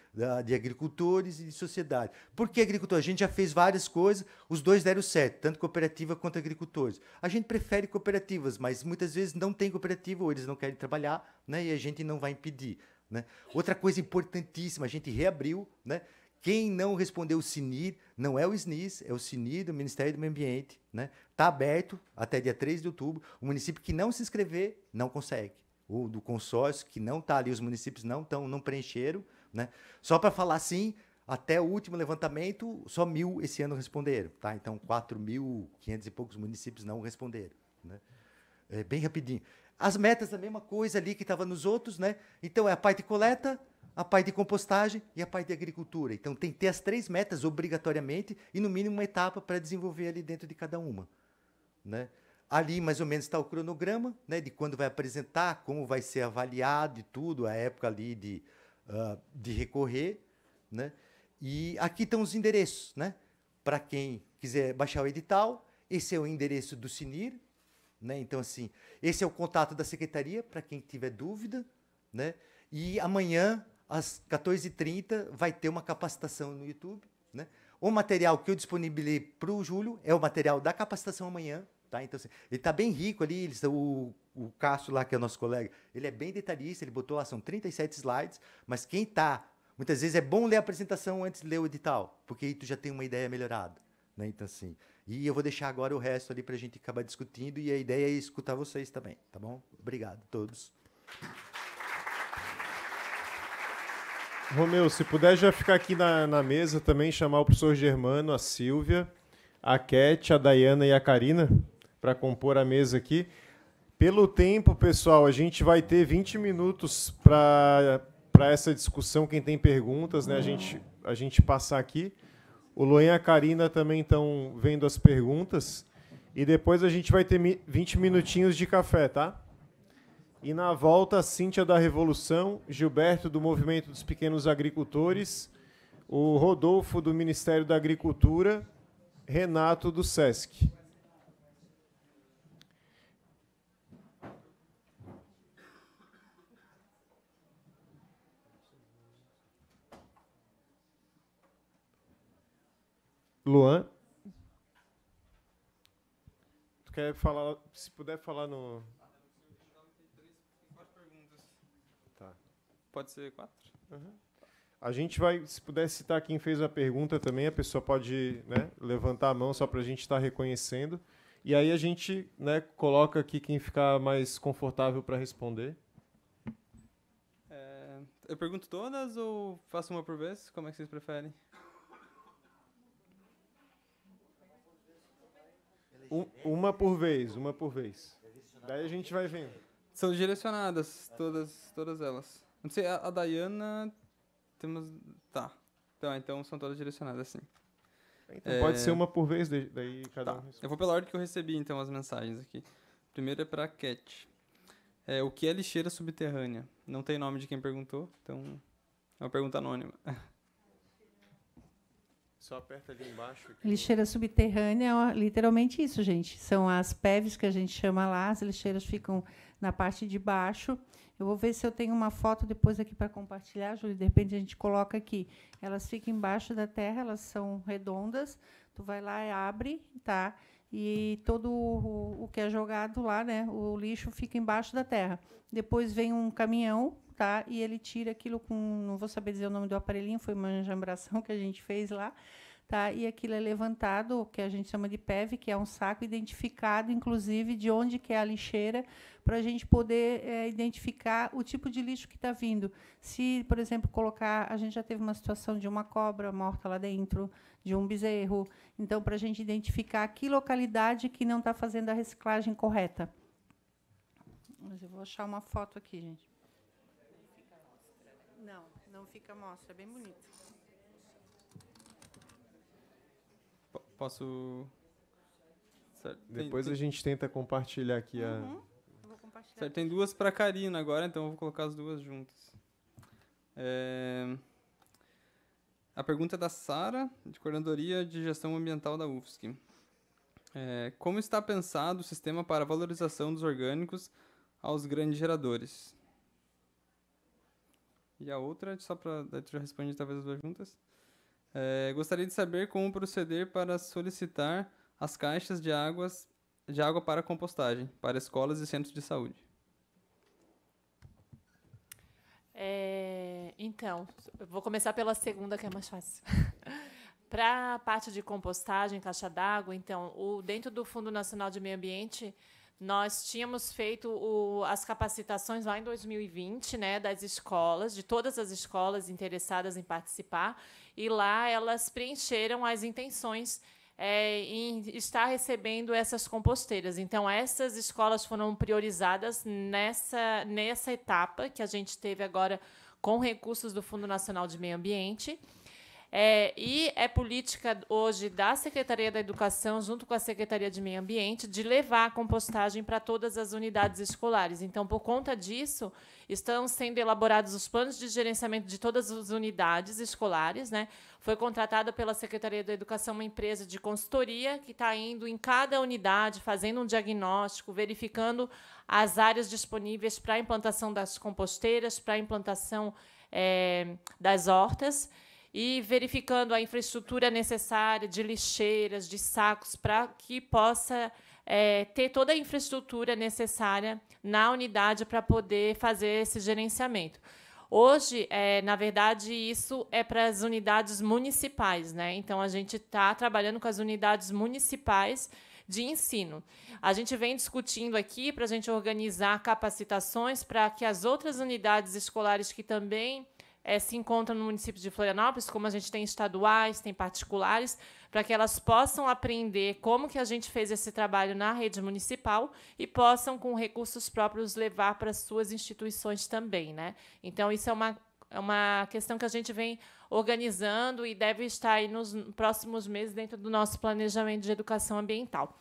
de agricultores e de sociedade. Por que agricultor? A gente já fez várias coisas, os dois deram certo, tanto cooperativa quanto agricultores. A gente prefere cooperativas, mas muitas vezes não tem cooperativa, ou eles não querem trabalhar, né? e a gente não vai impedir. Né? Outra coisa importantíssima, a gente reabriu, né? Quem não respondeu o SINIR, não é o SNIS, é o SINIR do Ministério do Meio Ambiente. Está né? Tá aberto até dia 3 de outubro. O município que não se inscrever não consegue ou do consórcio, que não está ali, os municípios não, tão, não preencheram. Né? Só para falar assim, até o último levantamento, só mil esse ano responderam. Tá? Então, 4.500 e poucos municípios não responderam. Né? É, bem rapidinho. As metas, a mesma coisa ali que estava nos outros. Né? Então, é a parte de coleta, a parte de compostagem e a parte de agricultura. Então, tem que ter as três metas obrigatoriamente e, no mínimo, uma etapa para desenvolver ali dentro de cada uma. Né? Ali, mais ou menos, está o cronograma né, de quando vai apresentar, como vai ser avaliado e tudo, a época ali de, uh, de recorrer. Né? E aqui estão os endereços, né? Para quem quiser baixar o edital, esse é o endereço do Sinir, né? Então, assim, esse é o contato da secretaria, para quem tiver dúvida, né? E amanhã, às 14h30, vai ter uma capacitação no YouTube, né? O material que eu disponibilizei para o Júlio é o material da capacitação amanhã, Tá? Então, assim, ele está bem rico ali, ele, o, o Cássio lá, que é nosso colega, ele é bem detalhista, ele botou lá, são 37 slides, mas quem está, muitas vezes é bom ler a apresentação antes de ler o edital, porque aí tu já tem uma ideia melhorada. Né? Então, assim, e eu vou deixar agora o resto ali para a gente acabar discutindo, e a ideia é escutar vocês também, tá bom? Obrigado a todos. Romeu, se puder já ficar aqui na, na mesa também, chamar o professor Germano, a Silvia, a Cat, a Dayana e a Karina para compor a mesa aqui. Pelo tempo, pessoal, a gente vai ter 20 minutos para essa discussão. Quem tem perguntas, né? A gente, a gente passar aqui. O Luan e a Karina também estão vendo as perguntas. E depois a gente vai ter 20 minutinhos de café, tá? E na volta, Cíntia da Revolução, Gilberto do Movimento dos Pequenos Agricultores, o Rodolfo do Ministério da Agricultura, Renato do SESC. Luan. Tu quer falar, se puder falar no. Tá. Pode ser quatro? Uhum. A gente vai, se puder citar quem fez a pergunta também, a pessoa pode né, levantar a mão só para a gente estar tá reconhecendo. E aí a gente né, coloca aqui quem ficar mais confortável para responder. É, eu pergunto todas ou faço uma por vez? Como é que vocês preferem? Um, uma por vez, uma por vez. Daí a gente vai vendo. São direcionadas, todas, todas elas. Não sei, a, a Dayana. Temos. Tá. Então, então são todas direcionadas, sim. Então é... pode ser uma por vez, daí cada tá. um. Responde. Eu vou pela ordem que eu recebi, então, as mensagens aqui. Primeiro é pra Cat. É, o que é lixeira subterrânea? Não tem nome de quem perguntou, então. É uma pergunta anônima. Só aperta ali embaixo. Lixeira subterrânea é literalmente isso, gente. São as PEVs que a gente chama lá, as lixeiras ficam na parte de baixo. Eu vou ver se eu tenho uma foto depois aqui para compartilhar, Júlio. De repente a gente coloca aqui. Elas ficam embaixo da terra, elas são redondas. Tu vai lá e abre, tá? E todo o, o que é jogado lá, né? O lixo fica embaixo da terra. Depois vem um caminhão Tá? e ele tira aquilo com, não vou saber dizer o nome do aparelhinho, foi uma enjambração que a gente fez lá, tá? E aquilo é levantado, que a gente chama de PEV, que é um saco identificado, inclusive, de onde que é a lixeira, para a gente poder é, identificar o tipo de lixo que está vindo. Se, por exemplo, colocar, a gente já teve uma situação de uma cobra morta lá dentro, de um bezerro. Então, para a gente identificar que localidade que não está fazendo a reciclagem correta. Mas eu vou achar uma foto aqui, gente fica, mostra, é bem bonito. P posso. Certo. Depois tem, tem... a gente tenta compartilhar aqui uhum. a. Vou compartilhar. Certo, tem duas para Karina agora, então eu vou colocar as duas juntas. É... A pergunta é da Sara, de Coordenadoria de Gestão Ambiental da UFSC. É, como está pensado o sistema para valorização dos orgânicos aos grandes geradores? E a outra, só para já responder talvez as duas juntas. É, gostaria de saber como proceder para solicitar as caixas de águas de água para compostagem para escolas e centros de saúde. É, então, vou começar pela segunda que é mais fácil. para a parte de compostagem, caixa d'água, então, o, dentro do Fundo Nacional de Meio Ambiente, nós tínhamos feito o, as capacitações lá em 2020, né, das escolas, de todas as escolas interessadas em participar, e lá elas preencheram as intenções é, em estar recebendo essas composteiras. Então, essas escolas foram priorizadas nessa, nessa etapa que a gente teve agora com recursos do Fundo Nacional de Meio Ambiente. É, e é política hoje da Secretaria da Educação, junto com a Secretaria de Meio Ambiente, de levar a compostagem para todas as unidades escolares. Então, por conta disso, estão sendo elaborados os planos de gerenciamento de todas as unidades escolares. Né? Foi contratada pela Secretaria da Educação uma empresa de consultoria que está indo em cada unidade, fazendo um diagnóstico, verificando as áreas disponíveis para a implantação das composteiras, para a implantação é, das hortas e verificando a infraestrutura necessária de lixeiras, de sacos, para que possa é, ter toda a infraestrutura necessária na unidade para poder fazer esse gerenciamento. Hoje, é, na verdade, isso é para as unidades municipais, né? Então a gente está trabalhando com as unidades municipais de ensino. A gente vem discutindo aqui para a gente organizar capacitações para que as outras unidades escolares que também é, se encontram no município de Florianópolis, como a gente tem estaduais, tem particulares, para que elas possam aprender como que a gente fez esse trabalho na rede municipal e possam, com recursos próprios, levar para suas instituições também. Né? Então, isso é uma, é uma questão que a gente vem organizando e deve estar aí nos próximos meses dentro do nosso planejamento de educação ambiental.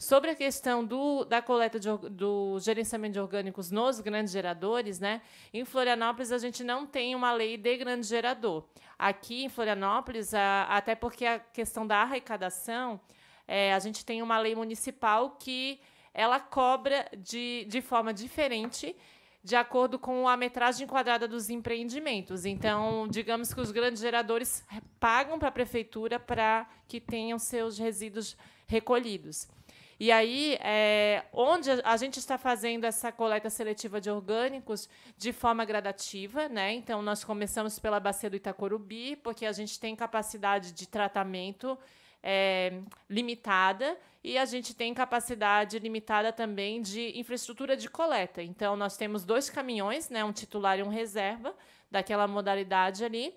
Sobre a questão do, da coleta de, do gerenciamento de orgânicos nos grandes geradores, né? Em Florianópolis a gente não tem uma lei de grande gerador. Aqui em Florianópolis, a, até porque a questão da arrecadação, é, a gente tem uma lei municipal que ela cobra de, de forma diferente de acordo com a metragem quadrada dos empreendimentos. Então, digamos que os grandes geradores pagam para a prefeitura para que tenham seus resíduos recolhidos. E aí, é, onde a gente está fazendo essa coleta seletiva de orgânicos de forma gradativa, né? Então, nós começamos pela bacia do Itacorubi, porque a gente tem capacidade de tratamento é, limitada e a gente tem capacidade limitada também de infraestrutura de coleta. Então, nós temos dois caminhões, né, um titular e um reserva daquela modalidade ali.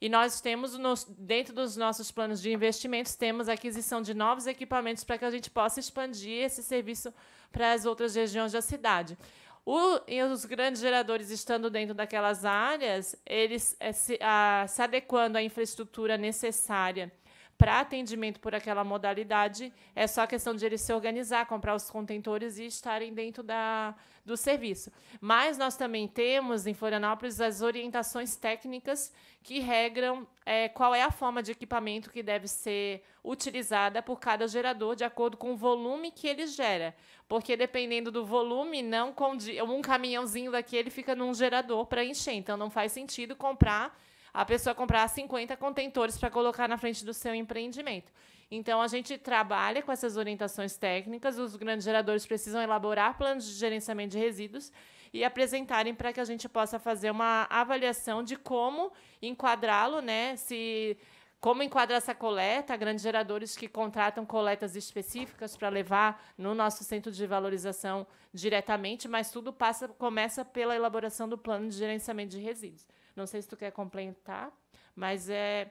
E nós temos, nos, dentro dos nossos planos de investimentos, temos a aquisição de novos equipamentos para que a gente possa expandir esse serviço para as outras regiões da cidade. O, e os grandes geradores estando dentro daquelas áreas, eles é, se, a, ah, se adequando à infraestrutura necessária para atendimento por aquela modalidade, é só questão de eles se organizar, comprar os contentores e estarem dentro da, do serviço. Mas nós também temos em Florianópolis as orientações técnicas que regram é, qual é a forma de equipamento que deve ser utilizada por cada gerador de acordo com o volume que ele gera. Porque dependendo do volume, não um caminhãozinho daqui fica num gerador para encher. Então não faz sentido comprar a pessoa comprar 50 contentores para colocar na frente do seu empreendimento. Então, a gente trabalha com essas orientações técnicas, os grandes geradores precisam elaborar planos de gerenciamento de resíduos e apresentarem para que a gente possa fazer uma avaliação de como enquadrá-lo, né? Se como enquadrar essa coleta, grandes geradores que contratam coletas específicas para levar no nosso centro de valorização diretamente, mas tudo passa, começa pela elaboração do plano de gerenciamento de resíduos. Não sei se tu quer complementar, mas é.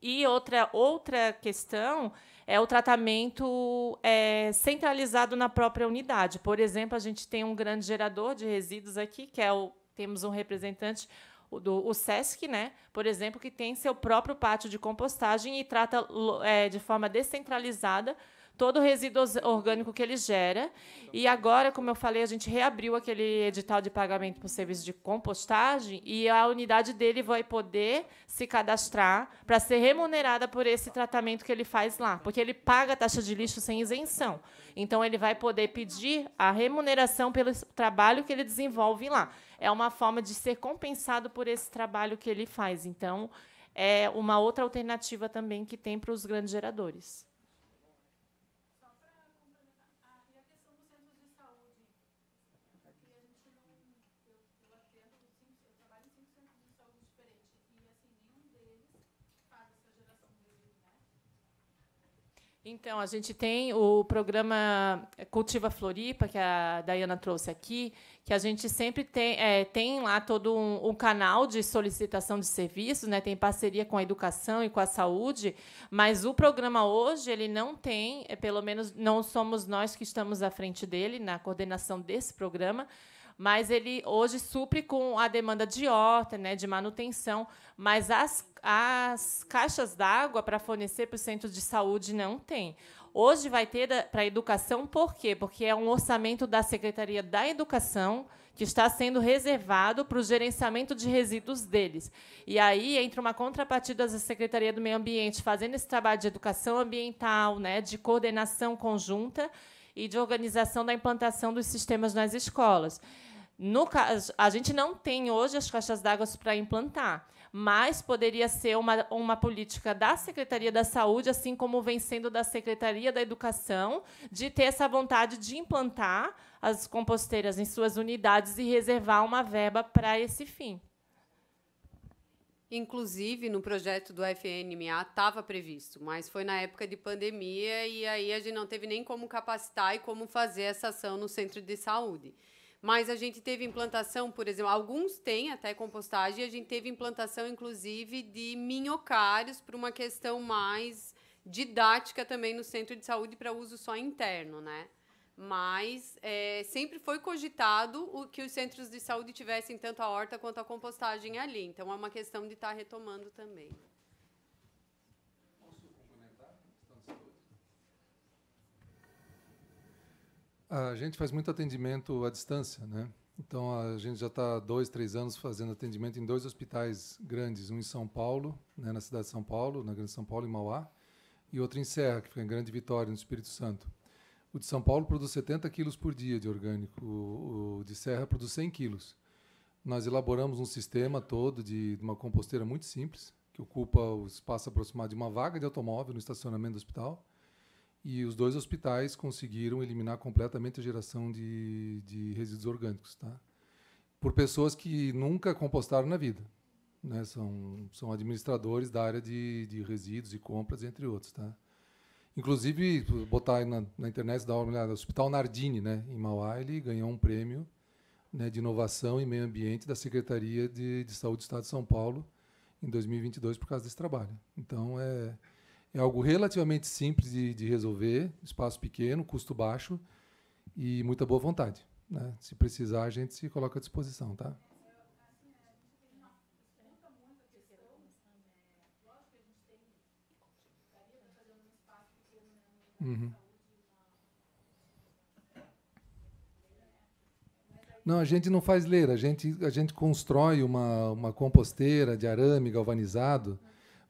E outra, outra questão é o tratamento é, centralizado na própria unidade. Por exemplo, a gente tem um grande gerador de resíduos aqui, que é o. Temos um representante do, o SESC, né, por exemplo, que tem seu próprio pátio de compostagem e trata é, de forma descentralizada todo o resíduo orgânico que ele gera. E agora, como eu falei, a gente reabriu aquele edital de pagamento por serviço de compostagem e a unidade dele vai poder se cadastrar para ser remunerada por esse tratamento que ele faz lá, porque ele paga a taxa de lixo sem isenção. Então, ele vai poder pedir a remuneração pelo trabalho que ele desenvolve lá. É uma forma de ser compensado por esse trabalho que ele faz. Então, é uma outra alternativa também que tem para os grandes geradores. Então, a gente tem o programa Cultiva Floripa, que a Dayana trouxe aqui, que a gente sempre tem, é, tem lá todo um, um, canal de solicitação de serviços, né? tem parceria com a educação e com a saúde, mas o programa hoje ele não tem, é, pelo menos não somos nós que estamos à frente dele, na coordenação desse programa, mas ele hoje supre com a demanda de horta, né, de manutenção, mas as, as caixas d'água para fornecer para o centro de saúde não tem. Hoje vai ter para a educação, por quê? Porque é um orçamento da Secretaria da Educação que está sendo reservado para o gerenciamento de resíduos deles. E aí entra uma contrapartida da Secretaria do Meio Ambiente fazendo esse trabalho de educação ambiental, né, de coordenação conjunta e de organização da implantação dos sistemas nas escolas. No caso, a gente não tem hoje as caixas d'água para implantar, mas poderia ser uma, uma política da Secretaria da Saúde, assim como vem sendo da Secretaria da Educação, de ter essa vontade de implantar as composteiras em suas unidades e reservar uma verba para esse fim. Inclusive, no projeto do FNMA estava previsto, mas foi na época de pandemia e aí a gente não teve nem como capacitar e como fazer essa ação no centro de saúde. Mas a gente teve implantação, por exemplo, alguns têm até compostagem, a gente teve implantação, inclusive, de minhocários para uma questão mais didática também no centro de saúde para uso só interno, né? Mas é, sempre foi cogitado o, que os centros de saúde tivessem tanto a horta quanto a compostagem ali. Então é uma questão de estar tá retomando também. A gente faz muito atendimento à distância, né? Então a gente já está dois, três anos fazendo atendimento em dois hospitais grandes, um em São Paulo, né, na cidade de São Paulo, na Grande São Paulo, em Mauá, e outro em Serra, que fica em Grande Vitória, no Espírito Santo. O de São Paulo produz 70 quilos por dia de orgânico, o de Serra produz 100 quilos. Nós elaboramos um sistema todo de, de uma composteira muito simples, que ocupa o espaço aproximado de uma vaga de automóvel no estacionamento do hospital e os dois hospitais conseguiram eliminar completamente a geração de, de resíduos orgânicos, tá? Por pessoas que nunca compostaram na vida, né? São, são administradores da área de, de resíduos e compras, entre outros, tá? Inclusive, botar na, na internet, da uma olhada, o Hospital Nardini, né? Em Mauá, ele ganhou um prêmio né, de Inovação e Meio Ambiente da Secretaria de, de Saúde do Estado de São Paulo em 2022 por causa desse trabalho. Então, é é algo relativamente simples de, de resolver, espaço pequeno, custo baixo e muita boa vontade. Né? Se precisar, a gente se coloca à disposição, tá? Uhum. Não, a gente não faz leira, a gente, a gente constrói uma, uma composteira de arame galvanizado,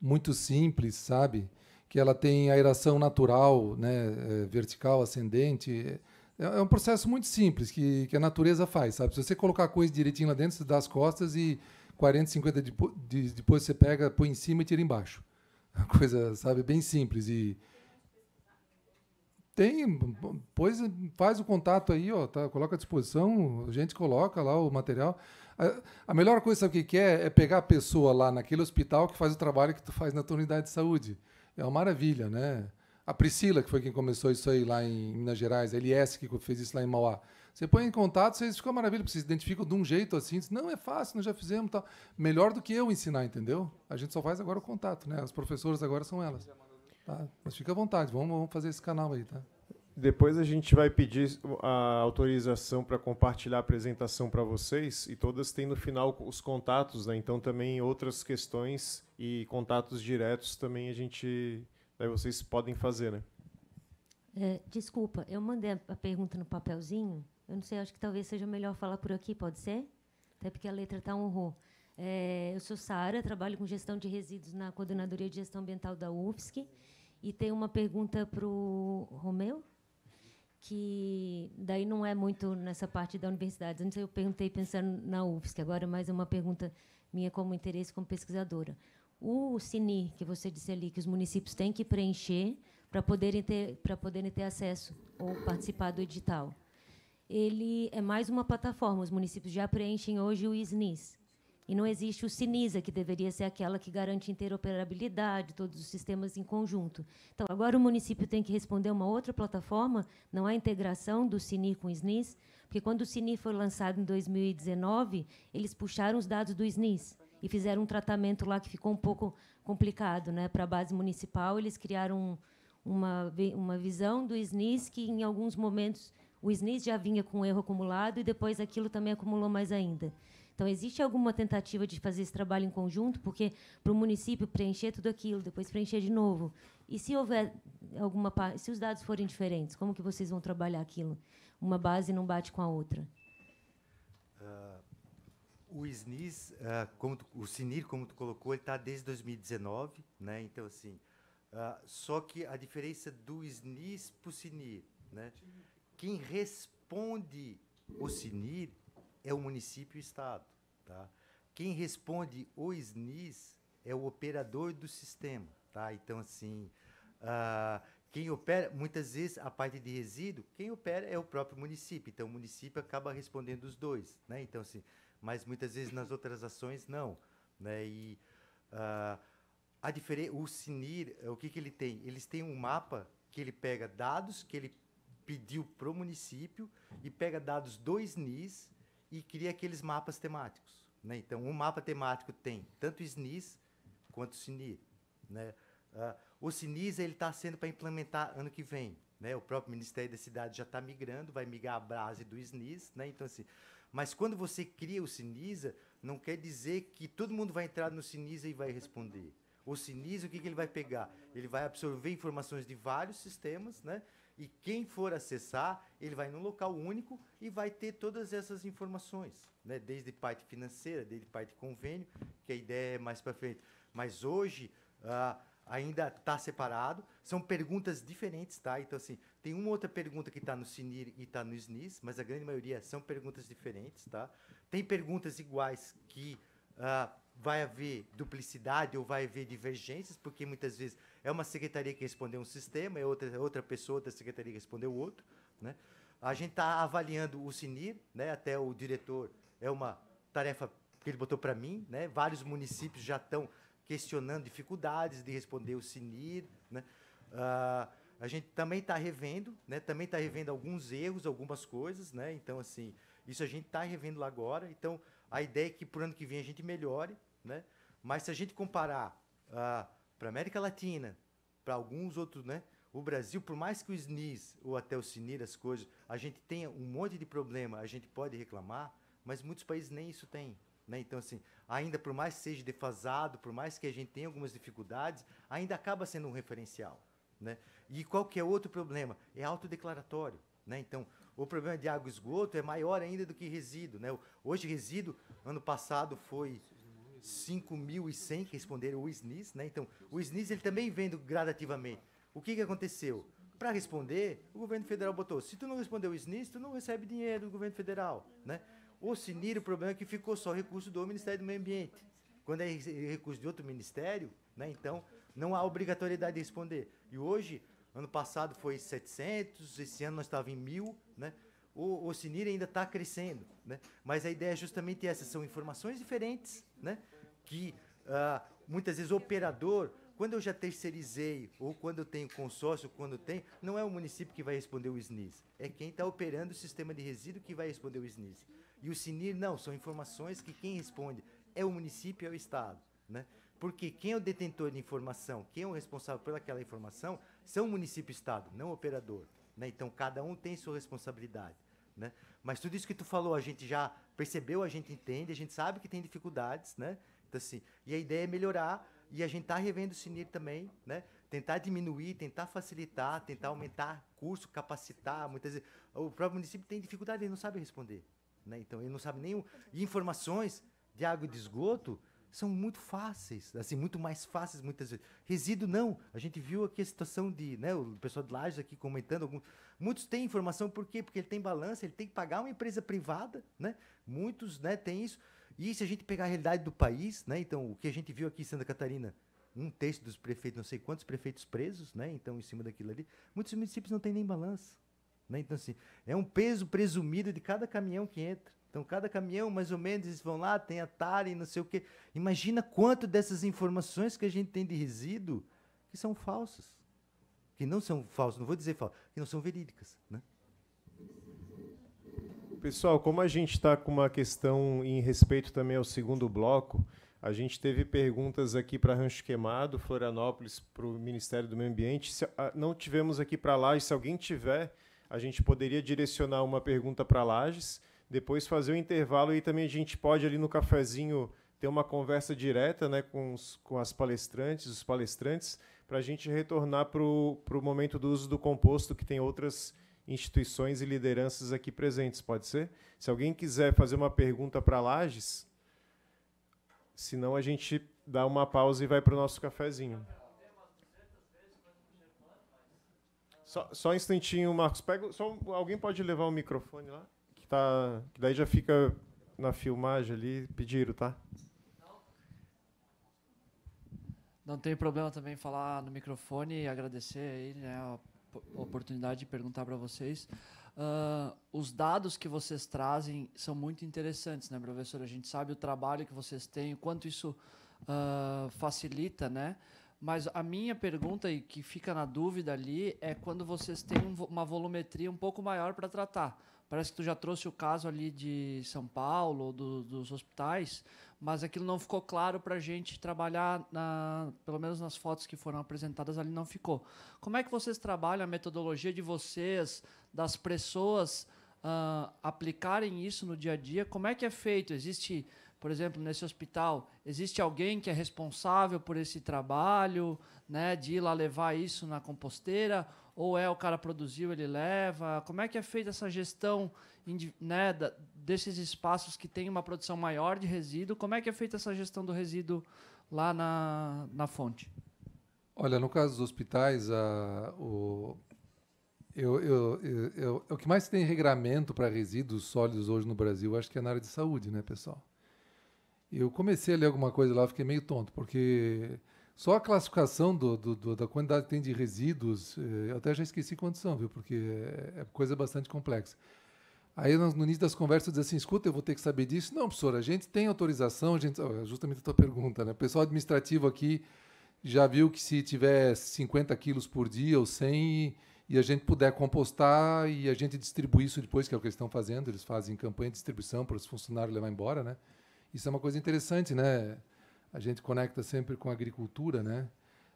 muito simples, sabe? que ela tem aeração natural, né, é, vertical, ascendente. É, é um processo muito simples que, que a natureza faz, sabe? Se você colocar a coisa direitinho lá dentro, você dá as costas e 40, 50 de, de, depois você pega, põe em cima e tira embaixo. Uma coisa, sabe, bem simples. E tem, pois faz o contato aí, ó, tá, coloca à disposição, a gente coloca lá o material. A, a melhor coisa, sabe o que, que é? É pegar a pessoa lá naquele hospital que faz o trabalho que tu faz na tua unidade de saúde. É uma maravilha, né? A Priscila, que foi quem começou isso aí lá em Minas Gerais, a LS, que fez isso lá em Mauá. Você põe em contato, vocês ficam maravilha, vocês se identificam de um jeito assim, não é fácil, nós já fizemos tá? Melhor do que eu ensinar, entendeu? A gente só faz agora o contato, né? As professoras agora são elas. Tá? Mas fica à vontade, vamos, vamos fazer esse canal aí, tá? Depois a gente vai pedir a autorização para compartilhar a apresentação para vocês e todas têm no final os contatos, né? Então também outras questões e contatos diretos também a gente, daí né, vocês podem fazer, né? É, desculpa, eu mandei a pergunta no papelzinho. Eu não sei, acho que talvez seja melhor falar por aqui, pode ser? Até porque a letra está honrou. É, eu sou Sara, trabalho com gestão de resíduos na Coordenadoria de Gestão Ambiental da UFSC. E tenho uma pergunta para o Romeu? que daí não é muito nessa parte da universidade. Antes eu perguntei pensando na UFSC, agora é mais uma pergunta minha como interesse como pesquisadora. O CINI, que você disse ali, que os municípios têm que preencher para poderem ter, para poderem ter acesso ou participar do edital. Ele é mais uma plataforma. Os municípios já preenchem hoje o ISNIS, e não existe o CINISA, que deveria ser aquela que garante interoperabilidade, todos os sistemas em conjunto. Então, agora o município tem que responder a uma outra plataforma, não há integração do CINI com o SNIS, porque quando o CINI foi lançado em 2019, eles puxaram os dados do SNIS e fizeram um tratamento lá que ficou um pouco complicado né? para a base municipal. Eles criaram uma, uma visão do SNIS que, em alguns momentos, o SNIS já vinha com um erro acumulado e depois aquilo também acumulou mais ainda. Então, existe alguma tentativa de fazer esse trabalho em conjunto? Porque para o município preencher tudo aquilo, depois preencher de novo. E se houver alguma se os dados forem diferentes, como que vocês vão trabalhar aquilo? Uma base não bate com a outra. Uh, o SNIS, uh, ah, como tu, o SINIR, como tu colocou, ele está desde 2019, né? Então assim, uh, só que a diferença do SNIS para o SINIR, né? Quem responde o SINIR é o município e o Estado. Tá? Quem responde o SNIS é o operador do sistema. Tá? Então, assim, uh, quem opera, muitas vezes, a parte de resíduo, quem opera é o próprio município. Então, o município acaba respondendo os dois. Né? Então, assim, mas muitas vezes nas outras ações, não. Né? E uh, a diferença, o SINIR, o que, que ele tem? Eles têm um mapa que ele pega dados que ele pediu para o município e pega dados do SNIS e cria aqueles mapas temáticos. Né? Então, um mapa temático tem tanto SNIS quanto SNI. Né? Uh, o SNIS está sendo para implementar ano que vem. Né? O próprio Ministério da Cidade já está migrando, vai migrar a base do SNIS. Né? Então, assim, mas quando você cria o SINISA, não quer dizer que todo mundo vai entrar no SINISA e vai responder. O SINISA, o que, que ele vai pegar? Ele vai absorver informações de vários sistemas, né? E quem for acessar, ele vai num local único e vai ter todas essas informações, né? desde parte financeira, desde parte convênio, que a ideia é mais para frente. Mas hoje ah, ainda está separado, são perguntas diferentes, tá? Então, assim, tem uma outra pergunta que está no SINIR e está no SNIS, mas a grande maioria são perguntas diferentes, tá? Tem perguntas iguais que... Ah, vai haver duplicidade ou vai haver divergências, porque muitas vezes é uma secretaria que respondeu um sistema, é outra, é outra pessoa da secretaria que respondeu outro. Né? A gente está avaliando o SINIR, né? até o diretor, é uma tarefa que ele botou para mim. Né? Vários municípios já estão questionando dificuldades de responder o SINIR. Né? Uh, a gente também está revendo, né? também está revendo alguns erros, algumas coisas. Né? Então, assim, isso a gente está revendo lá agora. Então, a ideia é que, por ano que vem, a gente melhore né? Mas se a gente comparar ah, para América Latina, para alguns outros, né? O Brasil, por mais que o SNIS ou até o SINIR as coisas, a gente tenha um monte de problema, a gente pode reclamar, mas muitos países nem isso têm. Né? Então, assim, ainda por mais que seja defasado, por mais que a gente tenha algumas dificuldades, ainda acaba sendo um referencial. Né? E qualquer é outro problema? É autodeclaratório. Né? Então, o problema de água e esgoto é maior ainda do que resíduo. Né? Hoje, resíduo, ano passado foi 5.100 que responderam o SNIS, né? Então, o SNIS ele também vem gradativamente. O que, que aconteceu? Para responder, o governo federal botou: se tu não responder o SNIS, tu não recebe dinheiro do governo federal, né? O SNIR, o problema é que ficou só recurso do Ministério do Meio Ambiente. Quando é recurso de outro ministério, né? Então, não há obrigatoriedade de responder. E hoje, ano passado foi 700, esse ano nós estávamos em 1.000, né? o, o ainda está crescendo, né? Mas a ideia é justamente essa, são informações diferentes, né? Que uh, muitas vezes o operador, quando eu já terceirizei ou quando eu tenho consórcio, quando tem, não é o município que vai responder o SNIS, é quem está operando o sistema de resíduo que vai responder o SNIS. E o Sinir não, são informações que quem responde é o município, é o estado, né? Porque quem é o detentor de informação, quem é o responsável pelaquela informação, são o município e estado, não o operador. Né? Então, cada um tem sua responsabilidade. Né? Mas tudo isso que tu falou, a gente já percebeu, a gente entende, a gente sabe que tem dificuldades, né? Então, assim, e a ideia é melhorar, e a gente tá revendo o CINIR também, né? Tentar diminuir, tentar facilitar, tentar aumentar curso, capacitar, muitas vezes. O próprio município tem dificuldade, ele não sabe responder, né? Então, ele não sabe nem... E informações de água e de esgoto, são muito fáceis, assim, muito mais fáceis muitas vezes. Resíduo não. A gente viu aqui a situação de, né, o pessoal de Lages aqui comentando, alguns, muitos têm informação por quê? Porque ele tem balança, ele tem que pagar uma empresa privada, né? Muitos, né, tem isso. E se a gente pegar a realidade do país, né, então o que a gente viu aqui em Santa Catarina, um terço dos prefeitos, não sei quantos prefeitos presos, né? Então em cima daquilo ali, muitos municípios não têm nem balança, né? Então assim, é um peso presumido de cada caminhão que entra. Então, cada caminhão, mais ou menos, eles vão lá, tem atalho, não sei o quê. Imagina quanto dessas informações que a gente tem de resíduo que são falsas. Que não são falsas, não vou dizer falsas, que não são verídicas. Né? Pessoal, como a gente está com uma questão em respeito também ao segundo bloco, a gente teve perguntas aqui para Rancho Queimado, Florianópolis, para o Ministério do Meio Ambiente. Se, a, não tivemos aqui para Lages. Se alguém tiver, a gente poderia direcionar uma pergunta para Lages depois fazer o intervalo e também a gente pode ali no cafezinho ter uma conversa direta né, com, os, com as palestrantes, os palestrantes, para a gente retornar para o momento do uso do composto, que tem outras instituições e lideranças aqui presentes, pode ser? Se alguém quiser fazer uma pergunta para Lages, senão a gente dá uma pausa e vai para o nosso cafezinho. Só, só um instantinho, Marcos. Pega, só, alguém pode levar o microfone lá? tá, que daí já fica na filmagem ali, pediram, tá? Não tem problema também falar no microfone e agradecer aí, né, a oportunidade de perguntar para vocês. Uh, os dados que vocês trazem são muito interessantes, né, professor? A gente sabe o trabalho que vocês têm, o quanto isso uh, facilita, né? Mas a minha pergunta, e que fica na dúvida ali, é quando vocês têm uma volumetria um pouco maior para tratar Parece que tu já trouxe o caso ali de São Paulo, do, dos hospitais, mas aquilo não ficou claro para a gente trabalhar, na, pelo menos nas fotos que foram apresentadas ali não ficou. Como é que vocês trabalham a metodologia de vocês, das pessoas uh, aplicarem isso no dia a dia? Como é que é feito? Existe, por exemplo, nesse hospital, existe alguém que é responsável por esse trabalho, né, de ir lá levar isso na composteira? Ou é o cara produziu, ele leva? Como é que é feita essa gestão né, desses espaços que tem uma produção maior de resíduo? Como é que é feita essa gestão do resíduo lá na, na fonte? Olha, no caso dos hospitais, a, o, eu, eu, eu, o que mais tem regramento para resíduos sólidos hoje no Brasil, acho que é na área de saúde, né, pessoal? Eu comecei a ler alguma coisa lá, fiquei meio tonto, porque só a classificação do, do, do, da quantidade que tem de resíduos, eh, eu até já esqueci quantos são, viu? Porque é, é coisa bastante complexa. Aí no início das conversas disse assim, escuta, eu vou ter que saber disso. Não, professor, a gente tem autorização, a gente, justamente a tua pergunta, né? O pessoal administrativo aqui já viu que se tiver 50 quilos por dia ou 100 e a gente puder compostar e a gente distribuir isso depois, que é o que eles estão fazendo, eles fazem campanha de distribuição para os funcionários levar embora, né? Isso é uma coisa interessante, né? a gente conecta sempre com a agricultura, né?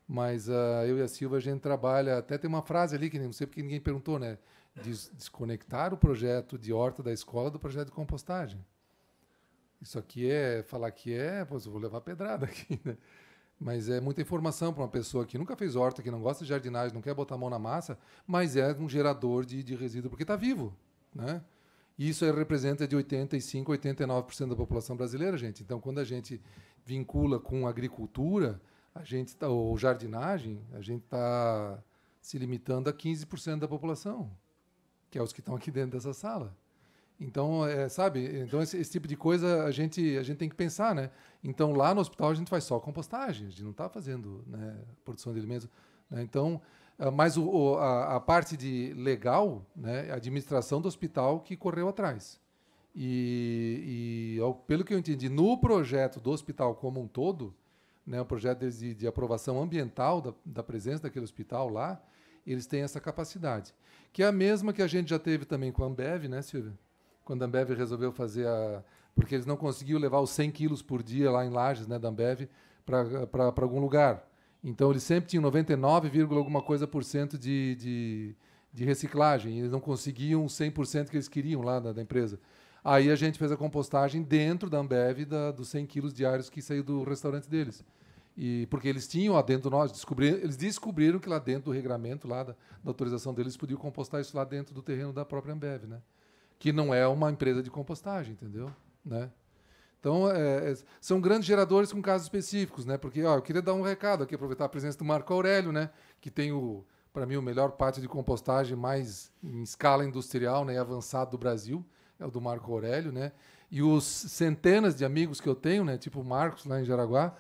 Mas uh, eu e a Silva a gente trabalha. Até tem uma frase ali que não sei porque ninguém perguntou, né? Des desconectar o projeto de horta da escola do projeto de compostagem. Isso aqui é falar que é, pois vou levar pedrada aqui, né? Mas é muita informação para uma pessoa que nunca fez horta, que não gosta de jardinagem, não quer botar a mão na massa, mas é um gerador de, de resíduo porque está vivo, né? E isso representa de 85 a 89% da população brasileira, gente. Então, quando a gente vincula com agricultura, a gente tá, ou jardinagem, a gente está se limitando a 15% da população, que é os que estão aqui dentro dessa sala. Então, é, sabe? Então esse, esse, tipo de coisa a gente a gente tem que pensar, né? Então lá no hospital a gente faz só compostagem, a gente não está fazendo né, produção de alimentos. Né? Então, ah, mas o, a, a, parte de legal, né, é a administração do hospital que correu atrás. E, e, pelo que eu entendi, no projeto do hospital como um todo, né, o projeto de, de aprovação ambiental da, da, presença daquele hospital lá, eles têm essa capacidade, que é a mesma que a gente já teve também com a Ambev, né, Silvia? Quando a Ambev resolveu fazer a. Porque eles não conseguiam levar os 100 quilos por dia lá em Lages, né, da Ambev, para algum lugar. Então, eles sempre tinham 99, alguma coisa por cento de, de, de reciclagem, eles não conseguiam 100% que eles queriam lá da, da empresa. Aí a gente fez a compostagem dentro da Ambev da, dos 100 quilos diários que saiu do restaurante deles. E, porque eles tinham lá dentro nós, descobriram, eles descobriram que lá dentro do regramento, lá da, da autorização deles, podiam compostar isso lá dentro do terreno da própria Ambev, né? Que não é uma empresa de compostagem, entendeu? Né? Então, é, é, são grandes geradores com casos específicos, né? Porque ó, eu queria dar um recado aqui, aproveitar a presença do Marco Aurélio, né? Que tem o, para mim, o melhor pátio de compostagem mais em escala industrial né? e avançado do Brasil é o do Marco Aurélio, né? E os centenas de amigos que eu tenho, né? Tipo o Marcos lá em Jaraguá,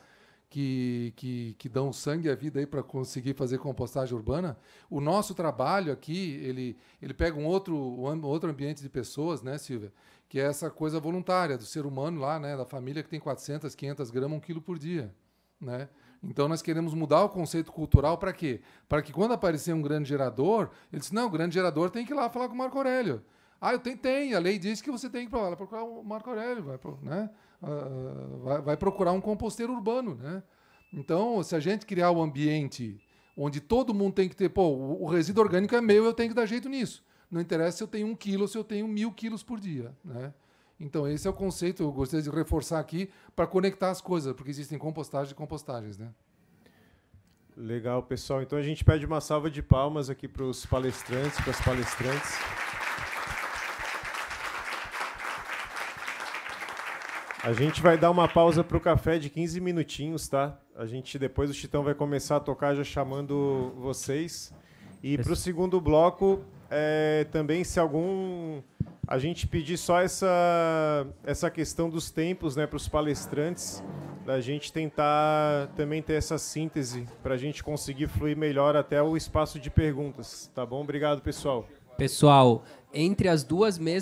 que, que, que dão sangue à vida aí para conseguir fazer compostagem urbana. O nosso trabalho aqui, ele, ele pega um outro, um outro ambiente de pessoas, né, Silvia? Que é essa coisa voluntária do ser humano lá, né? Da família que tem 400, 500 gramas, um quilo por dia, né? Então nós queremos mudar o conceito cultural para quê? Para que quando aparecer um grande gerador, ele disse, não, o grande gerador tem que ir lá falar com o Marco Aurélio. Ah, eu tenho, tem. A lei diz que você tem que vai procurar o Marco Aurélio, vai, né? Ah, ah, vai, vai procurar um composteiro urbano. Né? Então, se a gente criar um ambiente onde todo mundo tem que ter, pô, o resíduo orgânico é meu, eu tenho que dar jeito nisso. Não interessa se eu tenho um quilo ou se eu tenho mil quilos por dia. Né? Então, esse é o conceito, eu gostaria de reforçar aqui para conectar as coisas, porque existem compostagens e compostagens. Né? Legal, pessoal. Então, a gente pede uma salva de palmas aqui para os palestrantes, para as palestrantes. A gente vai dar uma pausa para o café de 15 minutinhos, tá? A gente depois o Chitão vai começar a tocar já chamando vocês. E para o segundo bloco, é, também se algum a gente pedir só essa essa questão dos tempos, né, para os palestrantes, da gente tentar também ter essa síntese para a gente conseguir fluir melhor até o espaço de perguntas, tá bom? Obrigado, pessoal. Pessoal, entre as duas mesas